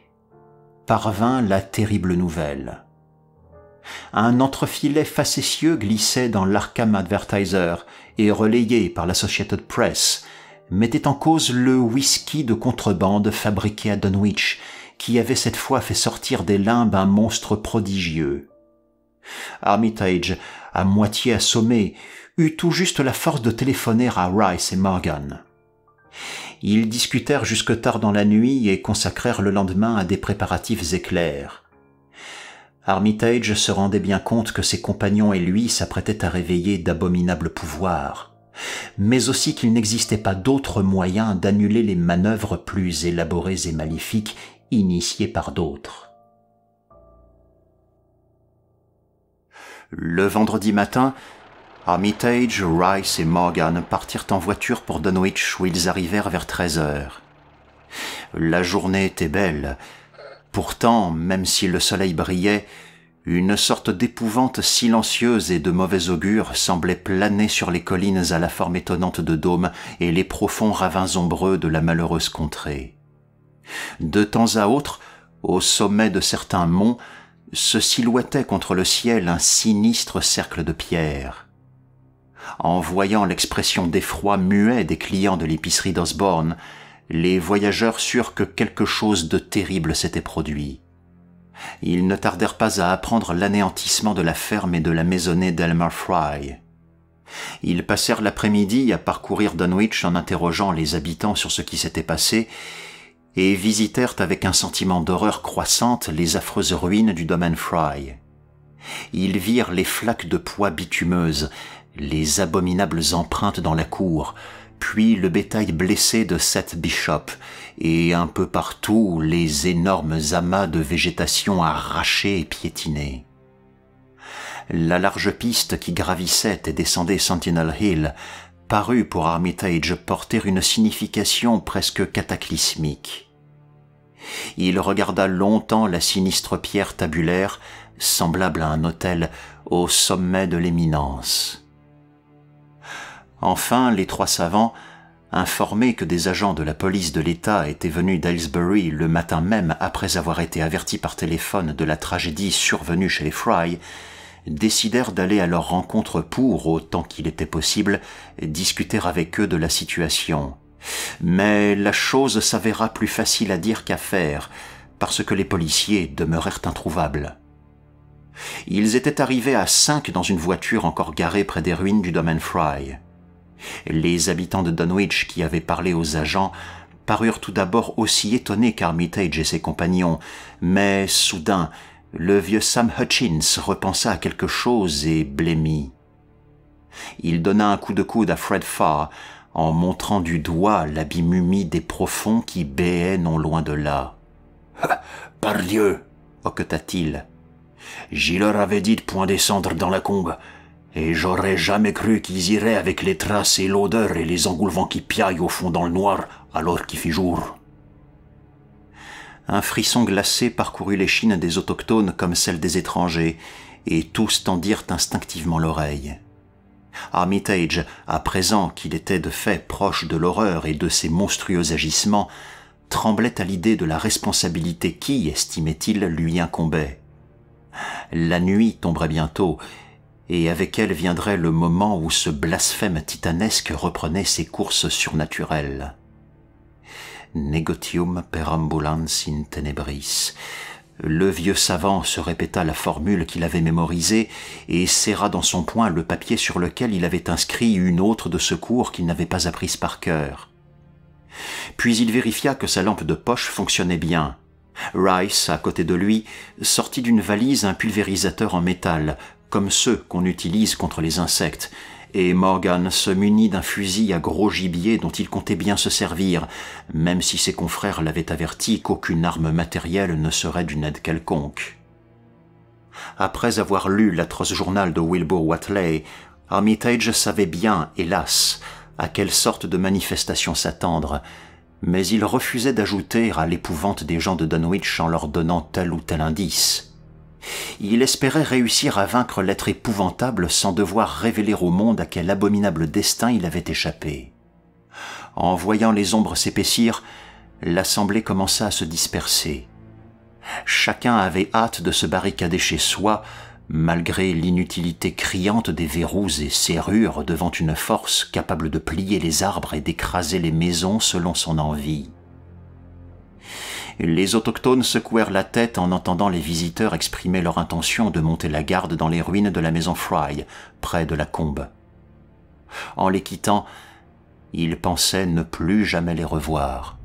parvint la terrible nouvelle. Un entrefilet facétieux glissait dans l'Arkham Advertiser et relayé par l'Associated Press mettait en cause le whisky de contrebande fabriqué à Dunwich, qui avait cette fois fait sortir des limbes un monstre prodigieux. Armitage, à moitié assommé, eut tout juste la force de téléphoner à Rice et Morgan. Ils discutèrent jusque tard dans la nuit et consacrèrent le lendemain à des préparatifs éclairs. Armitage se rendait bien compte que ses compagnons et lui s'apprêtaient à réveiller d'abominables pouvoirs, mais aussi qu'il n'existait pas d'autre moyen d'annuler les manœuvres plus élaborées et maléfiques initiées par d'autres. Le vendredi matin, Armitage, Rice et Morgan partirent en voiture pour Dunwich où ils arrivèrent vers 13 heures. La journée était belle. Pourtant, même si le soleil brillait, une sorte d'épouvante silencieuse et de mauvais augure semblait planer sur les collines à la forme étonnante de dôme et les profonds ravins ombreux de la malheureuse contrée. De temps à autre, au sommet de certains monts, se silhouettait contre le ciel un sinistre cercle de pierres en voyant l'expression d'effroi muet des clients de l'épicerie d'Osborne, les voyageurs surent que quelque chose de terrible s'était produit. Ils ne tardèrent pas à apprendre l'anéantissement de la ferme et de la maisonnée d'Elmer Fry. Ils passèrent l'après-midi à parcourir Dunwich en interrogeant les habitants sur ce qui s'était passé et visitèrent avec un sentiment d'horreur croissante les affreuses ruines du domaine Fry. Ils virent les flaques de pois bitumeuses, les abominables empreintes dans la cour, puis le bétail blessé de sept Bishop, et un peu partout les énormes amas de végétation arrachés et piétinés. La large piste qui gravissait et descendait Sentinel Hill parut pour Armitage porter une signification presque cataclysmique. Il regarda longtemps la sinistre pierre tabulaire, semblable à un autel, au sommet de l'éminence. Enfin, les trois savants, informés que des agents de la police de l'État étaient venus d'Aylesbury le matin même après avoir été avertis par téléphone de la tragédie survenue chez les Fry, décidèrent d'aller à leur rencontre pour, autant qu'il était possible, discuter avec eux de la situation. Mais la chose s'avéra plus facile à dire qu'à faire, parce que les policiers demeurèrent introuvables. Ils étaient arrivés à cinq dans une voiture encore garée près des ruines du domaine Fry. Les habitants de Dunwich qui avaient parlé aux agents parurent tout d'abord aussi étonnés qu'Armitage et ses compagnons, mais soudain, le vieux Sam Hutchins repensa à quelque chose et blêmit. Il donna un coup de coude à Fred Farr en montrant du doigt l'abîme humide des profonds qui béait non loin de là. [laughs] Parlieu hoqueta-t-il. J'y leur avais dit de point descendre dans la combe et j'aurais jamais cru qu'ils iraient avec les traces et l'odeur et les engoulevents qui piaillent au fond dans le noir alors qu'il fait jour. Un frisson glacé parcourut l'échine des autochtones comme celle des étrangers, et tous tendirent instinctivement l'oreille. Armitage, à présent qu'il était de fait proche de l'horreur et de ses monstrueux agissements, tremblait à l'idée de la responsabilité qui, estimait-il, lui incombait. La nuit tomberait bientôt, et avec elle viendrait le moment où ce blasphème titanesque reprenait ses courses surnaturelles. Negotium perambulans in tenebris. Le vieux savant se répéta la formule qu'il avait mémorisée et serra dans son poing le papier sur lequel il avait inscrit une autre de secours qu'il n'avait pas apprise par cœur. Puis il vérifia que sa lampe de poche fonctionnait bien. Rice, à côté de lui, sortit d'une valise un pulvérisateur en métal, comme ceux qu'on utilise contre les insectes, et Morgan se munit d'un fusil à gros gibier dont il comptait bien se servir, même si ses confrères l'avaient averti qu'aucune arme matérielle ne serait d'une aide quelconque. Après avoir lu l'atroce journal de Wilbur Watley, Armitage savait bien, hélas, à quelle sorte de manifestation s'attendre, mais il refusait d'ajouter à l'épouvante des gens de Dunwich en leur donnant tel ou tel indice. Il espérait réussir à vaincre l'être épouvantable sans devoir révéler au monde à quel abominable destin il avait échappé. En voyant les ombres s'épaissir, l'assemblée commença à se disperser. Chacun avait hâte de se barricader chez soi, malgré l'inutilité criante des verrous et serrures devant une force capable de plier les arbres et d'écraser les maisons selon son envie. Les autochtones secouèrent la tête en entendant les visiteurs exprimer leur intention de monter la garde dans les ruines de la maison Fry, près de la combe. En les quittant, ils pensaient ne plus jamais les revoir.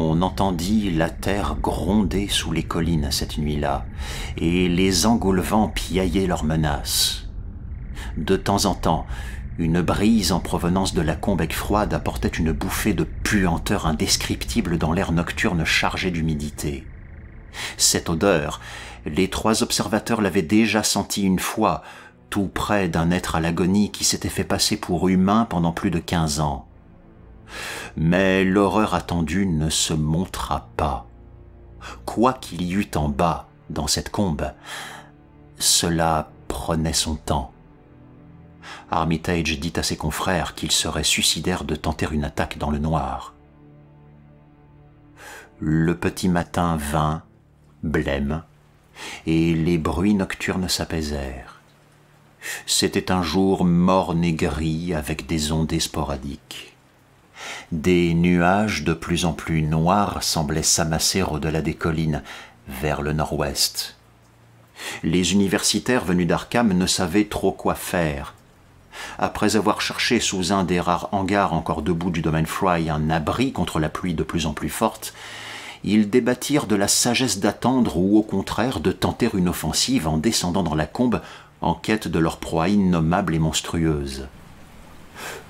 On entendit la terre gronder sous les collines cette nuit-là, et les engoulevents piaillaient leurs menaces. De temps en temps, une brise en provenance de la combec froide apportait une bouffée de puanteur indescriptible dans l'air nocturne chargé d'humidité. Cette odeur, les trois observateurs l'avaient déjà sentie une fois, tout près d'un être à l'agonie qui s'était fait passer pour humain pendant plus de quinze ans. Mais l'horreur attendue ne se montra pas. Quoi qu'il y eût en bas, dans cette combe, cela prenait son temps. Armitage dit à ses confrères qu'il serait suicidaire de tenter une attaque dans le noir. Le petit matin vint, blême, et les bruits nocturnes s'apaisèrent. C'était un jour morne et gris avec des ondées sporadiques. Des nuages de plus en plus noirs semblaient s'amasser au-delà des collines, vers le nord-ouest. Les universitaires venus d'Arkham ne savaient trop quoi faire. Après avoir cherché sous un des rares hangars encore debout du domaine Fry un abri contre la pluie de plus en plus forte, ils débattirent de la sagesse d'attendre ou au contraire de tenter une offensive en descendant dans la combe en quête de leur proie innommable et monstrueuse.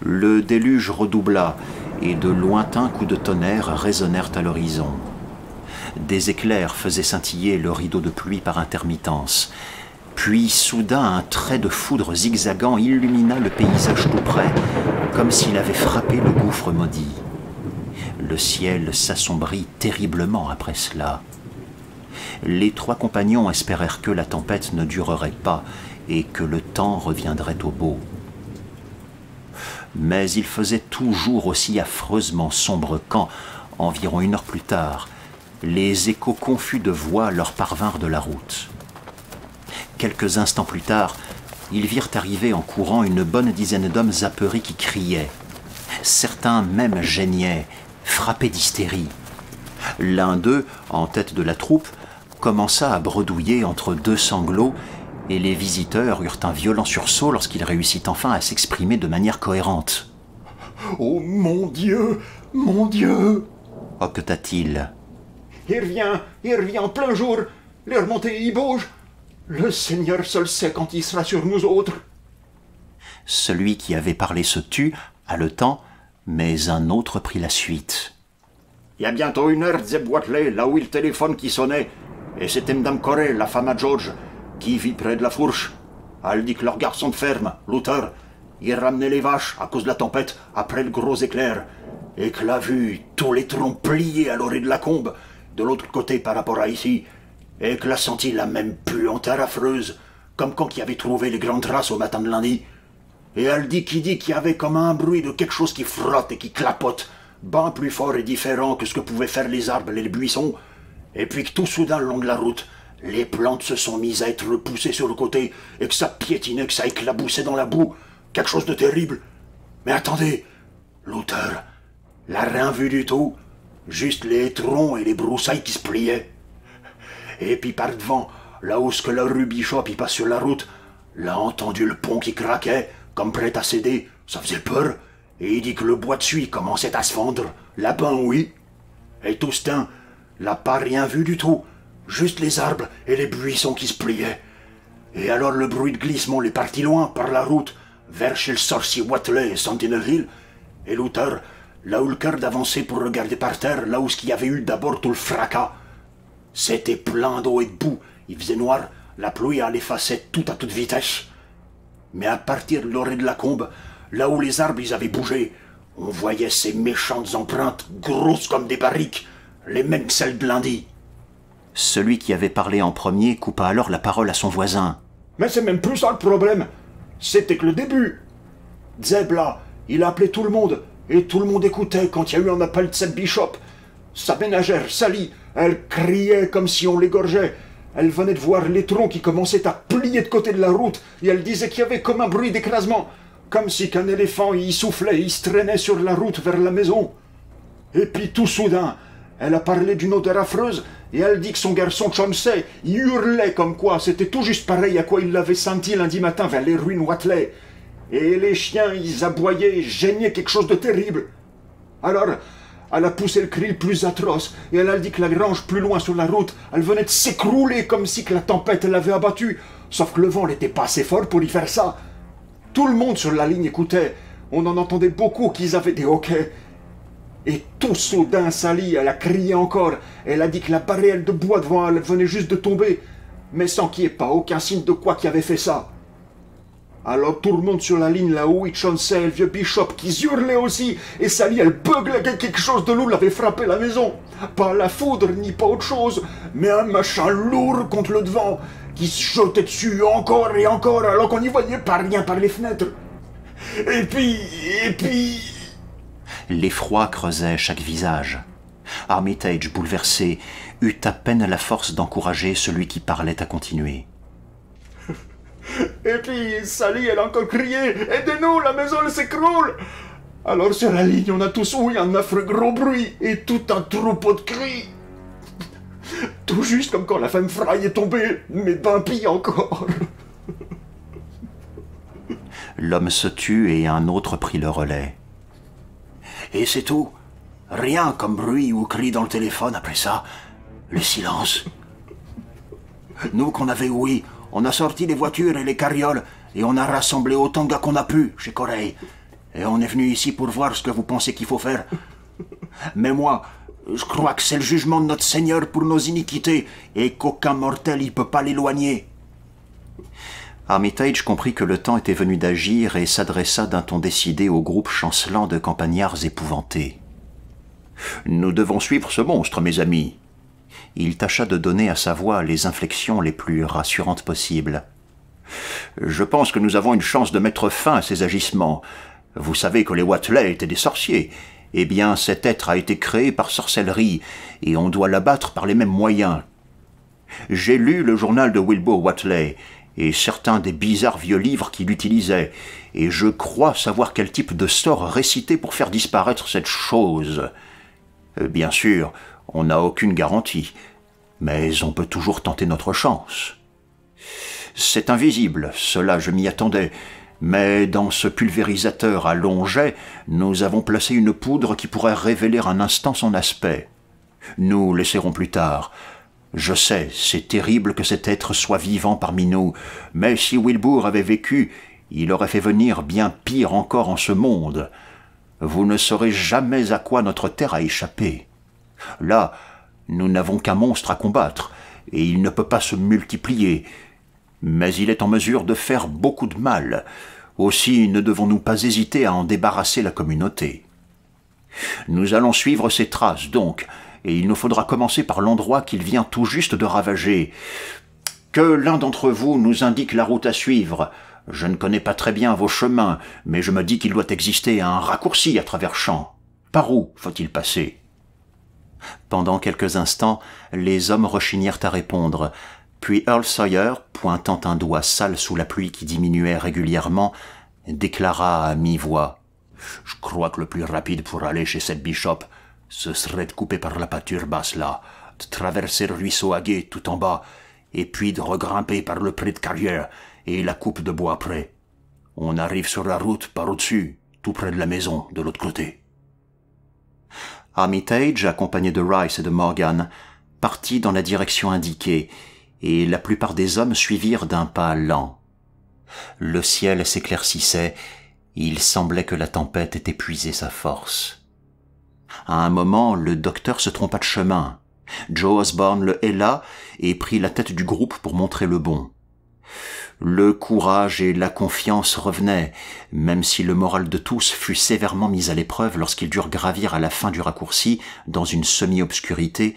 Le déluge redoubla et de lointains coups de tonnerre résonnèrent à l'horizon. Des éclairs faisaient scintiller le rideau de pluie par intermittence, puis soudain, un trait de foudre zigzagant illumina le paysage tout près, comme s'il avait frappé le gouffre maudit. Le ciel s'assombrit terriblement après cela. Les trois compagnons espérèrent que la tempête ne durerait pas et que le temps reviendrait au beau. Mais il faisait toujours aussi affreusement sombre quand, environ une heure plus tard, les échos confus de voix leur parvinrent de la route. Quelques instants plus tard, ils virent arriver en courant une bonne dizaine d'hommes apeurés qui criaient. Certains même geignaient, frappés d'hystérie. L'un d'eux, en tête de la troupe, commença à bredouiller entre deux sanglots, et les visiteurs eurent un violent sursaut lorsqu'il réussit enfin à s'exprimer de manière cohérente. Oh mon Dieu Mon Dieu hoqueta-t-il. Il revient Il revient en plein jour Les remontées, y bougent le Seigneur seul sait quand il sera sur nous autres. Celui qui avait parlé se tut, temps, mais un autre prit la suite. Il y a bientôt une heure, Zeb là où il téléphone qui sonnait. Et c'était Mme Corée, la femme à George, qui vit près de la fourche. Elle dit que leur garçon de ferme, l'auteur, il ramenait les vaches à cause de la tempête après le gros éclair. Et que l'a vu tous les troncs pliés à l'orée de la combe, de l'autre côté par rapport à ici, et que la sentit la même terre affreuse, comme quand il avait trouvé les grandes traces au matin de lundi. Et elle dit qui dit qu'il y avait comme un bruit de quelque chose qui frotte et qui clapote, ben plus fort et différent que ce que pouvaient faire les arbres et les buissons, et puis que tout soudain, le long de la route, les plantes se sont mises à être repoussées sur le côté, et que ça piétinait, que ça éclaboussait dans la boue, quelque chose de terrible. Mais attendez, l'auteur l'a rien vu du tout, juste les troncs et les broussailles qui se pliaient et puis par devant, là où ce que le Bishop y passe sur la route, l'a entendu le pont qui craquait, comme prêt à céder, ça faisait peur, et il dit que le bois de suie commençait à se fendre, lapin oui. Et tout ce l'a pas rien vu du tout, juste les arbres et les buissons qui se pliaient. Et alors le bruit de glissement les partit loin, par la route, vers chez le sorcier Watley et Sentinel et l'auteur, là où le cœur d'avancer pour regarder par terre, là où ce qu'il y avait eu d'abord tout le fracas, c'était plein d'eau et de boue. Il faisait noir, la pluie allait effacer tout à toute vitesse. Mais à partir de l'orée de la combe, là où les arbres ils avaient bougé, on voyait ces méchantes empreintes, grosses comme des barriques, les mêmes celles de lundi. Celui qui avait parlé en premier coupa alors la parole à son voisin. Mais c'est même plus ça le problème. C'était que le début. Zeb, là, il a appelé tout le monde, et tout le monde écoutait quand il y a eu un appel de cette bishop. Sa ménagère, Sally, elle criait comme si on l'égorgeait. Elle venait de voir les troncs qui commençaient à plier de côté de la route, et elle disait qu'il y avait comme un bruit d'écrasement, comme si qu'un éléphant y soufflait, y se traînait sur la route vers la maison. Et puis tout soudain, elle a parlé d'une odeur affreuse, et elle dit que son garçon Chomsey hurlait comme quoi c'était tout juste pareil à quoi il l'avait senti lundi matin vers les ruines Watley. Et les chiens, ils aboyaient, et geignaient quelque chose de terrible. Alors, elle a poussé le cri le plus atroce, et elle a dit que la grange plus loin sur la route, elle venait de s'écrouler comme si que la tempête l'avait abattue. Sauf que le vent n'était pas assez fort pour y faire ça. Tout le monde sur la ligne écoutait. On en entendait beaucoup qu'ils avaient des hoquets. Et tout soudain, Sally, elle a crié encore. Elle a dit que la barrière de bois devant elle venait juste de tomber, mais sans qu'il n'y ait pas aucun signe de quoi qui avait fait ça. Alors tout le monde sur la ligne là-haut, il chancelait le vieux Bishop qui hurlait aussi, et Sally elle beuglait quelque chose de lourd l'avait frappé la maison. Pas la foudre ni pas autre chose, mais un machin lourd contre le devant, qui se jetait dessus encore et encore alors qu'on n'y voyait pas rien par les fenêtres. Et puis, et puis... L'effroi creusait chaque visage. Armitage, bouleversé, eut à peine la force d'encourager celui qui parlait à continuer. Et puis, Sally, elle a encore crié Aidez-nous, la maison elle s'écroule Alors sur la ligne, on a tous ouï un affreux gros bruit et tout un troupeau de cris Tout juste comme quand la femme Fry est tombée, mais ben pis encore L'homme se tut et un autre prit le relais. Et c'est tout. Rien comme bruit ou cri dans le téléphone après ça. Le silence. Nous qu'on avait ouï, on a sorti les voitures et les carrioles, et on a rassemblé autant de gars qu'on a pu chez Correille. Et on est venu ici pour voir ce que vous pensez qu'il faut faire. Mais moi, je crois que c'est le jugement de notre Seigneur pour nos iniquités, et qu'aucun mortel y peut pas l'éloigner. Armitage comprit que le temps était venu d'agir et s'adressa d'un ton décidé au groupe chancelant de campagnards épouvantés. Nous devons suivre ce monstre, mes amis, il tâcha de donner à sa voix les inflexions les plus rassurantes possibles. Je pense que nous avons une chance de mettre fin à ces agissements. Vous savez que les Watley étaient des sorciers. Eh bien, cet être a été créé par sorcellerie, et on doit l'abattre par les mêmes moyens. J'ai lu le journal de Wilbur Watley, et certains des bizarres vieux livres qu'il utilisait, et je crois savoir quel type de sort réciter pour faire disparaître cette chose. Euh, bien sûr, on n'a aucune garantie, mais on peut toujours tenter notre chance. C'est invisible, cela je m'y attendais, mais dans ce pulvérisateur à nous avons placé une poudre qui pourrait révéler un instant son aspect. Nous laisserons plus tard. Je sais, c'est terrible que cet être soit vivant parmi nous, mais si Wilbur avait vécu, il aurait fait venir bien pire encore en ce monde. Vous ne saurez jamais à quoi notre terre a échappé. Là, nous n'avons qu'un monstre à combattre, et il ne peut pas se multiplier. Mais il est en mesure de faire beaucoup de mal. Aussi ne devons-nous pas hésiter à en débarrasser la communauté. Nous allons suivre ses traces, donc, et il nous faudra commencer par l'endroit qu'il vient tout juste de ravager. Que l'un d'entre vous nous indique la route à suivre. Je ne connais pas très bien vos chemins, mais je me dis qu'il doit exister un raccourci à travers champs. Par où faut-il passer pendant quelques instants, les hommes rechignèrent à répondre, puis Earl Sawyer, pointant un doigt sale sous la pluie qui diminuait régulièrement, déclara à mi-voix Je crois que le plus rapide pour aller chez cette bishop, ce serait de couper par la pâture basse là, de traverser le ruisseau à tout en bas, et puis de regrimper par le pré de carrière et la coupe de bois près. On arrive sur la route par au-dessus, tout près de la maison, de l'autre côté. Armitage, accompagné de Rice et de Morgan, partit dans la direction indiquée, et la plupart des hommes suivirent d'un pas lent. Le ciel s'éclaircissait, il semblait que la tempête ait épuisé sa force. À un moment, le docteur se trompa de chemin. Joe Osborne le héla et prit la tête du groupe pour montrer le bon. Le courage et la confiance revenaient, même si le moral de tous fut sévèrement mis à l'épreuve lorsqu'ils durent gravir à la fin du raccourci, dans une semi-obscurité,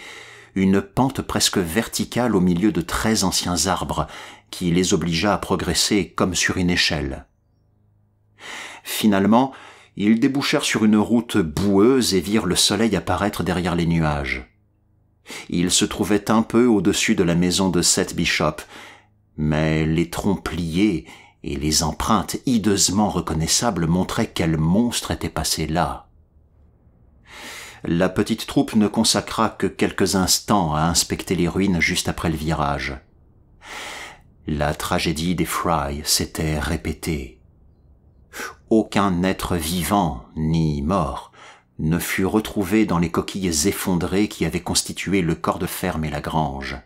une pente presque verticale au milieu de très anciens arbres, qui les obligea à progresser comme sur une échelle. Finalement, ils débouchèrent sur une route boueuse et virent le soleil apparaître derrière les nuages. Ils se trouvaient un peu au-dessus de la maison de sept Bishop, mais les troncs et les empreintes hideusement reconnaissables montraient quel monstre était passé là. La petite troupe ne consacra que quelques instants à inspecter les ruines juste après le virage. La tragédie des Fry s'était répétée. Aucun être vivant, ni mort, ne fut retrouvé dans les coquilles effondrées qui avaient constitué le corps de ferme et la grange.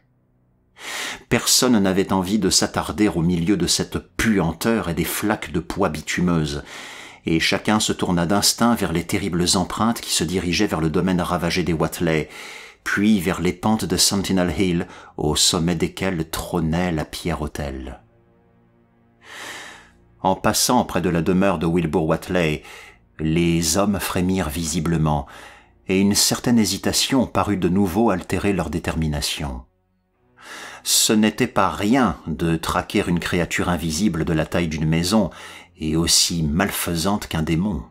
Personne n'avait envie de s'attarder au milieu de cette puanteur et des flaques de poids bitumeuse, et chacun se tourna d'instinct vers les terribles empreintes qui se dirigeaient vers le domaine ravagé des Watley, puis vers les pentes de Sentinel Hill, au sommet desquelles trônait la pierre Autel. En passant près de la demeure de Wilbur Watley, les hommes frémirent visiblement, et une certaine hésitation parut de nouveau altérer leur détermination ce n'était pas rien de traquer une créature invisible de la taille d'une maison et aussi malfaisante qu'un démon.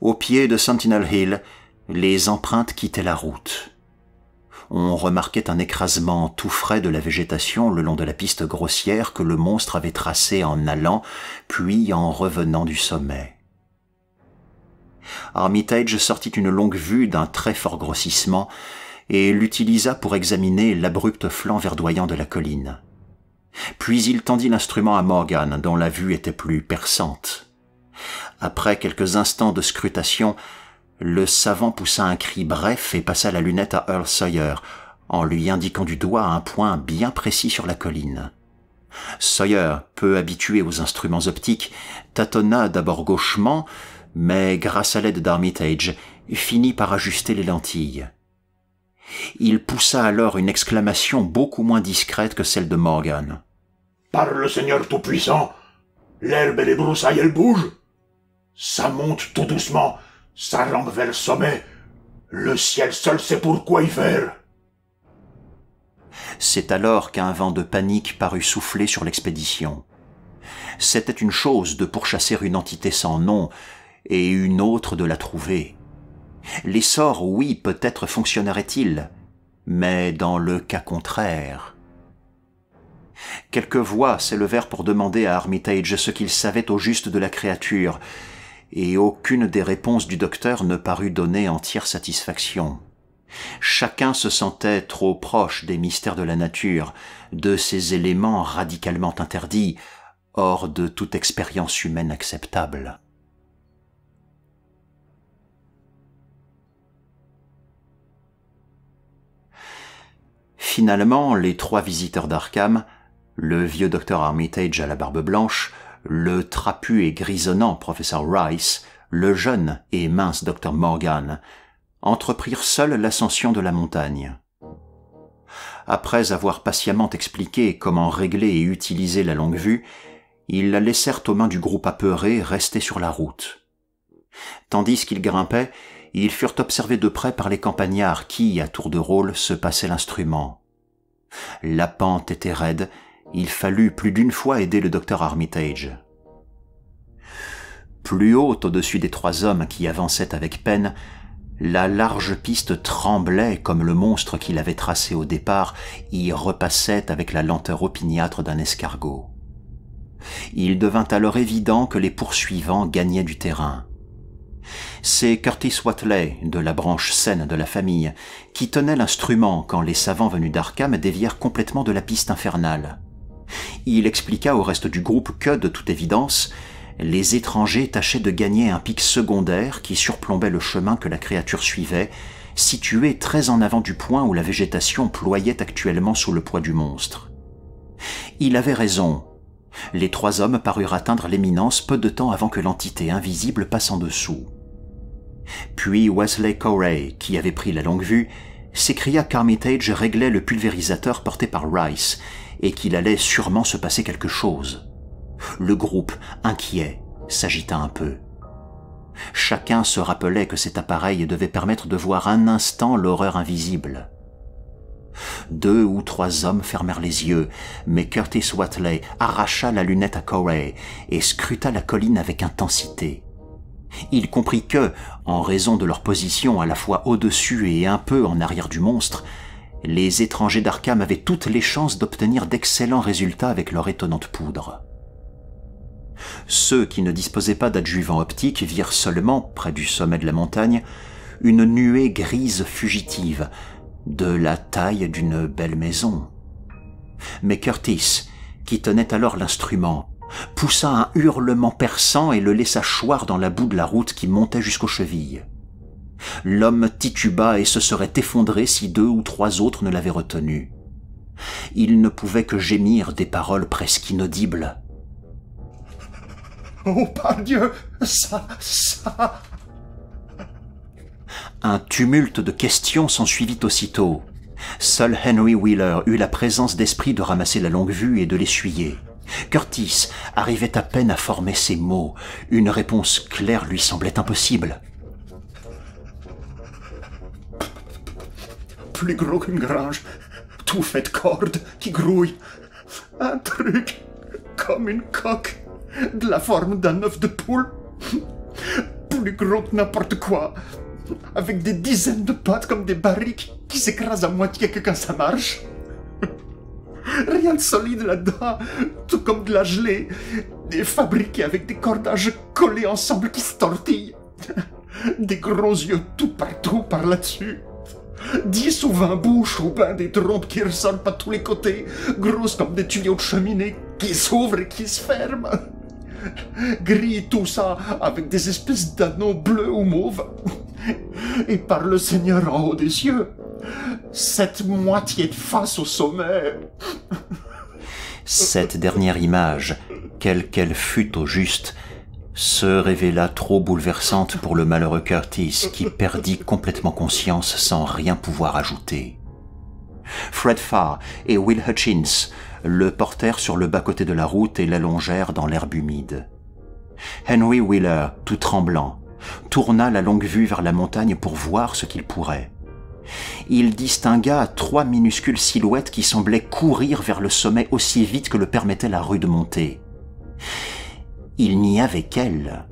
Au pied de Sentinel Hill, les empreintes quittaient la route. On remarquait un écrasement tout frais de la végétation le long de la piste grossière que le monstre avait tracée en allant, puis en revenant du sommet. Armitage sortit une longue vue d'un très fort grossissement, et l'utilisa pour examiner l'abrupt flanc verdoyant de la colline. Puis il tendit l'instrument à Morgan, dont la vue était plus perçante. Après quelques instants de scrutation, le savant poussa un cri bref et passa la lunette à Earl Sawyer, en lui indiquant du doigt un point bien précis sur la colline. Sawyer, peu habitué aux instruments optiques, tâtonna d'abord gauchement, mais grâce à l'aide d'Armitage, finit par ajuster les lentilles. Il poussa alors une exclamation beaucoup moins discrète que celle de Morgan. Par le Seigneur Tout-Puissant, l'herbe et les broussailles, elles bougent. Ça monte tout doucement, ça rampe vers le sommet. Le ciel seul sait pourquoi y faire. C'est alors qu'un vent de panique parut souffler sur l'expédition. C'était une chose de pourchasser une entité sans nom, et une autre de la trouver. L'essor, oui, peut-être fonctionnerait-il, mais dans le cas contraire. Quelques voix s'élevèrent pour demander à Armitage ce qu'il savait au juste de la créature, et aucune des réponses du docteur ne parut donner entière satisfaction. Chacun se sentait trop proche des mystères de la nature, de ces éléments radicalement interdits, hors de toute expérience humaine acceptable. Finalement, les trois visiteurs d'Arkham, le vieux docteur Armitage à la barbe blanche, le trapu et grisonnant professeur Rice, le jeune et mince docteur Morgan, entreprirent seuls l'ascension de la montagne. Après avoir patiemment expliqué comment régler et utiliser la longue vue, ils la laissèrent aux mains du groupe apeuré resté sur la route. Tandis qu'ils grimpaient, ils furent observés de près par les campagnards qui, à tour de rôle, se passaient l'instrument. La pente était raide, il fallut plus d'une fois aider le docteur Armitage. Plus haut, au-dessus des trois hommes qui avançaient avec peine, la large piste tremblait comme le monstre qu'il avait tracé au départ y repassait avec la lenteur opiniâtre d'un escargot. Il devint alors évident que les poursuivants gagnaient du terrain. C'est Curtis Watley, de la branche saine de la famille, qui tenait l'instrument quand les savants venus d'Arkham dévièrent complètement de la piste infernale. Il expliqua au reste du groupe que, de toute évidence, les étrangers tâchaient de gagner un pic secondaire qui surplombait le chemin que la créature suivait, situé très en avant du point où la végétation ployait actuellement sous le poids du monstre. Il avait raison. Les trois hommes parurent atteindre l'éminence peu de temps avant que l'entité invisible passe en dessous. Puis Wesley Corey, qui avait pris la longue vue, s'écria qu'Armitage réglait le pulvérisateur porté par Rice et qu'il allait sûrement se passer quelque chose. Le groupe, inquiet, s'agita un peu. Chacun se rappelait que cet appareil devait permettre de voir un instant l'horreur invisible. Deux ou trois hommes fermèrent les yeux, mais Curtis Watley arracha la lunette à Corey et scruta la colline avec intensité. Il comprit que, en raison de leur position à la fois au-dessus et un peu en arrière du monstre, les étrangers d'Arkham avaient toutes les chances d'obtenir d'excellents résultats avec leur étonnante poudre. Ceux qui ne disposaient pas d'adjuvant optique virent seulement, près du sommet de la montagne, une nuée grise fugitive, de la taille d'une belle maison. Mais Curtis, qui tenait alors l'instrument, poussa un hurlement perçant et le laissa choir dans la boue de la route qui montait jusqu'aux chevilles. L'homme tituba et se serait effondré si deux ou trois autres ne l'avaient retenu. Il ne pouvait que gémir des paroles presque inaudibles. [laughs] Oh, par Dieu Ça, ça Un tumulte de questions s'ensuivit aussitôt. Seul Henry Wheeler eut la présence d'esprit de ramasser la longue vue et de l'essuyer. Curtis arrivait à peine à former ses mots. Une réponse claire lui semblait impossible. Plus gros qu'une grange, tout fait de cordes qui grouille. Un truc comme une coque, de la forme d'un œuf de poule. Plus gros que n'importe quoi, avec des dizaines de pattes comme des barriques qui s'écrasent à moitié que quand ça marche. Rien de solide là-dedans, tout comme de la gelée, fabriquée avec des cordages collés ensemble qui se tortillent. Des gros yeux tout partout par là-dessus. Dix ou vingt bouches au bain des trompes qui ressortent par tous les côtés, grosses comme des tuyaux de cheminée qui s'ouvrent et qui se ferment. Gris tout ça avec des espèces d'anneaux bleus ou mauves. Et par le Seigneur en haut des cieux, cette moitié de face au sommet. Cette dernière image, quelle qu'elle fût au juste, se révéla trop bouleversante pour le malheureux Curtis qui perdit complètement conscience sans rien pouvoir ajouter. Fred Farr et Will Hutchins le portèrent sur le bas-côté de la route et l'allongèrent dans l'herbe humide. Henry Wheeler, tout tremblant, tourna la longue vue vers la montagne pour voir ce qu'il pourrait. Il distingua trois minuscules silhouettes qui semblaient courir vers le sommet aussi vite que le permettait la rude montée. Il n'y avait qu'elles.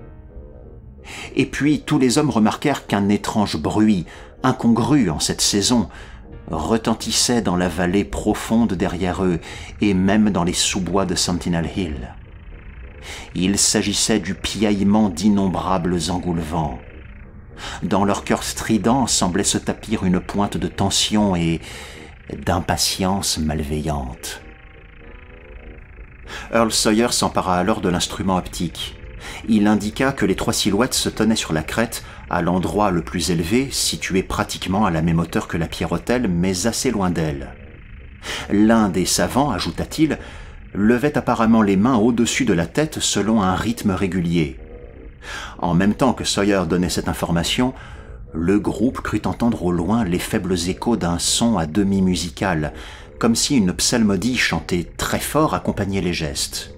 Et puis tous les hommes remarquèrent qu'un étrange bruit, incongru en cette saison, retentissait dans la vallée profonde derrière eux et même dans les sous-bois de Sentinel Hill. Il s'agissait du piaillement d'innombrables engoulevents. Dans leur cœur strident semblait se tapir une pointe de tension et d'impatience malveillante. Earl Sawyer s'empara alors de l'instrument optique. Il indiqua que les trois silhouettes se tenaient sur la crête, à l'endroit le plus élevé, situé pratiquement à la même hauteur que la pierre mais assez loin d'elle. L'un des savants, ajouta-t-il, levait apparemment les mains au-dessus de la tête selon un rythme régulier. En même temps que Sawyer donnait cette information, le groupe crut entendre au loin les faibles échos d'un son à demi musical, comme si une psalmodie chantée très fort accompagnait les gestes.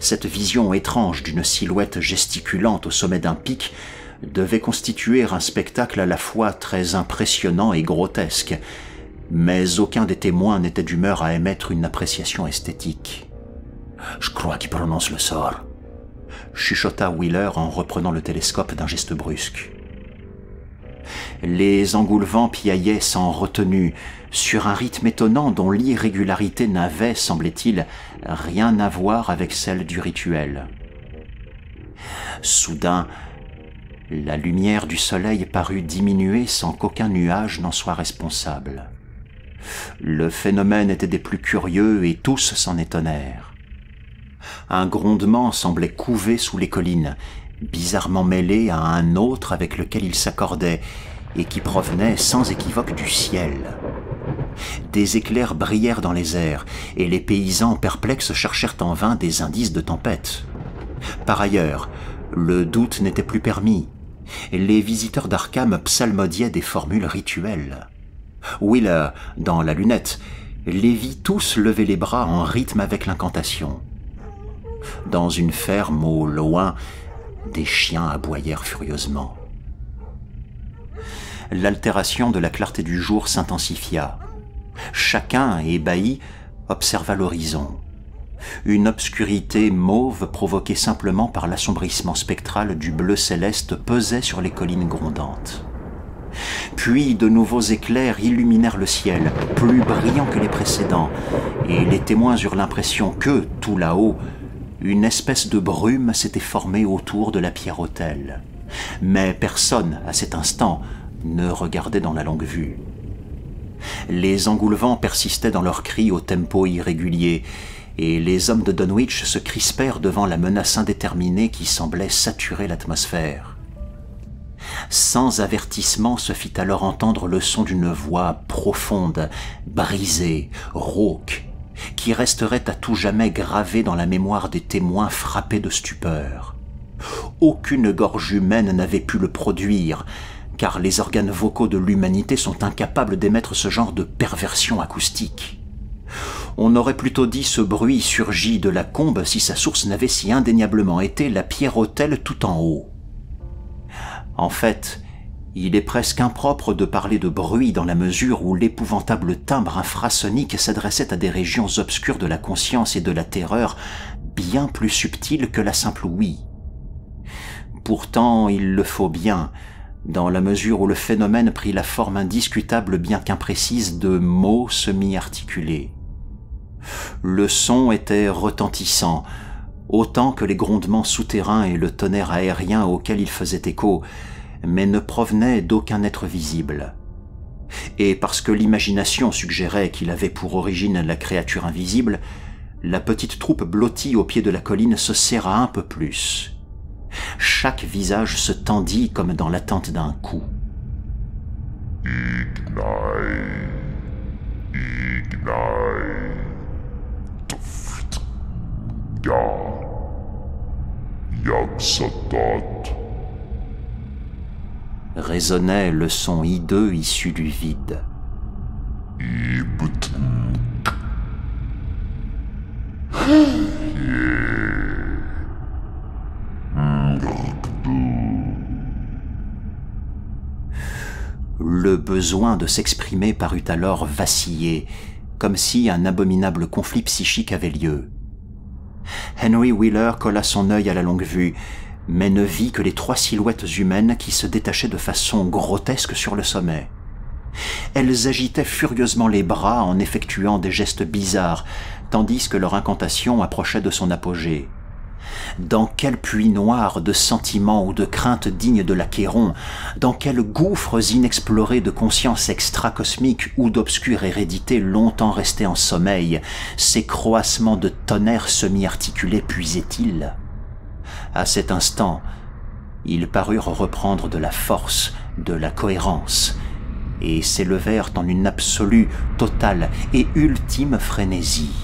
Cette vision étrange d'une silhouette gesticulante au sommet d'un pic devait constituer un spectacle à la fois très impressionnant et grotesque, mais aucun des témoins n'était d'humeur à émettre une appréciation esthétique. Je crois qu'il prononce le sort, chuchota Wheeler en reprenant le télescope d'un geste brusque. Les engoulevents piaillaient sans retenue, sur un rythme étonnant dont l'irrégularité n'avait, semblait-il, rien à voir avec celle du rituel. Soudain, la lumière du soleil parut diminuer sans qu'aucun nuage n'en soit responsable. Le phénomène était des plus curieux et tous s'en étonnèrent. Un grondement semblait couver sous les collines, bizarrement mêlé à un autre avec lequel il s'accordait, et qui provenait sans équivoque du ciel. Des éclairs brillèrent dans les airs, et les paysans perplexes cherchèrent en vain des indices de tempête. Par ailleurs, le doute n'était plus permis. Les visiteurs d'Arkham psalmodiaient des formules rituelles. Wheeler, dans la lunette, les vit tous lever les bras en rythme avec l'incantation dans une ferme au loin, des chiens aboyèrent furieusement. L'altération de la clarté du jour s'intensifia. Chacun, ébahi, observa l'horizon. Une obscurité mauve provoquée simplement par l'assombrissement spectral du bleu céleste pesait sur les collines grondantes. Puis de nouveaux éclairs illuminèrent le ciel, plus brillants que les précédents, et les témoins eurent l'impression que, tout là-haut, une espèce de brume s'était formée autour de la pierre autel. Mais personne, à cet instant, ne regardait dans la longue vue. Les engoulevants persistaient dans leurs cris au tempo irrégulier, et les hommes de Dunwich se crispèrent devant la menace indéterminée qui semblait saturer l'atmosphère. Sans avertissement se fit alors entendre le son d'une voix profonde, brisée, rauque qui resterait à tout jamais gravé dans la mémoire des témoins frappés de stupeur. Aucune gorge humaine n'avait pu le produire, car les organes vocaux de l'humanité sont incapables d'émettre ce genre de perversion acoustique. On aurait plutôt dit ce bruit surgit de la combe si sa source n'avait si indéniablement été la pierre autel tout en haut. En fait, il est presque impropre de parler de bruit dans la mesure où l'épouvantable timbre infrasonique s'adressait à des régions obscures de la conscience et de la terreur, bien plus subtiles que la simple oui. Pourtant, il le faut bien, dans la mesure où le phénomène prit la forme indiscutable bien qu'imprécise de mots semi-articulés. Le son était retentissant, autant que les grondements souterrains et le tonnerre aérien auquel il faisait écho, mais ne provenait d'aucun être visible. Et parce que l'imagination suggérait qu'il avait pour origine la créature invisible, la petite troupe blottie au pied de la colline se serra un peu plus. Chaque visage se tendit comme dans l'attente d'un coup résonnait le son hideux issu du vide. [gasps] Le besoin de s'exprimer parut alors vaciller, comme si un abominable conflit psychique avait lieu. Henry Wheeler colla son œil à la longue vue, mais ne vit que les trois silhouettes humaines qui se détachaient de façon grotesque sur le sommet. Elles agitaient furieusement les bras en effectuant des gestes bizarres, tandis que leur incantation approchait de son apogée. Dans quel puits noir de sentiments ou de craintes dignes de l'Achéron, dans quels gouffres inexplorés de conscience extracosmiques ou d'obscure hérédité longtemps restés en sommeil, ces croassements de tonnerre semi-articulés puisaient-ils à cet instant, ils parurent reprendre de la force, de la cohérence, et s'élevèrent en une absolue, totale et ultime frénésie.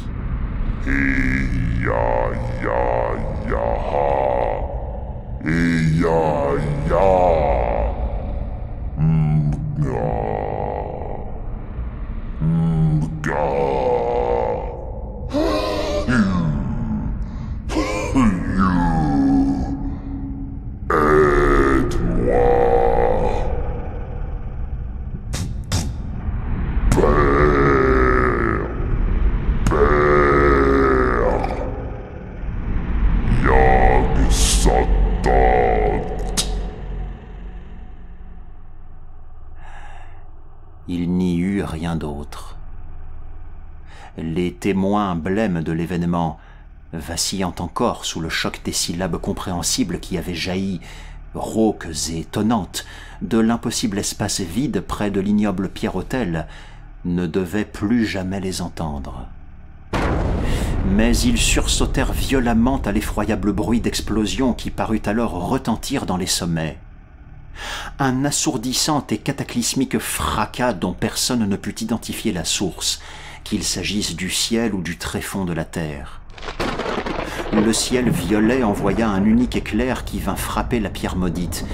rien d'autre. Les témoins blêmes de l'événement, vacillant encore sous le choc des syllabes compréhensibles qui avaient jailli, rauques et étonnantes, de l'impossible espace vide près de l'ignoble pierre-autel, ne devaient plus jamais les entendre. Mais ils sursautèrent violemment à l'effroyable bruit d'explosion qui parut alors retentir dans les sommets. Un assourdissant et cataclysmique fracas dont personne ne put identifier la source, qu'il s'agisse du ciel ou du tréfonds de la terre. Le ciel violet envoya un unique éclair qui vint frapper la pierre maudite,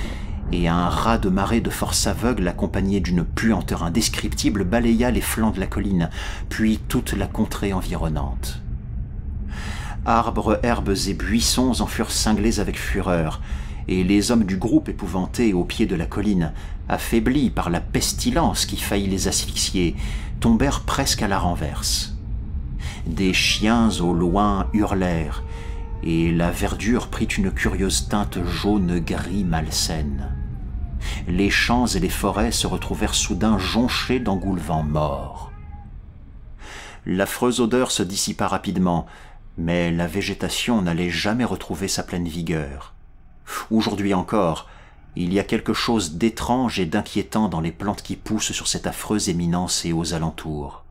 et un ras de marée de force aveugle accompagné d'une puanteur indescriptible balaya les flancs de la colline, puis toute la contrée environnante. Arbres, herbes et buissons en furent cinglés avec fureur et les hommes du groupe épouvantés au pied de la colline, affaiblis par la pestilence qui faillit les asphyxier, tombèrent presque à la renverse. Des chiens au loin hurlèrent, et la verdure prit une curieuse teinte jaune-gris malsaine. Les champs et les forêts se retrouvèrent soudain jonchés d'engoulevents morts. L'affreuse odeur se dissipa rapidement, mais la végétation n'allait jamais retrouver sa pleine vigueur. Aujourd'hui encore, il y a quelque chose d'étrange et d'inquiétant dans les plantes qui poussent sur cette affreuse éminence et aux alentours.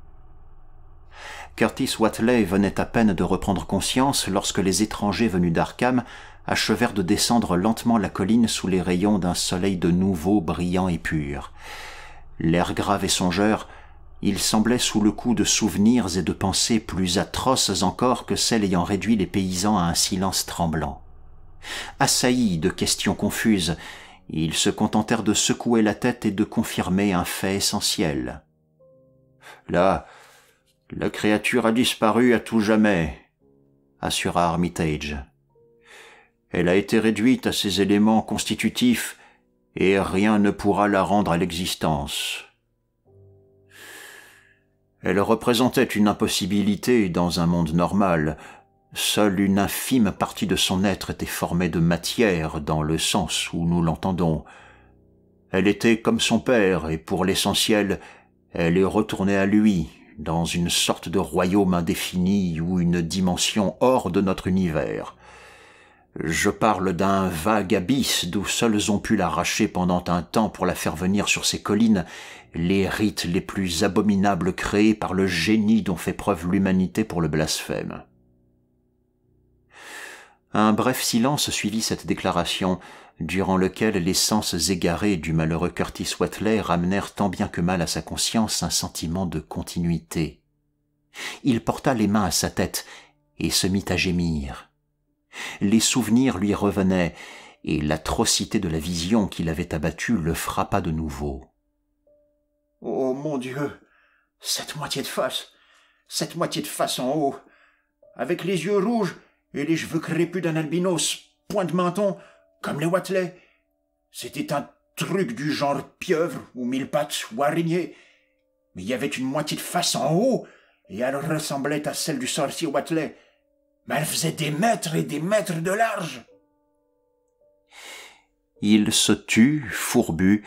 Curtis Watley venait à peine de reprendre conscience lorsque les étrangers venus d'Arkham achevèrent de descendre lentement la colline sous les rayons d'un soleil de nouveau brillant et pur. L'air grave et songeur, il semblait sous le coup de souvenirs et de pensées plus atroces encore que celles ayant réduit les paysans à un silence tremblant. Assaillis de questions confuses, ils se contentèrent de secouer la tête et de confirmer un fait essentiel. Là, la créature a disparu à tout jamais, assura Armitage. Elle a été réduite à ses éléments constitutifs et rien ne pourra la rendre à l'existence. Elle représentait une impossibilité dans un monde normal, Seule une infime partie de son être était formée de matière dans le sens où nous l'entendons. Elle était comme son père, et pour l'essentiel, elle est retournée à lui, dans une sorte de royaume indéfini ou une dimension hors de notre univers. Je parle d'un vague abysse d'où seuls ont pu l'arracher pendant un temps pour la faire venir sur ses collines les rites les plus abominables créés par le génie dont fait preuve l'humanité pour le blasphème. Un bref silence suivit cette déclaration, durant lequel les sens égarés du malheureux Curtis Watley ramenèrent tant bien que mal à sa conscience un sentiment de continuité. Il porta les mains à sa tête et se mit à gémir. Les souvenirs lui revenaient, et l'atrocité de la vision qui l'avait abattue le frappa de nouveau. Oh mon Dieu Cette moitié de face Cette moitié de face en haut Avec les yeux rouges et les cheveux crépus d'un albinos, point de menton, comme les Watley. C'était un truc du genre pieuvre ou mille pattes ou araignée. Mais il y avait une moitié de face en haut, et elle ressemblait à celle du sorcier Watley. Mais elle faisait des mètres et des mètres de large. Il se tut, fourbu,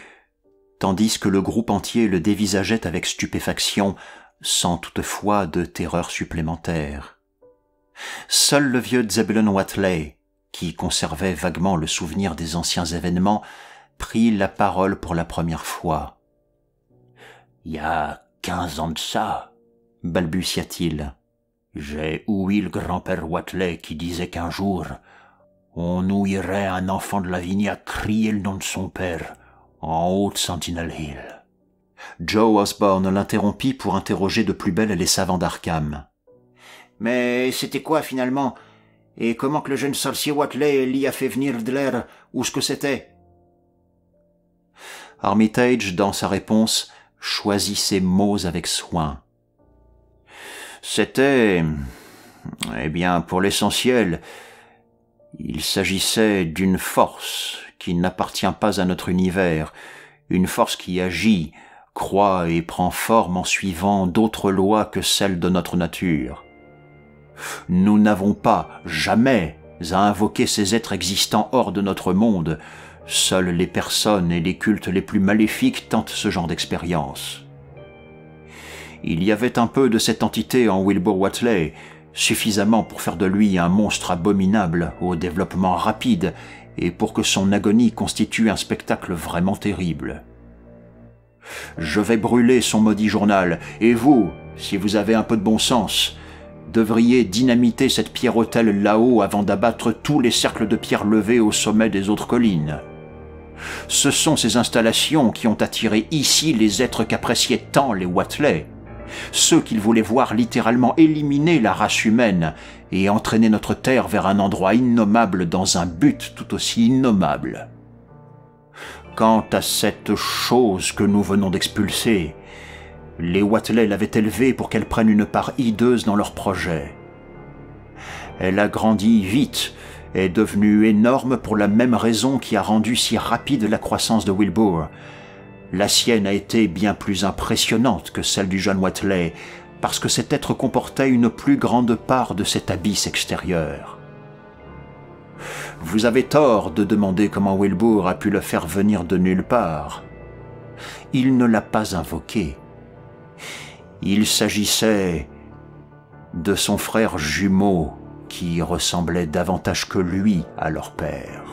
tandis que le groupe entier le dévisageait avec stupéfaction, sans toutefois de terreur supplémentaire. Seul le vieux Zebulon Watley, qui conservait vaguement le souvenir des anciens événements, prit la parole pour la première fois. Il y a quinze ans de ça, balbutia-t-il. J'ai ouï le grand-père Watley qui disait qu'un jour, on ouïrait un enfant de à crier le nom de son père en haute Sentinel Hill. Joe Osborne l'interrompit pour interroger de plus belle les savants d'Arkham. Mais c'était quoi finalement Et comment que le jeune sorcier Watley l'y a fait venir de l'air Ou ce que c'était Armitage, dans sa réponse, choisit ses mots avec soin. C'était... Eh bien, pour l'essentiel, il s'agissait d'une force qui n'appartient pas à notre univers, une force qui agit, croit et prend forme en suivant d'autres lois que celles de notre nature. Nous n'avons pas, jamais, à invoquer ces êtres existants hors de notre monde. Seules les personnes et les cultes les plus maléfiques tentent ce genre d'expérience. Il y avait un peu de cette entité en Wilbur Watley, suffisamment pour faire de lui un monstre abominable au développement rapide et pour que son agonie constitue un spectacle vraiment terrible. Je vais brûler son maudit journal, et vous, si vous avez un peu de bon sens, devriez dynamiter cette pierre hôtel là-haut avant d'abattre tous les cercles de pierres levés au sommet des autres collines. Ce sont ces installations qui ont attiré ici les êtres qu'appréciaient tant les Watley, ceux qu'ils voulaient voir littéralement éliminer la race humaine et entraîner notre Terre vers un endroit innommable dans un but tout aussi innommable. Quant à cette chose que nous venons d'expulser, les Watley l'avaient élevée pour qu'elle prenne une part hideuse dans leur projet. Elle a grandi vite, est devenue énorme pour la même raison qui a rendu si rapide la croissance de Wilbur. La sienne a été bien plus impressionnante que celle du jeune Watley, parce que cet être comportait une plus grande part de cet abysse extérieur. Vous avez tort de demander comment Wilbur a pu le faire venir de nulle part. Il ne l'a pas invoqué. Il s'agissait de son frère jumeau qui ressemblait davantage que lui à leur père.